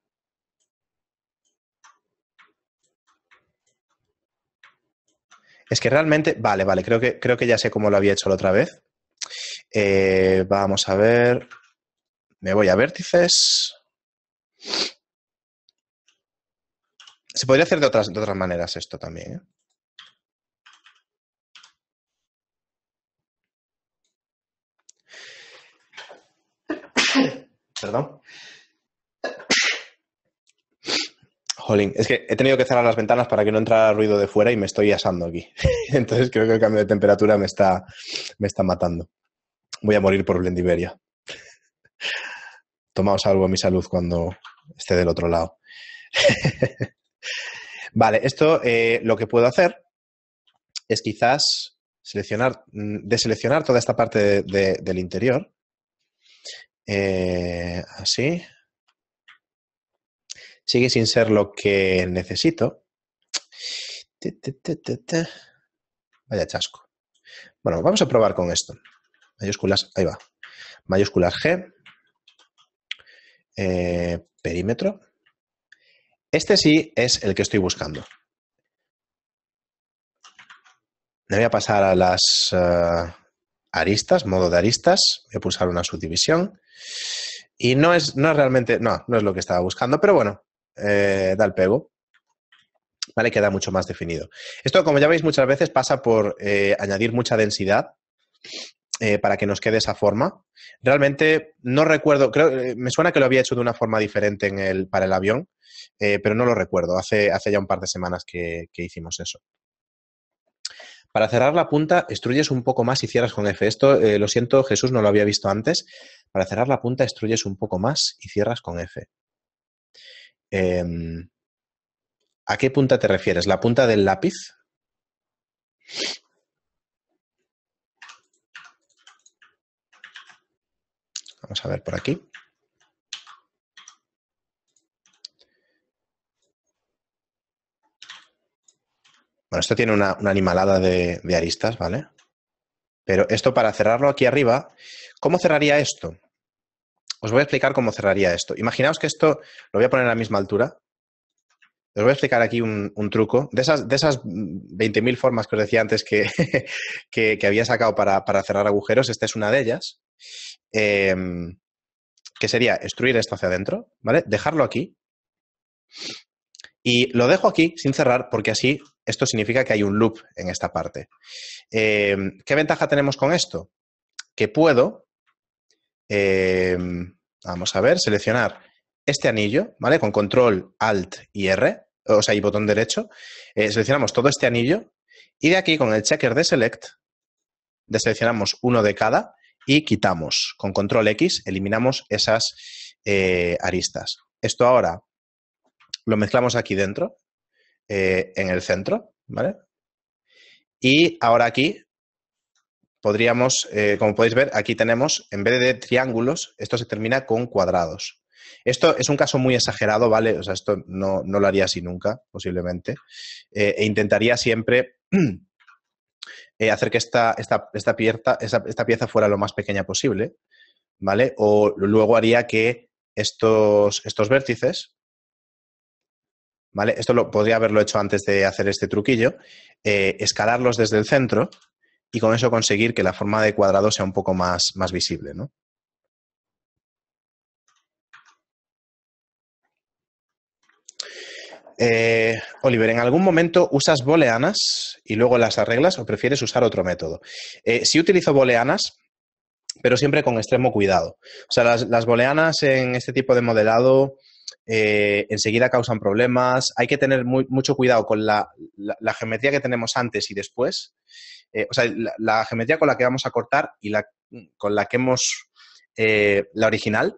Es que realmente, vale, vale, creo que, creo que ya sé cómo lo había hecho la otra vez. Eh, vamos a ver, me voy a vértices. Se podría hacer de otras, de otras maneras esto también. ¿eh? Perdón. Jolín, es que he tenido que cerrar las ventanas para que no entrara ruido de fuera y me estoy asando aquí. Entonces creo que el cambio de temperatura me está, me está matando. Voy a morir por Blendiveria. Tomaos algo a mi salud cuando esté del otro lado. vale, esto eh, lo que puedo hacer es quizás seleccionar, mm, deseleccionar toda esta parte del interior. Eh, así, sigue sin ser lo que necesito. Vaya chasco. Bueno, vamos a probar con esto. Mayúsculas, ahí va. Mayúsculas G. Eh, perímetro. Este sí es el que estoy buscando. Me voy a pasar a las eh, aristas, modo de aristas. Voy a pulsar una subdivisión. Y no es, no es realmente, no, no es lo que estaba buscando, pero bueno, eh, da el pego, ¿vale? Queda mucho más definido. Esto, como ya veis, muchas veces pasa por eh, añadir mucha densidad eh, para que nos quede esa forma. Realmente no recuerdo, me suena que lo había hecho de una forma diferente en el, para el avión, pero no lo recuerdo. Hace, hace, ya un par de semanas que, hicimos eso. Para cerrar la punta, estruyes un poco más y cierras con F. Esto, lo siento, Jesús, no lo había visto antes. Para cerrar la punta, estruyes un poco más y cierras con F. Em, ¿A qué punta te refieres? ¿La punta del lápiz? Vamos a ver por aquí. Bueno, esto tiene una, animalada de, de aristas, ¿vale? Pero esto para cerrarlo aquí arriba, ¿cómo cerraría esto? Os voy a explicar cómo cerraría esto. Imaginaos que esto lo voy a poner a la misma altura. Os voy a explicar aquí un, truco. De esas, de esas 20.000 formas que os decía antes que, había sacado para, cerrar agujeros, esta es una de ellas. Eh, que sería extruir esto hacia adentro, ¿vale? Dejarlo aquí. Y lo dejo aquí sin cerrar porque así esto significa que hay un loop en esta parte. Eh, ¿Qué ventaja tenemos con esto? Que puedo Em, vamos a ver, seleccionar este anillo, ¿vale? Con control Alt y R, o sea, y botón derecho, eh, seleccionamos todo este anillo y de aquí con el checker de Select deseleccionamos uno de cada y quitamos. Con control X eliminamos esas eh, aristas. Esto ahora lo mezclamos aquí dentro, eh, en el centro, ¿vale? Y ahora aquí podríamos, eh, como podéis ver, aquí tenemos, en vez de triángulos, esto se termina con cuadrados. Esto es un caso muy exagerado, ¿vale? O sea, esto no, no lo haría así nunca, posiblemente. Eh, e intentaría siempre eh, hacer que esta, esta, pieza, pieza fuera lo más pequeña posible, ¿vale? O luego haría que estos, estos vértices, ¿vale? Esto lo podría haberlo hecho antes de hacer este truquillo, escalarlos desde el centro, y con eso conseguir que la forma de cuadrado sea un poco más, más visible, ¿no? Eh, Oliver, ¿en algún momento usas boleanas y luego las arreglas o prefieres usar otro método? Eh, sí utilizo boleanas, pero siempre con extremo cuidado. O sea, las, boleanas en este tipo de modelado eh, enseguida causan problemas. Hay que tener mucho cuidado con la, geometría que tenemos antes y después. Eh, o sea, la, geometría con la que vamos a cortar y la, con la que hemos, eh, la original,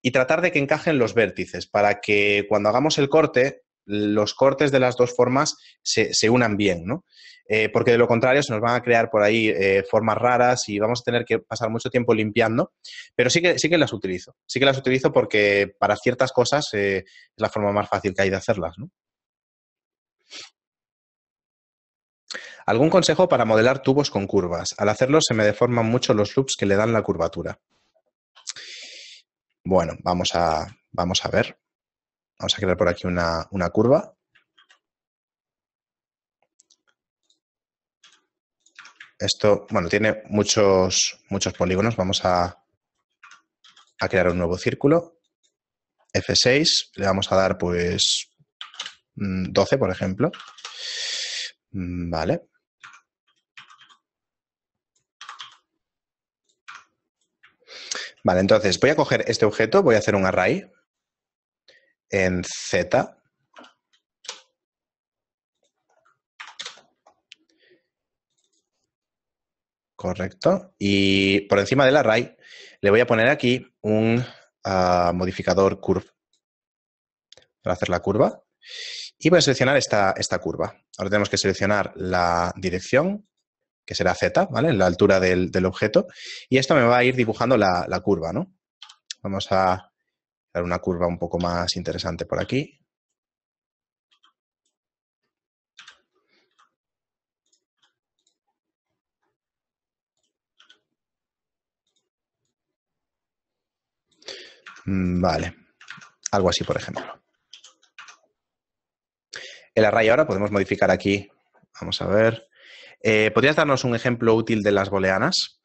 y tratar de que encajen los vértices para que cuando hagamos el corte, los cortes de las dos formas se, unan bien, ¿no? Eh, porque de lo contrario se nos van a crear por ahí formas raras y vamos a tener que pasar mucho tiempo limpiando, pero sí que, sí que las utilizo, sí que las utilizo porque para ciertas cosas es la forma más fácil que hay de hacerlas, ¿no? Algún consejo para modelar tubos con curvas. Al hacerlo se me deforman mucho los loops que le dan la curvatura. Bueno, vamos a, vamos a ver. Vamos a crear por aquí una, curva. Esto, bueno, tiene muchos, muchos polígonos. Vamos a, a crear un nuevo círculo. F6, le vamos a dar pues 12, mm, por ejemplo. Mm, vale. Vale, entonces voy a coger este objeto, voy a hacer un array en Z. Correcto. Y por encima del array le voy a poner aquí un ah, modificador curve para hacer la curva. Y voy a seleccionar esta, esta curva. Ahora tenemos que seleccionar la dirección que será Z, ¿vale? La altura del, objeto. Y esto me va a ir dibujando la, la curva, ¿no? Vamos a dar una curva un poco más interesante por aquí. Mm, vale, algo así, por ejemplo. El array ahora podemos modificar aquí. Vamos a ver. Eh, ¿Podrías darnos un ejemplo útil de las booleanas?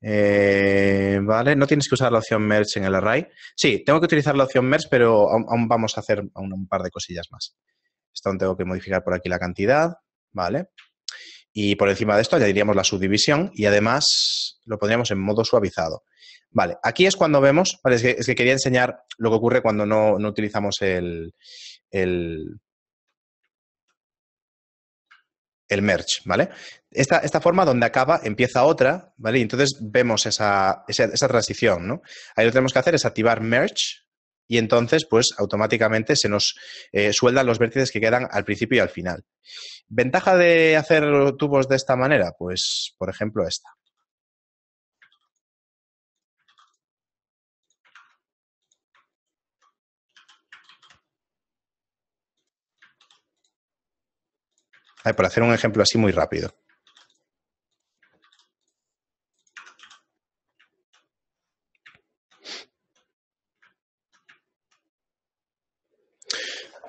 Eh, vale, no tienes que usar la opción merge en el array. Sí, tengo que utilizar la opción merge, pero aún, vamos a hacer un par de cosillas más. Esto tengo que modificar por aquí la cantidad, ¿vale? Y por encima de esto añadiríamos la subdivisión y además lo pondríamos en modo suavizado. Vale, aquí es cuando vemos, es, que, quería enseñar lo que ocurre cuando no, utilizamos el, el merge, ¿vale? Esta, esta, forma donde acaba empieza otra, ¿vale? Y entonces vemos esa, esa, transición, ¿no? Ahí lo que tenemos que hacer es activar merge y entonces, pues, automáticamente se nos eh, sueldan los vértices que quedan al principio y al final. ¿Ventaja de hacer tubos de esta manera? Pues, por ejemplo, esta. por hacer un ejemplo así muy rápido.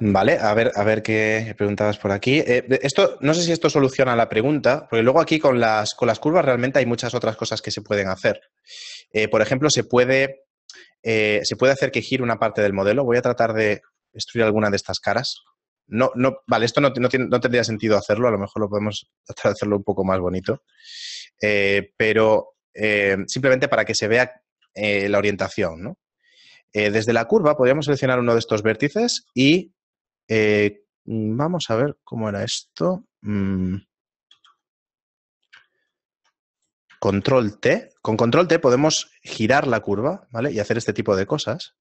Vale, a ver, a ver qué preguntabas por aquí. Eh, esto, no sé si esto soluciona la pregunta, porque luego aquí con las, con las curvas realmente hay muchas otras cosas que se pueden hacer. Eh, por ejemplo, se puede, eh, se puede hacer que gire una parte del modelo. Voy a tratar de destruir alguna de estas caras no, vale, esto no, tendría sentido hacerlo, a lo mejor lo podemos hacerlo un poco más bonito, eh, pero eh, simplemente para que se vea eh, la orientación. desde la curva podríamos seleccionar uno de estos vértices y vamos a ver cómo era esto. Mm. Control T. Con control T podemos girar la curva y hacer este tipo de cosas.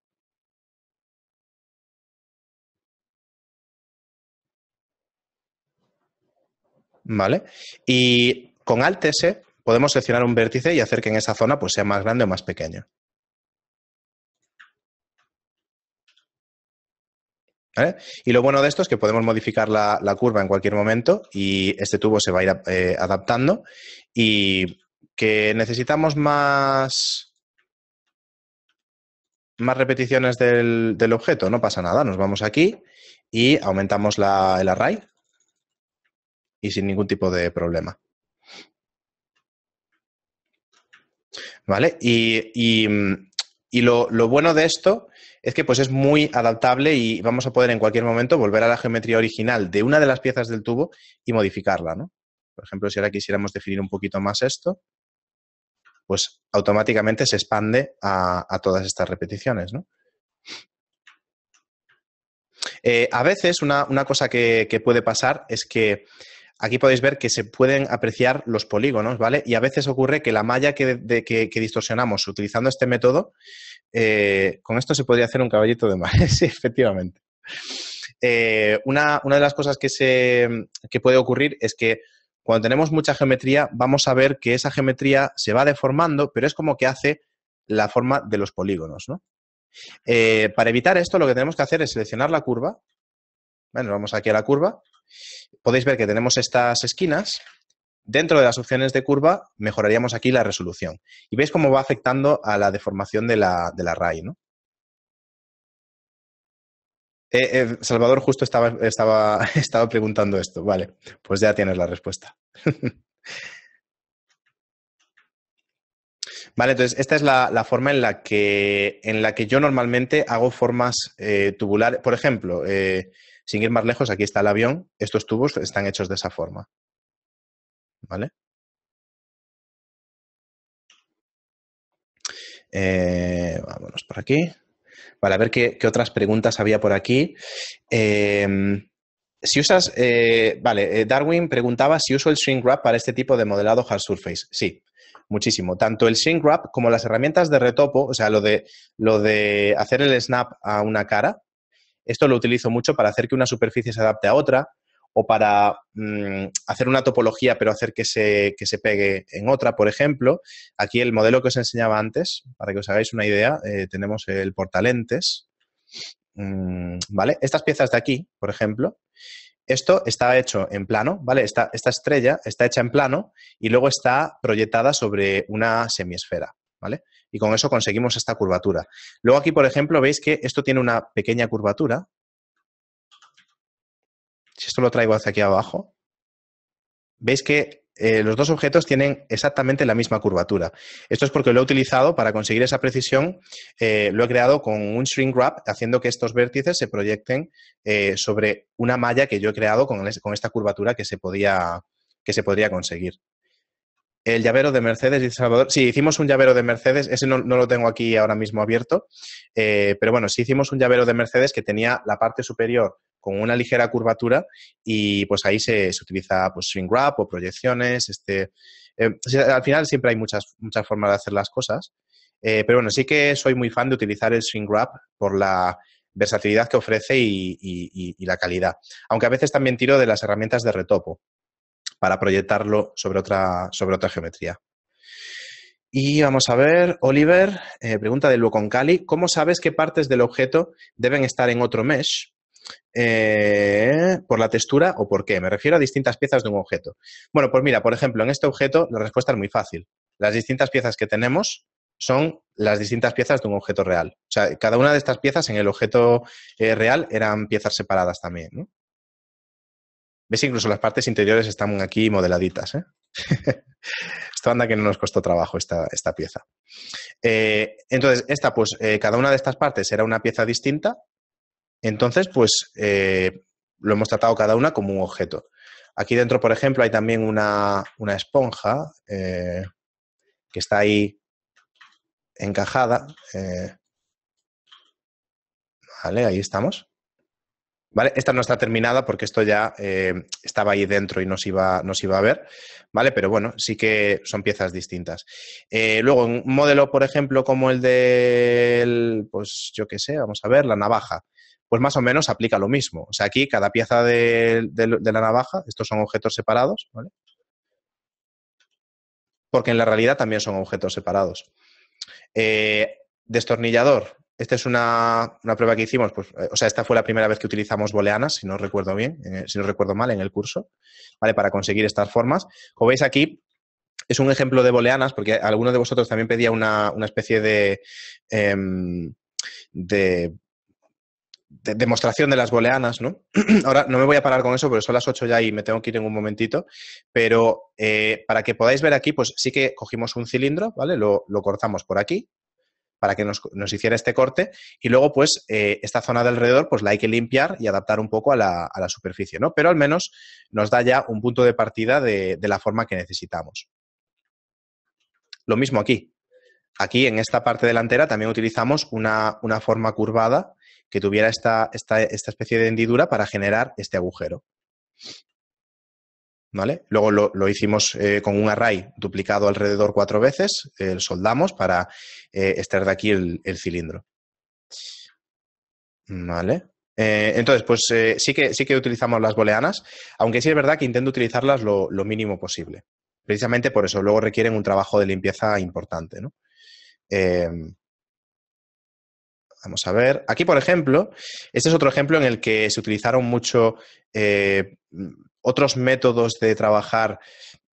¿vale? Y con Alt S podemos seleccionar un vértice y hacer que en esa zona pues, sea más grande o más pequeño. Y lo bueno de esto es que podemos modificar la, curva en cualquier momento y este tubo se va a ir eh, adaptando. Y que necesitamos más, más repeticiones del, objeto, no pasa nada. Nos vamos aquí y aumentamos la, el array y sin ningún tipo de problema. ¿Vale? Y, mm, lo, bueno de esto es que pues es muy adaptable y vamos a poder en cualquier momento volver a la geometría original de una de las piezas del tubo y modificarla, Por ejemplo, si ahora quisiéramos definir un poquito más esto, pues automáticamente se expande a, todas estas repeticiones, eh, a veces una, cosa que, puede pasar es que Aquí podéis ver que se pueden apreciar los polígonos, ¿vale? Y a veces ocurre que la malla que, distorsionamos utilizando este método, eh, con esto se podría hacer un caballito de mar, sí, efectivamente. Eh, una, de las cosas que, puede ocurrir es que cuando tenemos mucha geometría, vamos a ver que esa geometría se va deformando, pero es como que hace la forma de los polígonos, ¿no? Eh, para evitar esto, lo que tenemos que hacer es seleccionar la curva. Bueno, vamos aquí a la curva podéis ver que tenemos estas esquinas. Dentro de las opciones de curva, mejoraríamos aquí la resolución. Y veis cómo va afectando a la deformación de la, de la ¿no? Eh, eh, Salvador justo estaba, estaba, estaba preguntando esto. Vale, pues ya tienes la respuesta. Vale, entonces esta es la, forma en la, que, en la que yo normalmente hago formas eh, tubulares. Por ejemplo, sin ir más lejos, aquí está el avión, estos tubos están hechos de esa forma. ¿Vale? Eh, vámonos por aquí. para ver qué, otras preguntas había por aquí. Em, si usas, eh, vale, eh, Darwin preguntaba si uso el shrink wrap para este tipo de modelado hard surface. Sí, muchísimo. Tanto el shrink wrap como las herramientas de retopo, o sea, lo de, lo de hacer el snap a una cara, esto lo utilizo mucho para hacer que una superficie se adapte a otra o para mm, hacer una topología pero hacer que se, se, pegue en otra, por ejemplo. Aquí el modelo que os enseñaba antes, para que os hagáis una idea, eh, tenemos el portalentes. Mm, ¿Vale? Estas piezas de aquí, por ejemplo, esto está hecho en plano, ¿vale? Esta, esta estrella está hecha en plano y luego está proyectada sobre una semiesfera, ¿vale? y con eso conseguimos esta curvatura. Luego aquí, por ejemplo, veis que esto tiene una pequeña curvatura. Si esto lo traigo hacia aquí abajo, veis que eh, los dos objetos tienen exactamente la misma curvatura. Esto es porque lo he utilizado para conseguir esa precisión, eh, lo he creado con un string wrap, haciendo que estos vértices se proyecten eh, sobre una malla que yo he creado con, con esta curvatura que se, podía, que se podría conseguir. El llavero de Mercedes y Salvador. Sí, hicimos un llavero de Mercedes, ese no, lo tengo aquí ahora mismo abierto, eh, pero bueno, sí hicimos un llavero de Mercedes que tenía la parte superior con una ligera curvatura y pues ahí se, utiliza pues swing wrap o proyecciones. Este, eh, al final siempre hay muchas, muchas formas de hacer las cosas, eh, pero bueno, sí que soy muy fan de utilizar el swing wrap por la versatilidad que ofrece y la calidad. Aunque a veces también tiro de las herramientas de retopo para proyectarlo sobre otra, sobre otra geometría. Y vamos a ver, Oliver, eh, pregunta de Cali. ¿cómo sabes qué partes del objeto deben estar en otro mesh? Eh, ¿Por la textura o por qué? Me refiero a distintas piezas de un objeto. Bueno, pues mira, por ejemplo, en este objeto la respuesta es muy fácil. Las distintas piezas que tenemos son las distintas piezas de un objeto real. O sea, cada una de estas piezas en el objeto eh, real eran piezas separadas también. Ves, incluso las partes interiores están aquí modeladitas. ¿eh? Esto anda que no nos costó trabajo esta, esta pieza. Eh, entonces, esta, pues, eh, cada una de estas partes era una pieza distinta. Entonces, pues, eh, lo hemos tratado cada una como un objeto. Aquí dentro, por ejemplo, hay también una, una esponja que está ahí encajada. vale, ahí estamos. ¿Vale? Esta no está terminada porque esto ya eh, estaba ahí dentro y nos iba, nos iba a ver, ¿vale? Pero bueno, sí que son piezas distintas. Eh, luego, un modelo, por ejemplo, como el del, pues yo qué sé, vamos a ver, la navaja, pues más o menos aplica lo mismo. O sea, aquí cada pieza de, la navaja, estos son objetos separados, ¿vale? Porque en la realidad también son objetos separados. Eh, destornillador, esta es una, prueba que hicimos, pues, eh, o sea, esta fue la primera vez que utilizamos boleanas, si no recuerdo bien, si no recuerdo mal, en el curso, ¿vale? Para conseguir estas formas. Como veis aquí, es un ejemplo de boleanas, porque alguno de vosotros también pedía una, especie em, de, de demostración de las boleanas, ¿no? Ahora no me voy a parar con eso porque son las 8 ya y me tengo que ir en un momentito, pero eh, para que podáis ver aquí, pues sí que cogimos un cilindro, ¿vale? lo cortamos por aquí, para que nos, hiciera este corte y luego pues eh, esta zona de alrededor pues la hay que limpiar y adaptar un poco a la, superficie, ¿no? Pero al menos nos da ya un punto de partida de, la forma que necesitamos. Lo mismo aquí. Aquí en esta parte delantera también utilizamos una, forma curvada que tuviera esta, esta, esta especie de hendidura para generar este agujero. ¿vale? Luego lo, hicimos eh, con un array duplicado alrededor cuatro veces, el eh, soldamos para eh, extraer de aquí el, cilindro. ¿Vale? entonces, pues sí, que, sí que utilizamos las boleanas, aunque sí es verdad que intento utilizarlas lo, mínimo posible. Precisamente por eso, luego requieren un trabajo de limpieza importante, ¿no? Em, vamos a ver. Aquí, por ejemplo, este es otro ejemplo en el que se utilizaron mucho otros métodos de trabajar.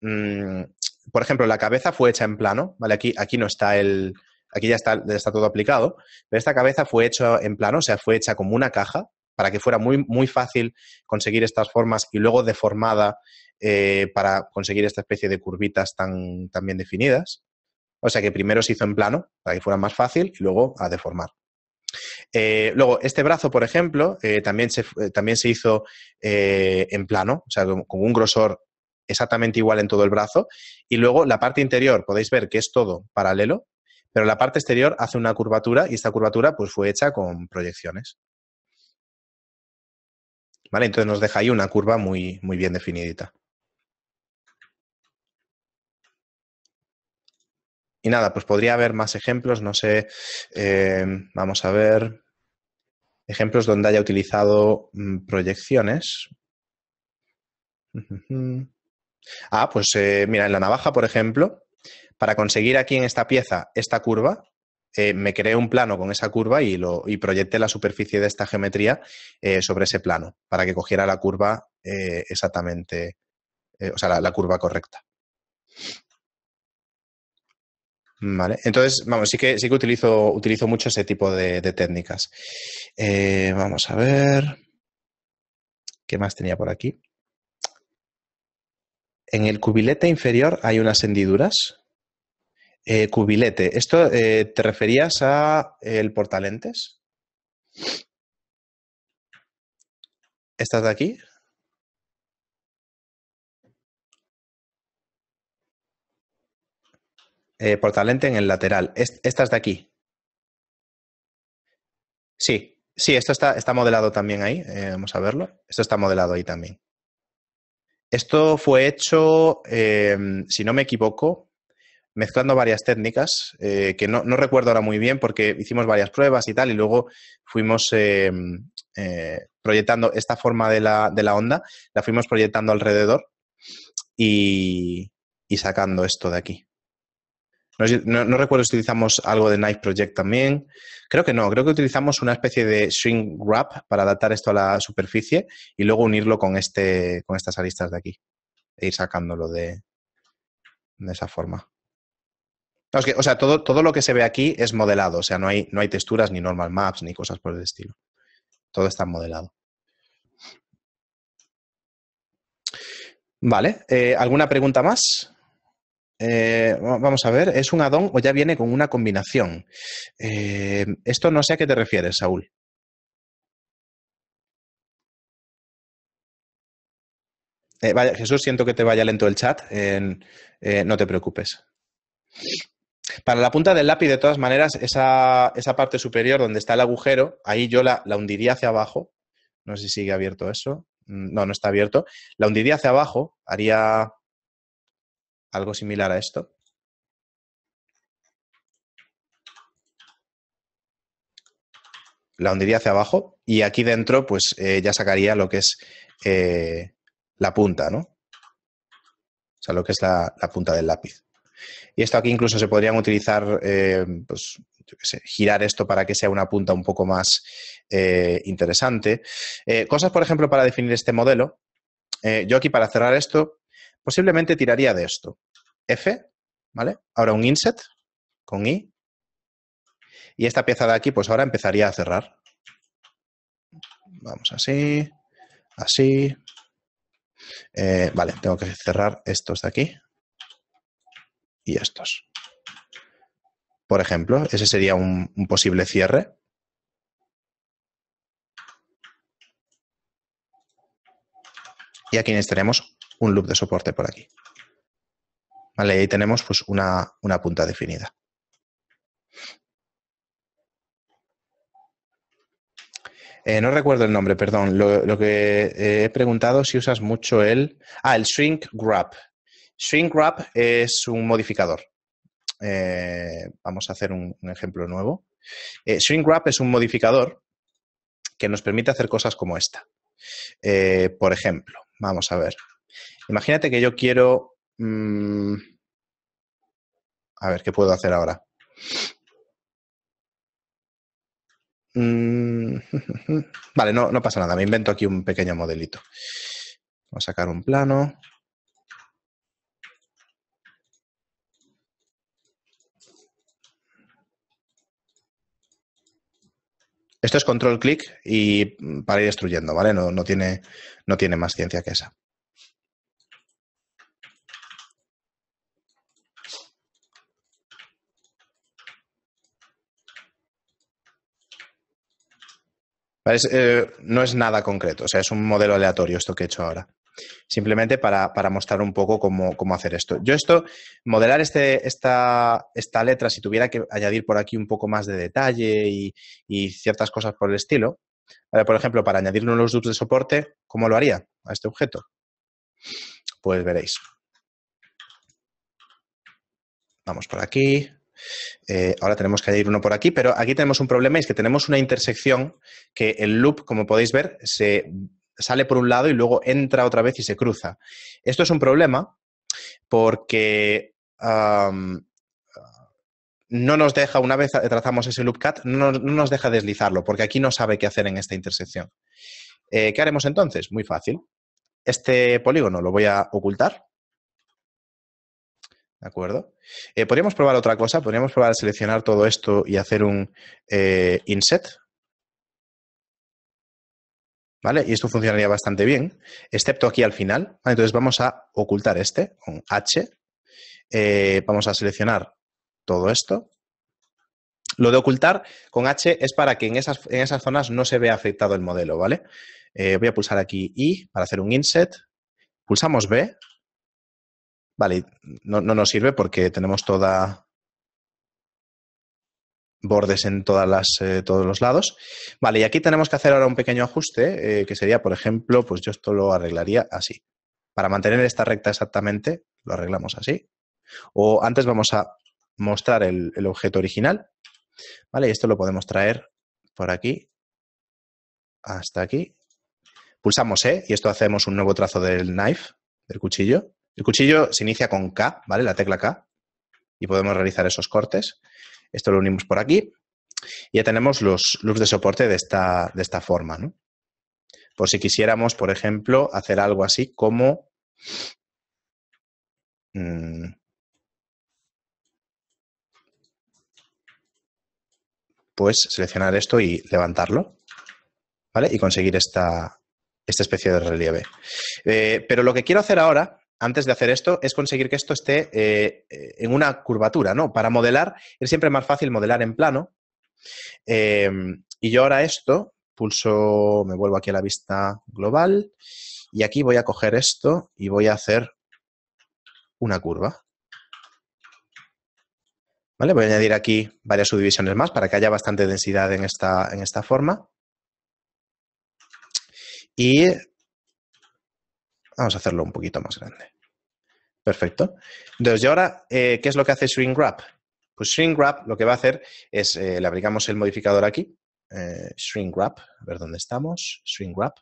Mm, por ejemplo, la cabeza fue hecha en plano, ¿vale? Aquí, aquí no está el. Aquí ya está, está todo aplicado, pero esta cabeza fue hecha en plano, o sea, fue hecha como una caja, para que fuera muy, muy fácil conseguir estas formas y luego deformada eh, para conseguir esta especie de curvitas tan, tan bien definidas. O sea que primero se hizo en plano para que fuera más fácil y luego a deformar. Eh, luego, este brazo, por ejemplo, eh, también, se, eh, también, se, hizo en plano, o sea, con, un grosor exactamente igual en todo el brazo. Y luego la parte interior, podéis ver que es todo paralelo, pero la parte exterior hace una curvatura y esta curvatura pues, fue hecha con proyecciones. ¿Vale? Entonces nos deja ahí una curva muy, muy bien definidita. y nada, pues podría haber más ejemplos, no sé, eh, vamos a ver, ejemplos donde haya utilizado mm, proyecciones. Ah, pues eh, mira, en la navaja, por ejemplo, para conseguir aquí en esta pieza esta curva, eh, me creé un plano con esa curva y, proyecté la superficie de esta geometría sobre ese plano para que cogiera la curva exactamente, o sea, la curva correcta. Vale, entonces, vamos, sí que sí que utilizo, utilizo mucho ese tipo de, técnicas. Eh, vamos a ver. ¿Qué más tenía por aquí? En el cubilete inferior hay unas hendiduras. Eh, cubilete, ¿esto eh, te referías a el portalentes? ¿Estás de aquí? Eh, por talente en el lateral. estas de aquí. Sí, sí, esto está, está modelado también ahí. Eh, vamos a verlo. Esto está modelado ahí también. Esto fue hecho, eh, si no me equivoco, mezclando varias técnicas, que no, recuerdo ahora muy bien porque hicimos varias pruebas y tal, y luego fuimos proyectando esta forma de la, onda, la fuimos proyectando alrededor y sacando esto de aquí. No, recuerdo si utilizamos algo de Knife Project también. Creo que no, creo que utilizamos una especie de shrink wrap para adaptar esto a la superficie y luego unirlo con, este, con estas aristas de aquí e ir sacándolo de, de esa forma. o sea, todo, todo, lo que se ve aquí es modelado, o sea, no hay, no hay texturas ni normal maps ni cosas por el estilo. Todo está modelado. Vale, eh, ¿alguna pregunta más? Eh, vamos a ver, ¿es un adón o ya viene con una combinación? Eh, esto no sé a qué te refieres, Saúl. Eh, vaya, Jesús, siento que te vaya lento el chat, no te preocupes. Para la punta del lápiz, de todas maneras, esa, parte superior donde está el agujero, ahí yo la, la hundiría hacia abajo. No sé si sigue abierto eso. Mm, no, no está abierto. La hundiría hacia abajo, haría algo similar a esto. La hundiría hacia abajo y aquí dentro pues eh, ya sacaría lo que es eh, la punta, ¿no? O sea, lo que es la, punta del lápiz. Y esto aquí incluso se podrían utilizar, eh, pues, yo qué sé, girar esto para que sea una punta un poco más interesante. cosas, por ejemplo, para definir este modelo. yo aquí para cerrar esto, posiblemente tiraría de esto. F, ¿vale? Ahora un inset con I. Y esta pieza de aquí, pues ahora empezaría a cerrar. Vamos así, así. Eh, vale, tengo que cerrar estos de aquí y estos. Por ejemplo, ese sería un, posible cierre. Y aquí necesitaremos un loop de soporte por aquí. Vale, y ahí tenemos pues una, una punta definida. Eh, no recuerdo el nombre, perdón. Lo, que eh, he preguntado si usas mucho el... Ah, el shrink wrap. Shrink wrap es un modificador. Eh, vamos a hacer un, un ejemplo nuevo. shrink wrap es un modificador que nos permite hacer cosas como esta. por ejemplo, vamos a ver. Imagínate que yo quiero... Mm, a ver, ¿qué puedo hacer ahora? Mm, vale, no, no pasa nada. Me invento aquí un pequeño modelito. Vamos a sacar un plano. Esto es control clic y mm, para ir destruyendo, ¿vale? No, no, tiene, no tiene más ciencia que esa. Eh, no es nada concreto, o sea, es un modelo aleatorio esto que he hecho ahora. Simplemente para, mostrar un poco cómo, hacer esto. Yo esto, modelar este, esta, esta, letra, si tuviera que añadir por aquí un poco más de detalle y, ciertas cosas por el estilo, por ejemplo, para añadir unos loops de soporte, ¿cómo lo haría a este objeto? Pues veréis. Vamos por aquí, eh, ahora tenemos que ir uno por aquí, pero aquí tenemos un problema es que tenemos una intersección que el loop, como podéis ver, se sale por un lado y luego entra otra vez y se cruza. Esto es un problema porque no nos deja, una vez trazamos ese loop cat, no, nos deja deslizarlo, porque aquí no sabe qué hacer en esta intersección. Eh, ¿Qué haremos entonces? Muy fácil. Este polígono lo voy a ocultar ¿De acuerdo? Eh, podríamos probar otra cosa, podríamos probar a seleccionar todo esto y hacer un eh, inset. ¿Vale? Y esto funcionaría bastante bien, excepto aquí al final. Entonces vamos a ocultar este con H. Eh, vamos a seleccionar todo esto. Lo de ocultar con H es para que en esas, en esas zonas no se vea afectado el modelo, ¿vale? voy a pulsar aquí I para hacer un inset. Pulsamos B Vale, no, no nos sirve porque tenemos toda bordes en todas las, eh, todos los lados. Vale, y aquí tenemos que hacer ahora un pequeño ajuste, eh, que sería, por ejemplo, pues yo esto lo arreglaría así. Para mantener esta recta exactamente, lo arreglamos así. O antes vamos a mostrar el, el objeto original. Vale, y esto lo podemos traer por aquí hasta aquí. Pulsamos E y esto hacemos un nuevo trazo del knife, del cuchillo. El cuchillo se inicia con K, ¿vale? La tecla K. Y podemos realizar esos cortes. Esto lo unimos por aquí. Y ya tenemos los loops de soporte de esta, de esta forma, ¿no? Por si quisiéramos, por ejemplo, hacer algo así como... Mm, pues seleccionar esto y levantarlo, ¿vale? Y conseguir esta, especie de relieve. Eh, pero lo que quiero hacer ahora antes de hacer esto es conseguir que esto esté eh, en una curvatura, ¿no? Para modelar es siempre más fácil modelar en plano. Em, y yo ahora esto, pulso, me vuelvo aquí a la vista global y aquí voy a coger esto y voy a hacer una curva. ¿Vale? Voy a añadir aquí varias subdivisiones más para que haya bastante densidad en esta, en esta forma. Y Vamos a hacerlo un poquito más grande. Perfecto. Entonces, ¿y ahora eh, qué es lo que hace Shrink Wrap? Pues Shrink Wrap lo que va a hacer es, eh, le aplicamos el modificador aquí, eh, Wrap, a ver dónde estamos, Shrink Wrap.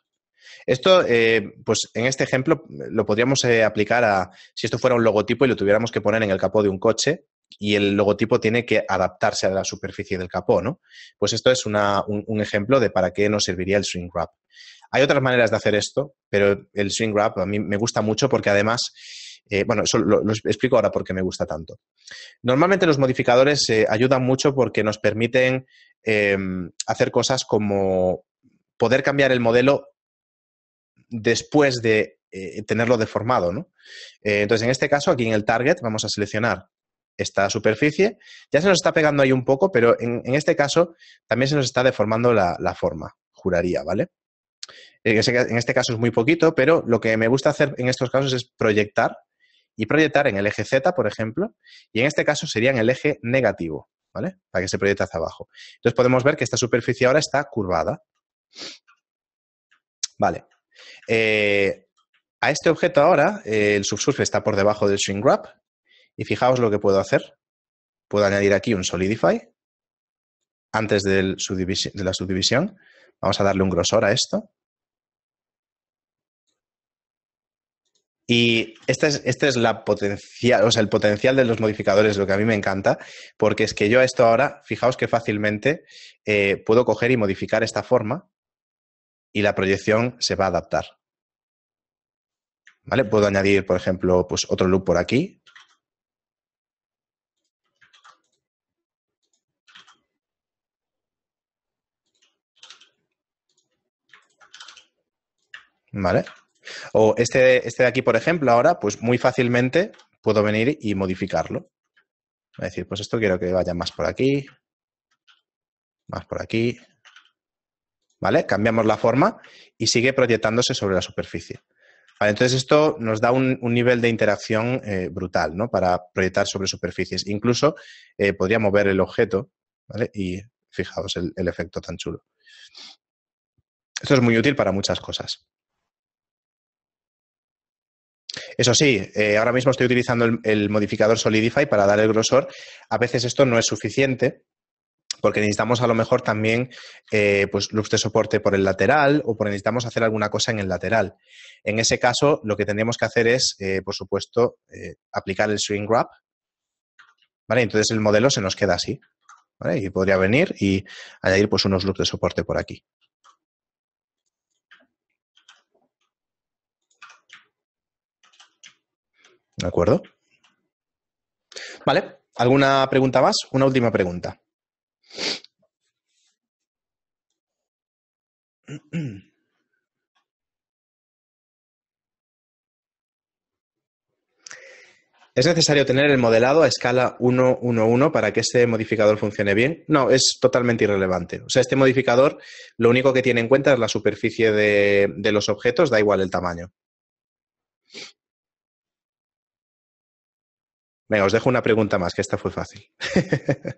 Esto, eh, pues en este ejemplo lo podríamos aplicar a, si esto fuera un logotipo y lo tuviéramos que poner en el capó de un coche y el logotipo tiene que adaptarse a la superficie del capó, ¿no? Pues esto es una, un, ejemplo de para qué nos serviría el Shrink Wrap. Hay otras maneras de hacer esto, pero el swing wrap a mí me gusta mucho porque además, eh, bueno, eso lo, explico ahora porque me gusta tanto. Normalmente los modificadores eh, ayudan mucho porque nos permiten em, hacer cosas como poder cambiar el modelo después de eh, tenerlo deformado, ¿no? entonces, en este caso, aquí en el target vamos a seleccionar esta superficie. Ya se nos está pegando ahí un poco, pero en, este caso también se nos está deformando la, forma, juraría, ¿vale? En este caso es muy poquito, pero lo que me gusta hacer en estos casos es proyectar y proyectar en el eje Z, por ejemplo, y en este caso sería en el eje negativo, ¿vale? Para que se proyecte hacia abajo. Entonces podemos ver que esta superficie ahora está curvada. Vale. Eh, a este objeto ahora, eh, el subsurface está por debajo del swing wrap y fijaos lo que puedo hacer. Puedo añadir aquí un solidify antes de la subdivisión Vamos a darle un grosor a esto. Y este es, es la el potencial de los modificadores, lo que a mí me encanta, porque es que yo a esto ahora, fijaos que fácilmente eh, puedo coger y modificar esta forma y la proyección se va a adaptar. ¿Vale? Puedo añadir, por ejemplo, pues otro loop por aquí, ¿Vale? O este, este de aquí, por ejemplo, ahora, pues muy fácilmente puedo venir y modificarlo. Es decir, pues esto quiero que vaya más por aquí, más por aquí. ¿Vale? Cambiamos la forma y sigue proyectándose sobre la superficie. entonces esto nos da un, nivel de interacción eh, brutal, ¿no? Para proyectar sobre superficies. Incluso eh, podría mover el objeto, ¿vale? Y fijaos el efecto tan chulo. Esto es muy útil para muchas cosas. Eso sí, eh, ahora mismo estoy utilizando el, modificador Solidify para dar el grosor. A veces esto no es suficiente porque necesitamos a lo mejor también loops eh, pues, de soporte por el lateral o necesitamos hacer alguna cosa en el lateral. En ese caso, lo que tendríamos que hacer es, eh, por supuesto, aplicar el swing wrap. ¿vale? Entonces el modelo se nos queda así. Y podría venir y añadir pues, unos loops de soporte por aquí. ¿De acuerdo? Vale, ¿alguna pregunta más? Una última pregunta. ¿Es necesario tener el modelado a escala 1-1-1 para que este modificador funcione bien? No, es totalmente irrelevante. O sea, este modificador lo único que tiene en cuenta es la superficie de los objetos, da igual el tamaño. Venga, os dejo una pregunta más, que esta fue fácil.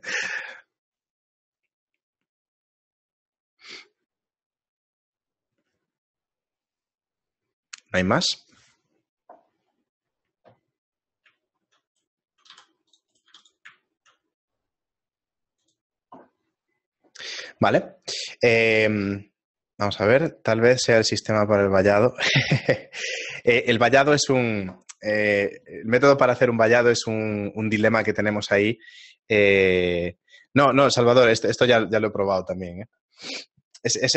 ¿No hay más? Vale. Em, vamos a ver, tal vez sea el sistema para el vallado. Eh, el vallado es un, eh, el método para hacer un vallado es un, dilema que tenemos ahí. Eh, no, no, Salvador, esto, ya, lo he probado también. ¿eh?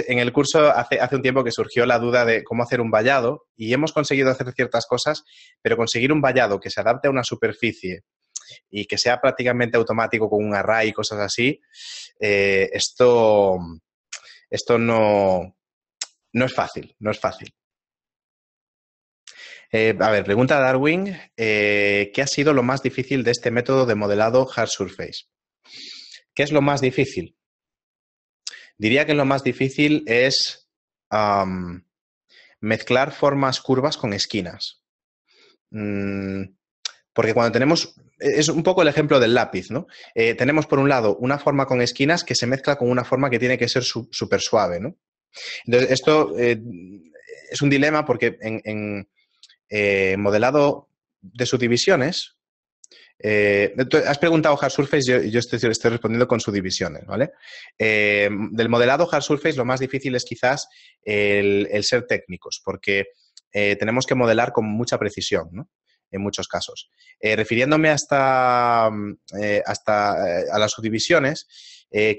en el curso hace, un tiempo que surgió la duda de cómo hacer un vallado y hemos conseguido hacer ciertas cosas, pero conseguir un vallado que se adapte a una superficie y que sea prácticamente automático con un array y cosas así, esto, esto no, no es fácil, no es fácil. Eh, a ver, pregunta Darwin, eh, ¿qué ha sido lo más difícil de este método de modelado hard surface? ¿Qué es lo más difícil? Diría que lo más difícil es mezclar formas curvas con esquinas. Mm, porque cuando tenemos, e-, es un poco el ejemplo del lápiz, ¿no? Eh, tenemos por un lado una forma con esquinas que se mezcla con una forma que tiene que ser súper suave, ¿no? Entonces, esto es un dilema porque en eh, modelado de subdivisiones. Eh, has preguntado hard surface, yo, estoy, respondiendo con subdivisiones, ¿vale? Eh, del modelado hard surface lo más difícil es quizás el, ser técnicos, porque tenemos que modelar con mucha precisión, En muchos casos. refiriéndome hasta, hasta a las subdivisiones,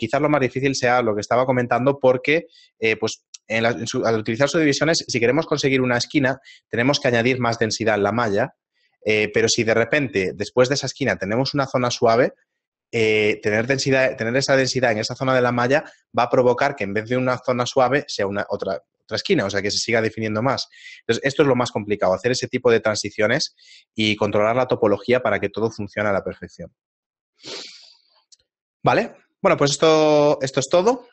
quizás lo más difícil sea lo que estaba comentando porque pues al utilizar subdivisiones, si queremos conseguir una esquina, tenemos que añadir más densidad en la malla, eh, pero si de repente, después de esa esquina, tenemos una zona suave, eh, tener, esa densidad en esa zona de la malla va a provocar que en vez de una zona suave sea una otra, esquina, o sea, que se siga definiendo más. Entonces, esto es lo más complicado, hacer ese tipo de transiciones y controlar la topología para que todo funcione a la perfección. ¿Vale? Bueno, pues esto, esto es todo.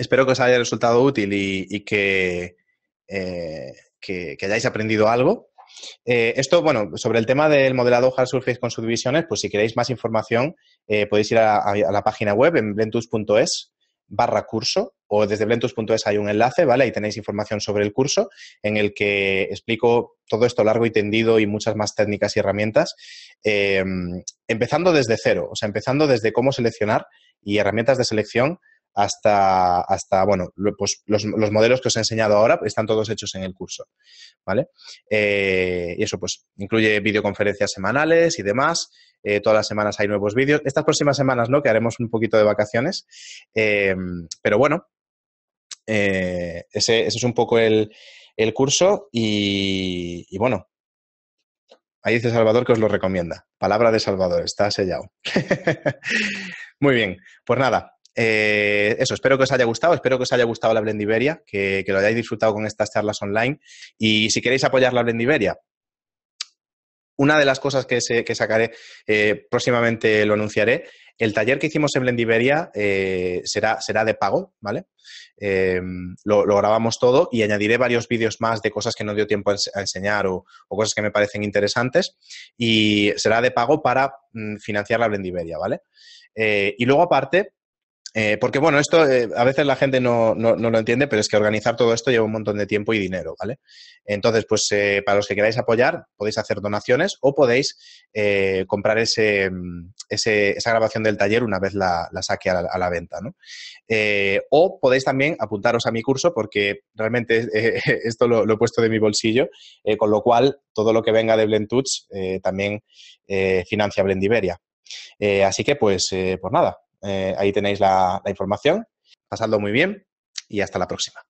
Espero que os haya resultado útil y, eh, que, hayáis aprendido algo. Eh, esto, bueno, sobre el tema del modelado hard surface con subdivisiones, pues si queréis más información eh, podéis ir a, la página web en blentus.es barra curso o desde blentus.es hay un enlace, ¿vale? Ahí tenéis información sobre el curso en el que explico todo esto largo y tendido y muchas más técnicas y herramientas, empezando desde cero, o sea, empezando desde cómo seleccionar y herramientas de selección hasta, hasta bueno, pues los, modelos que os he enseñado ahora están todos hechos en el curso, ¿vale? Eh, y eso, pues, incluye videoconferencias semanales y demás. Eh, todas las semanas hay nuevos vídeos. Estas próximas semanas, ¿no? Que haremos un poquito de vacaciones. Eh, pero bueno, ese, es un poco el, curso y, y bueno, Ahí dice Salvador que os lo recomienda. Palabra de Salvador, está sellado. Muy bien, pues nada, eh, eso, espero que os haya gustado, espero que os haya gustado la Blendiberia que, lo hayáis disfrutado con estas charlas online. Y si queréis apoyar la Blendiberia una de las cosas que, sacaré eh, próximamente lo anunciaré. El taller que hicimos en Blendiberia eh, será, será, de pago, ¿vale? Em, lo, grabamos todo y añadiré varios vídeos más de cosas que no dio tiempo a enseñar o, cosas que me parecen interesantes y será de pago para mm, financiar la Blendiberia ¿vale? y luego aparte, eh, porque bueno, esto eh, a veces la gente no, lo entiende, pero es que organizar todo esto lleva un montón de tiempo y dinero, ¿vale? Entonces, pues eh, para los que queráis apoyar, podéis hacer donaciones o podéis comprar ese, esa grabación del taller una vez la, saque a la, venta, ¿no? o podéis también apuntaros a mi curso porque realmente esto lo, he puesto de mi bolsillo, con lo cual todo lo que venga de eh, también financia Blendiveria. así que pues, por pues nada, eh, ahí tenéis la, la información. Pasadlo muy bien y hasta la próxima.